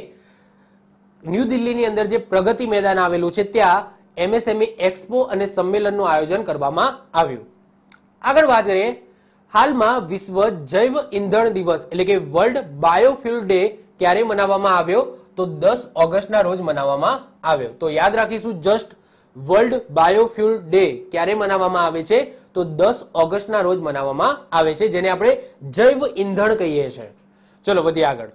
ન્યૂ દિલ્હીની અંદર જે પ્રગતિ મેદાન આવેલું છે ત્યાં એમએસએમઈ એક્સપો e અને સંમેલનનું આયોજન કરવામાં આવ્યું આગળ વાત કરીએ હાલમાં વિશ્વ જૈવ ઇંધણ દિવસ એટલે કે વર્લ્ડ બાયોફ્યુલ ડે ક્યારે મનાવવામાં આવ્યો તો દસ ઓગસ્ટના રોજ મનાવવામાં આવ્યો તો યાદ રાખીશું જસ્ટ વર્લ્ડ બાયોફ્યુલ ડે ક્યારે મનાવવામાં આવે છે તો દસ ઓગસ્ટના રોજ મનાવવામાં આવે છે જેને આપણે જૈવ ઇંધણ કહીએ છીએ ચલો વધીએ આગળ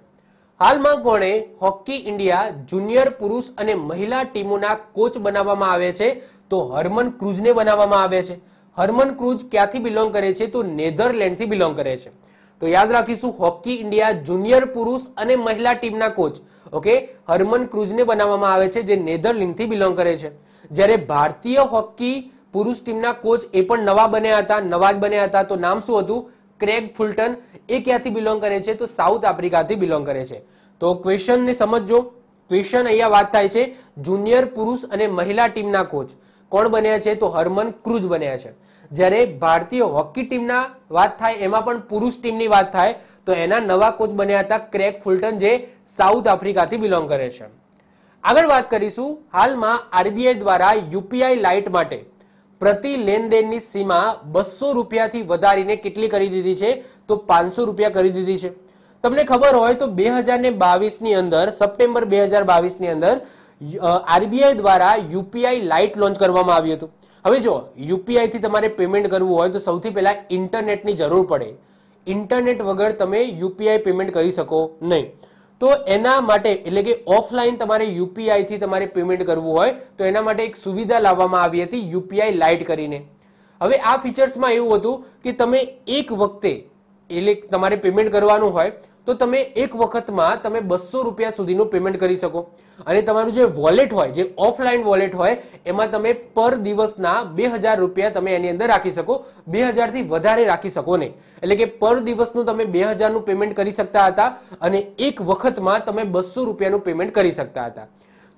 હાલમાં ગોણે હોકી ઇન્ડિયા જુનિયર પુરુષ અને મહિલા ટીમોના કોચ બનાવવામાં આવે છે તો હરમન ક્રુઝને બનાવવામાં આવે છે હરમન ક્રુઝ ક્યાંથી બિલોંગ કરે છે તો નેધરલેન્ડથી બિલોંગ કરે છે તો યાદ રાખીશું હોકી ઇન્ડિયા જુનિયર પુરુષ અને મહિલા ટીમના કોચ ઓકે હરમન ક્રુઝને બનાવવામાં આવે છે જે નેધરલેન્ડથી બિલોંગ કરે છે જ્યારે ભારતીય હોકી પુરુષ ટીમના કોચ એ પણ નવા બન્યા હતા નવા જ બન્યા હતા તો નામ શું હતું ક્રેગ ફુલટન એ ક્યાંથી બિલોંગ કરે છે તો સાઉથ આફ્રિકાથી બિલોંગ કરે છે તો ક્વેશ્ચનને સમજો ક્વેશ્ચન અહીંયા વાત થાય છે જુનિયર પુરુષ અને મહિલા ટીમના કોચ કોણ બન્યા છે તો હરમન ક્રુઝ બન્યા છે જ્યારે ભારતીય હોકી ટીમના વાત થાય એમાં પણ પુરુષ ટીમની વાત થાય તો એના નવા કોચ બન્યા હતા ક્રેક ફુલટન જે સાઉથ આફ્રિકાથી બિલોંગ કરે છે આગળ વાત કરીશું હાલમાં આરબીઆઈ દ્વારા યુપીઆઈ લાઇટ માટે પ્રતિ લેનદેનની સીમા બસો રૂપિયાથી વધારીને કેટલી કરી દીધી છે તો પાંચસો રૂપિયા કરી દીધી છે તમને ખબર હોય તો બે હજાર બાવીસની અંદર સપ્ટેમ્બર બે હજાર બાવીસની અંદર આરબીઆઈ દ્વારા યુપીઆઈ લાઇટ લોન્ચ કરવામાં આવ્યું હતું હવે જો યુપીઆઈથી તમારે પેમેન્ટ કરવું હોય તો સૌથી પહેલાં ઇન્ટરનેટની જરૂર પડે ઇન્ટરનેટ વગર તમે યુપીઆઈ પેમેન્ટ કરી શકો નહીં તો એના માટે એટલે કે ઓફલાઈન તમારે યુપીઆઈથી તમારે પેમેન્ટ કરવું હોય તો એના માટે એક સુવિધા લાવવામાં આવી હતી યુપીઆઈ લાઇટ કરીને હવે આ ફીચર્સમાં એવું હતું કે તમે એક વખતે એટલે તમારે પેમેન્ટ કરવાનું હોય તો તમે એક વખતમાં તમે બસો રૂપિયા સુધીનું પેમેન્ટ કરી શકો અને તમારું જે વોલેટ હોય જે ઓફલાઈન વોલેટ હોય એમાં તમે પર દિવસના બે હજાર રૂપિયા તમે એની અંદર રાખી શકો બે હજારથી વધારે રાખી શકો નહીં એટલે કે પર દિવસનું તમે બે હજારનું પેમેન્ટ કરી શકતા હતા અને એક વખતમાં તમે બસો રૂપિયાનું પેમેન્ટ કરી શકતા હતા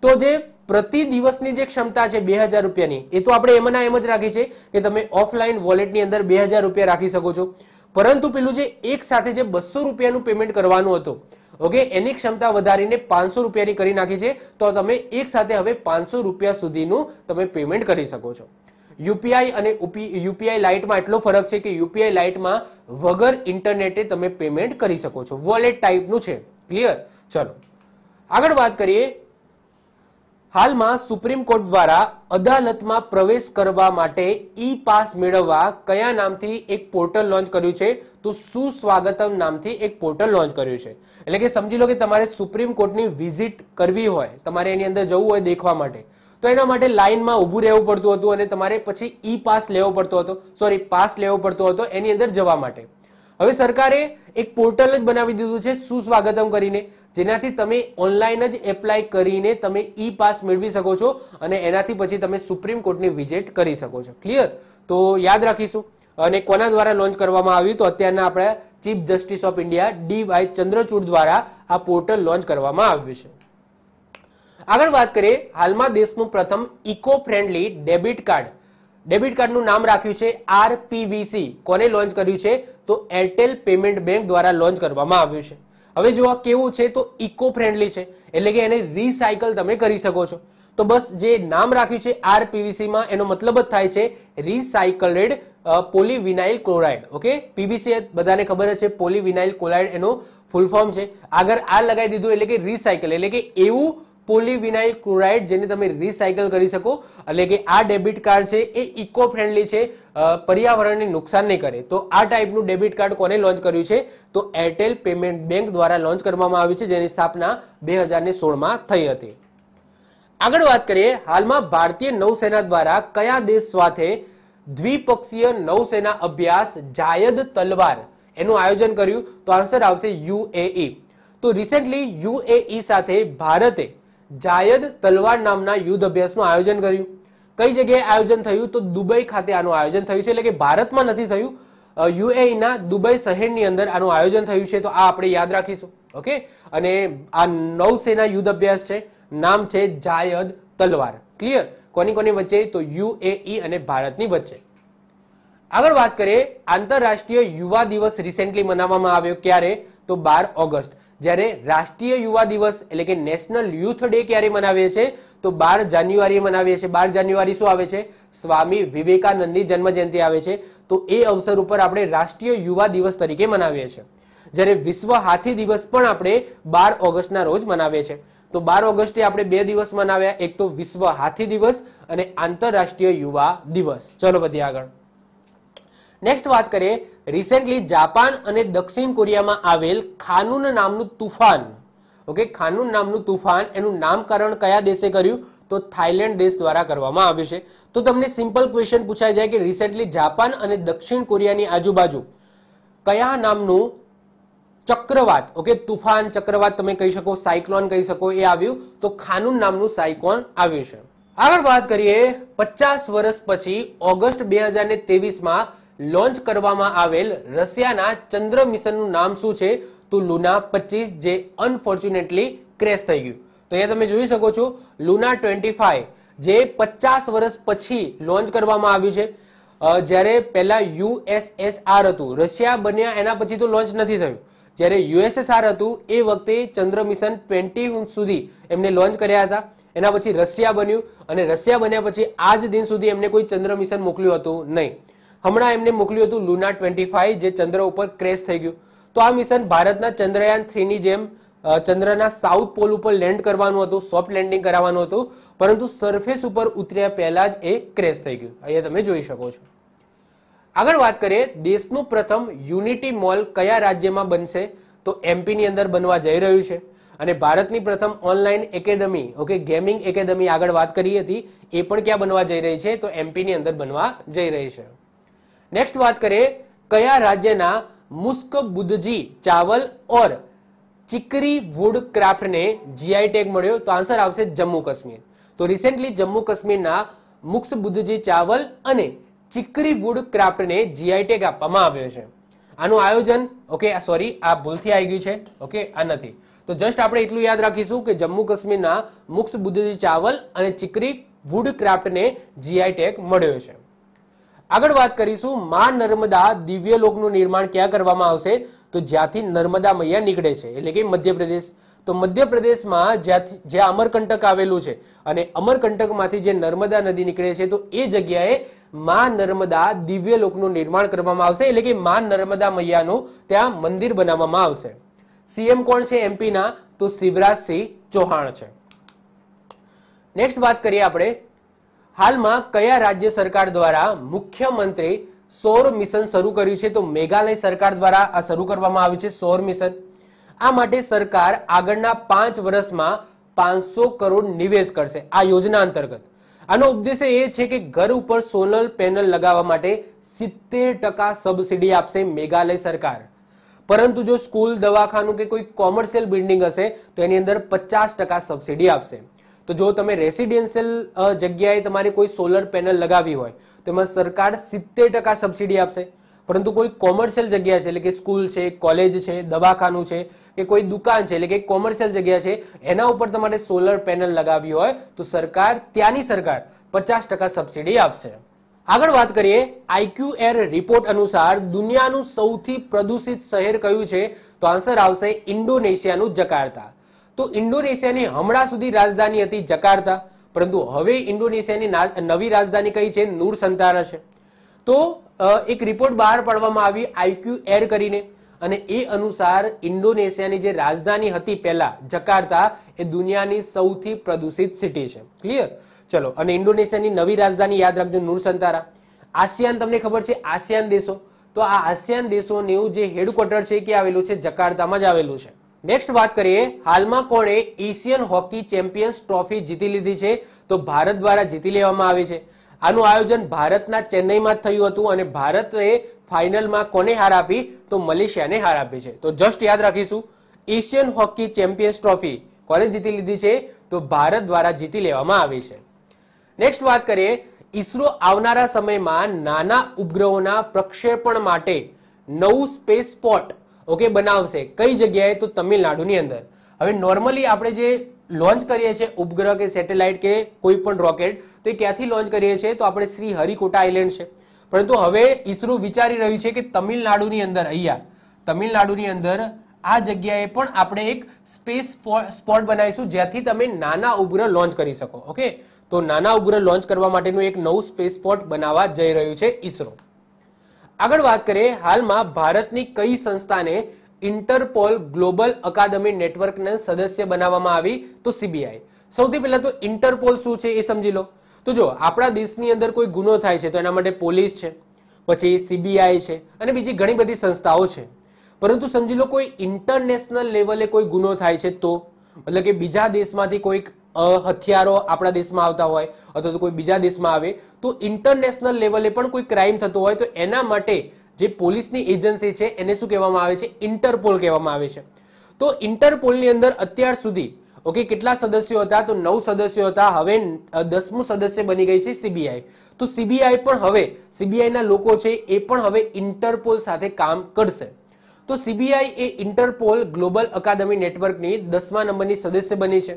તો જે પ્રતિ દિવસની જે ક્ષમતા છે બે હજાર રૂપિયાની એ તો આપણે એમના એમ જ રાખી છે કે તમે ઓફલાઈન વોલેટની અંદર બે હજાર રૂપિયા રાખી શકો છો પરંતુ પેલું જે એક સાથે જે બસો રૂપિયાનું પેમેન્ટ કરવાનું હતું ઓકે એની ક્ષમતા વધારીને પાંચસો રૂપિયાની કરી નાખી છે તો તમે એક સાથે હવે પાંચસો રૂપિયા સુધીનું તમે પેમેન્ટ કરી શકો છો યુપીઆઈ અને યુપીઆઈ લાઇટમાં એટલો ફરક છે કે યુપીઆઈ લાઇટમાં વગર ઇન્ટરનેટે તમે પેમેન્ટ કરી શકો છો વોલેટ ટાઈપનું છે ક્લિયર ચલો આગળ વાત કરીએ હાલમાં સુપ્રીમ કોર્ટ દ્વારા અદાલતમાં પ્રવેશ કરવા માટે ઈ પાસ મેળવવા કયા નામથી એક પોર્ટલ લોન્ચ કર્યું છે તો સુસ્વાગતમ નામથી એક પોર્ટલ લોન્ચ કર્યું છે એટલે કે સમજી લો કે તમારે સુપ્રીમ કોર્ટની વિઝિટ કરવી હોય તમારે એની અંદર જવું હોય દેખવા માટે તો એના માટે લાઇનમાં ઊભું રહેવું પડતું હતું અને તમારે પછી ઈ પાસ લેવો પડતો હતો સોરી પાસ લેવો પડતો હતો એની અંદર જવા માટે હવે સરકારે એક પોર્ટલ જ બનાવી દીધું છે સુસ્વાગતમ કરીને જેનાથી તમે ઓનલાઈન જ એપ્લાય કરીને તમે ઈ પાસ મેળવી શકો છો અને એનાથી પછી તમે સુપ્રીમ કોર્ટની વિઝિટ કરી શકો છો ક્લિયર તો યાદ રાખીશું અને કોના દ્વારા લોન્ચ કરવામાં આવ્યું તો અત્યારના આપણે chief justice of India D Y Chandrachud દ્વારા આ પોર્ટલ લોન્ચ કરવામાં આવ્યું છે આગળ વાત કરીએ હાલમાં દેશનું પ્રથમ eco friendly debit card debit કાર્ડનું નામ રાખ્યું છે આરપીવીસી કોને લોન્ચ કર્યું છે તો એરટેલ પેમેન્ટ બેંક દ્વારા લોન્ચ કરવામાં આવ્યું છે હવે જો આ કેવું છે તો ઇકો ફ્રેન્ડલી છે એટલે કે એને રિસાયકલ તમે કરી શકો છો તો બસ જે નામ રાખ્યું છે આર આરપીવીસીમાં એનો મતલબ જ થાય છે recycled polyvinyl chloride okay PVC બધાને ખબર છે પોલીવિનાઇલ ક્લોરાઇડ એનો ફૂલ ફોર્મ છે આગળ આ લગાવી દીધું એટલે કે રિસાયકલ એટલે કે એવું પોલીવિનાઇલ ક્લોરાઇડ જેને તમે રિસાયકલ કરી શકો એટલે કે આ ડેબિટ કાર્ડ છે એ ઇકો ફ્રેન્ડલી છે પર્યાવરણને નુકસાન નહીં કરે તો આ ટાઈપનું ડેબિટ કાર્ડ કોને લોન્ચ કર્યું છે તો એરટેલ પેમેન્ટ બેંક દ્વારા લોન્ચ કરવામાં આવ્યું છે જેની સ્થાપના બે હજારને સોળમાં થઈ હતી આગળ વાત કરીએ હાલમાં ભારતીય નૌસેના દ્વારા કયા દેશ સાથે દ્વિપક્ષીય નૌસેના અભ્યાસ જાયદ તલવાર એનું આયોજન કર્યું તો આન્સર આવશે યુએઈ તો રિસેન્ટલી યુએઈ સાથે ભારતે જાયદ તલવાર નામના યુદ્ધ અભ્યાસનું આયોજન કર્યું કઈ જગ્યાએ આયોજન થયું તો દુબઈ ખાતે આનું આયોજન થયું છે એટલે કે ભારતમાં નથી થયું યુએઈના દુબઈ શહેરની અંદર આનું આયોજન થયું છે તો આ આપણે યાદ રાખીશું ઓકે અને આ નૌસેના યુદ્ધ અભ્યાસ છે નામ છે જાયદ તલવાર ક્લિયર કોની કોની વચ્ચે તો યુએઈ અને ભારતની વચ્ચે આગળ વાત કરીએ આંતરરાષ્ટ્રીય યુવા દિવસ રિસેન્ટલી મનાવવામાં આવ્યો ક્યારે તો બાર ઓગસ્ટ જ્યારે રાષ્ટ્રીય યુવા દિવસ એટલે કે નેશનલ યુથ ડે ક્યારે મનાવે છે તો બાર જાન્યુઆરી મનાવીએ છીએ બાર જાન્યુઆરી શું આવે છે સ્વામી વિવેકાનંદની જન્મજયંતિ આવે છે તો એ અવસર ઉપર આપણે રાષ્ટ્રીય યુવા દિવસ તરીકે મનાવીએ છીએ જ્યારે વિશ્વ હાથી દિવસ પણ આપણે બાર ઓગસ્ટના રોજ મનાવીએ છીએ તો બાર ઓગસ્ટે આપણે બે દિવસ મનાવ્યા એક તો વિશ્વ હાથી દિવસ અને આંતરરાષ્ટ્રીય યુવા દિવસ ચલો બધી આગળ નેક્સ્ટ વાત કરીએ રિસેન્ટલી જાપાન અને દક્ષિણ કોરિયામાં આવેલ ખાનુન નામનું તુફાન ઓકે ખાનુન નામનું તુફાન એનું નામકરણ કયા દેશે કર્યું તો થાઈલેન્ડ દેશ દ્વારા કરવામાં આવ્યું છે તો તમને સિમ્પલ ક્વેશ્ચન પૂછાય જાય કે રિસેન્ટલી જાપાન અને દક્ષિણ કોરિયાની આજુબાજુ કયા નામનું ચક્રવાત ઓકે તુફાન ચક્રવાત તમે કહી શકો સાયક્લોન કહી શકો એ આવ્યું તો ખાનુન નામનું સાયકોન આવ્યું છે આગળ વાત કરીએ પચાસ વર્ષ પછી ઓગસ્ટ બે હજાર ને તેવીસમાં લોન્ચ કરવામાં આવેલ રશિયાના ચંદ્ર મિશનનું નામ શું છે તો લુના પચીસ જે અનફોર્ચ્યુનેટલી ક્રેશ થઈ ગયું તો અહીંયા તમે જોઈ શકો છો લુના ટ્વેન્ટી જે પચાસ વર્ષ પછી લોન્ચ કરવામાં આવ્યું છે જ્યારે પહેલા યુએસએસઆર હતું રશિયા બન્યા એના પછી તો લોન્ચ નથી થયું જ્યારે યુએસએસઆર હતું એ વખતે ચંદ્ર મિશન ટ્વેન્ટી સુધી એમને લોન્ચ કર્યા હતા એના પછી રશિયા બન્યું અને રશિયા બન્યા પછી આજ દિન સુધી એમને કોઈ ચંદ્ર મિશન મોકલ્યું હતું નહીં હમણાં એમને મોકલ્યું હતું લુના ટ્વેન્ટી જે ચંદ્ર ઉપર ક્રેશ થઈ ગયું તો આ મિશન ભારતના ચંદ્રયાન થ્રીની જેમ ચંદ્રના સાઉથ પોલ ઉપર લેન્ડ કરવાનું હતું સોફ્ટ લેન્ડિંગ કરાવવાનું હતું પરંતુ સરફેસ ઉપર ઉતર્યા પહેલાં જ એ ક્રેશ થઈ ગયું અહીંયા તમે જોઈ શકો છો આગળ વાત કરીએ દેશનું પ્રથમ યુનિટી મોલ કયા રાજ્યમાં બનશે તો એમપીની અંદર બનવા જઈ રહ્યું છે અને ભારતની પ્રથમ online academy okay gaming academy આગળ વાત કરી હતી એ પણ ક્યાં બનવા જઈ રહી છે તો એમપીની અંદર બનવા જઈ રહી છે નેક્સ્ટ વાત કરીએ કયા રાજ્યના मुस्क बुद्धजी चावल और ચિકરી વુડ ક્રાફ્ટને જીઆઈ ટેગ મળ્યો તો આન્સર આવશે જમ્મુ કાશ્મીર તો રિસેન્ટલી જમ્મુ કાશ્મીરના મુક્સ બુદ્ધજી ચાવલ અને ચિકરી વુડ ક્રાફ્ટને જીઆઈ ટેગ આપવામાં આવ્યો છે આનું આયોજન ઓકે સોરી આ ભૂલથી આવી ગયું છે ઓકે આ નથી તો જસ્ટ આપણે એટલું યાદ રાખીશું કે જમ્મુ કાશ્મીરના મુક્સ બુદ્ધજી ચાવલ અને ચિકરી વુડ ક્રાફ્ટને જીઆઈ ટેગ મળ્યો છે આગળ વાત કરીશું માં નર્મદા દિવ્ય લોકનું નિર્માણ ક્યાં કરવામાં આવશે તો જ્યાંથી નર્મદા મૈયા નીકળે છે એટલે કે મધ્યપ્રદેશ તો મધ્યપ્રદેશમાં જ્યાંથી જ્યાં અમરકંટક આવેલું છે અને અમરકંટકમાંથી જે નર્મદા નદી નીકળે છે તો એ જગ્યાએ માં નર્મદા દિવ્ય લોકનું નિર્માણ કરવામાં આવશે એટલે કે માં નર્મદા મૈયાનું ત્યાં મંદિર બનાવવામાં આવશે સીએમ કોણ છે એમપીના તો શિવરાજસિંહ ચૌહાણ છે નેક્સ્ટ વાત કરીએ આપણે હાલમાં કયા રાજ્ય સરકાર દ્વારા મુખ્યમંત્રી સૌર મિશન શરૂ કર્યું છે તો મેઘાલય સરકાર દ્વારા આ શરૂ કરવામાં આવ્યું છે સૌર મિશન આ માટે સરકાર આગળના પાંચ વર્ષમાં પાંચસો કરોડ નિવેશ કરશે આ યોજના અંતર્ગત આનો ઉદ્દેશ્ય એ છે કે ઘર ઉપર સોલર પેનલ લગાવવા માટે સિત્તેર ટકા સબસિડી આપશે મેઘાલય સરકાર પરંતુ જો સ્કૂલ દવાખાનું કે કોઈ કોમર્શિયલ બિલ્ડિંગ હશે તો એની અંદર પચાસ ટકા સબસિડી આપશે તો જો તમે રેસિડેન્શિયલ જગ્યાએ તમારે કોઈ સોલર પેનલ લગાવી હોય તો એમાં સરકાર સિત્તેર ટકા સબસિડી આપશે પરંતુ કોઈ કોમર્શિયલ જગ્યા છે એટલે કે સ્કૂલ છે કોલેજ છે દવાખાનું છે કે કોઈ દુકાન છે એટલે કે કોમર્શિયલ જગ્યા છે એના ઉપર તમારે સોલર પેનલ લગાવી હોય તો સરકાર ત્યાંની સરકાર પચાસ ટકા સબસિડી આપશે આગળ વાત કરીએ આઈક્યુ એર રિપોર્ટ અનુસાર દુનિયાનું સૌથી પ્રદૂષિત શહેર કયું છે તો આન્સર આવશે ઇન્ડોનેશિયાનું જકાર્તા તો ઇન્ડોનેશિયાની હમણાં સુધી રાજધાની હતી જકાર્તા પરંતુ હવે ઇન્ડોનેશિયાની નવી રાજધાની કઈ છે નૂર સંતારા છે તો એક રિપોર્ટ બહાર પાડવામાં આવી આઈક્યુ એર કરીને અને એ અનુસાર ઇન્ડોનેશિયાની જે રાજધાની હતી પહેલા જકાર્તા એ દુનિયાની સૌથી પ્રદૂષિત સિટી છે ક્લિયર ચલો અને ઇન્ડોનેશિયાની નવી રાજધાની યાદ રાખજો નૂર સંતારા આસિયાન તમને ખબર છે આસિયાન દેશો તો આ આસિયાન દેશોનું જે હેડક્વાર્ટર છે કે આવેલું છે જકાર્તામાં જ આવેલું છે નેક્સ્ટ વાત કરીએ હાલમાં કોણે એશિયન હોકી ચેમ્પિયન્સ ટ્રોફી જીતી લીધી છે તો ભારત દ્વારા જીતી લેવામાં આવી છે આનું આયોજન ભારતના ચેન્નઈમાં થયું હતું અને ભારતે ફાઇનલમાં કોને હાર આપી તો મલેશિયાને હાર આપી છે તો જસ્ટ યાદ રાખીશું એશિયન હોકી ચેમ્પિયન્સ ટ્રોફી કોને જીતી લીધી છે તો ભારત દ્વારા જીતી લેવામાં આવી છે નેક્સ્ટ વાત કરીએ ઈસરો આવનારા સમયમાં નાના ઉપગ્રહોના પ્રક્ષેપણ માટે નવું સ્પેસ પોર્ટ ઓકે બનાવશે કઈ જગ્યાએ તો તમિલનાડુની અંદર હવે નોર્મલી આપણે જે લોન્ચ કરીએ છીએ ઉપગ્રહ કે સેટેલાઇટ કે કોઈ પણ રોકેટ તો એ ક્યાંથી લોન્ચ કરીએ છીએ તો આપણે શ્રી હરિકોટા આઇલેન્ડ છે પરંતુ હવે ઈસરો વિચારી રહ્યું છે કે તમિલનાડુની અંદર અહીંયા તમિલનાડુની અંદર આ જગ્યાએ પણ આપણે એક સ્પેસ સ્પોટ બનાવીશું જ્યાંથી તમે નાના ઉપગ્રહ લોન્ચ કરી શકો ઓકે તો નાના ઉપગ્રહ લોન્ચ કરવા માટેનું એક નવું સ્પેસ સ્પોટ બનાવવા જઈ રહ્યું છે ઈસરો આગળ વાત કરીએ હાલમાં ભારતની કઈ સંસ્થાને ઇન્ટરપોલ ગ્લોબલ અકાદમી નેટવર્કને સદસ્ય બનાવવામાં આવી તો સીબીઆઈ સૌથી પહેલાં તો ઇન્ટરપોલ શું છે એ સમજી લો તો જો આપણા દેશની અંદર કોઈ ગુનો થાય છે તો એના માટે પોલીસ છે પછી સીબીઆઈ છે અને બીજી ઘણી બધી સંસ્થાઓ છે પરંતુ સમજી લો કોઈ ઇન્ટરનેશનલ લેવલે કોઈ ગુનો થાય છે તો મતલબ કે બીજા દેશમાંથી કોઈક હથિયારો આપણા દેશમાં આવતા હોય અથવા તો કોઈ બીજા દેશમાં આવે તો ઇન્ટરનેશનલ લેવલે પણ કોઈ ક્રાઇમ થતો હોય તો એના માટે જે પોલીસની એજન્સી છે એને શું કહેવામાં આવે છે ઇન્ટરપોલ કહેવામાં આવે છે તો ઇન્ટરપોલની અંદર અત્યાર સુધી ઓકે કેટલા સદસ્યો હતા તો નવ સદસ્યો હતા હવે દસમું સદસ્ય બની ગઈ છે સીબીઆઈ તો સીબીઆઈ પણ હવે સીબીઆઈના લોકો છે એ પણ હવે ઇન્ટરપોલ સાથે કામ કરશે તો સીબીઆઈ એ ઇન્ટરપોલ ગ્લોબલ અકાદમી નેટવર્કની દસમા નંબરની સદસ્ય બની છે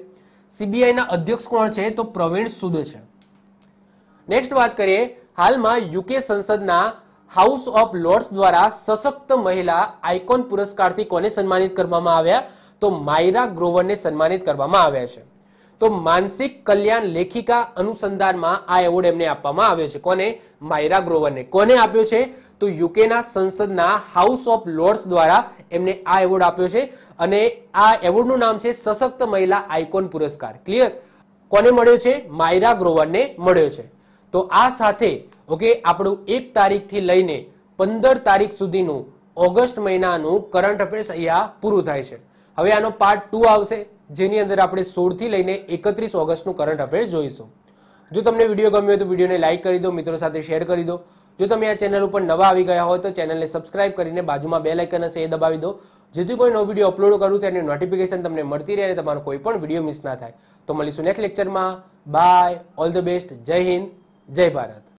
સીબીઆઈના અધ્યક્ષ કોણ છે તો પ્રવીણ સુદ છે નેક્સ્ટ વાત કરીએ હાલમાં યુકે સંસદના હાઉસ ઓફ લોર્ડ્સ દ્વારા સશક્ત મહિલા આઇકોન પુરસ્કારથી કોને સન્માનિત કરવામાં આવ્યા તો માયરા ગ્રોવરને સન્માનિત કરવામાં આવ્યા છે તો માનસિક કલ્યાણ લેખિકા અનુસંધાનમાં આ એવોર્ડ એમને આપવામાં આવ્યો છે કોને માયરા ગ્રોવરને કોને આપ્યો છે તો યુકેના સંસદના હાઉસ ઓફ લોર્ડ્સ દ્વારા એમને આ એવોર્ડ આપ્યો છે અને આ એવોર્ડનું નામ છે સશક્ત મહિલા આઇકોન પુરસ્કાર ક્લિયર કોને મળ્યો છે માયરા ગ્રોવરને મળ્યો છે તો આ સાથે ઓકે આપણું એક તારીખથી લઈને પંદર તારીખ સુધીનું ઓગસ્ટ મહિનાનું કરંટ અફેર્સ અહીંયા પૂરું થાય છે હવે આનો પાર્ટ ટુ આવશે જેની અંદર આપણે સોળથી લઈને એકત્રીસ ઓગસ્ટનું કરંટ અફેર્સ જોઈશું જો તમને વિડીયો ગમ્યો હોય તો વિડીયોને લાઇક કરી દો મિત્રો સાથે શેર કરી દો જો તમે આ ચેનલ ઉપર નવા આવી ગયા હોય તો ચેનલને સબસ્ક્રાઇબ કરીને બાજુમાં બે લાઇકન હશે એ દબાવી દો જેથી કોઈ નવો વિડીયો અપલોડ કરું તેની નોટિફિકેશન તમને મળતી રહે અને તમારો કોઈ પણ વિડીયો મિસ ના થાય તો મળીશું નેક્સ્ટ લેક્ચરમાં બાય ઓલ ધ બેસ્ટ જય હિન્દ જય ભારત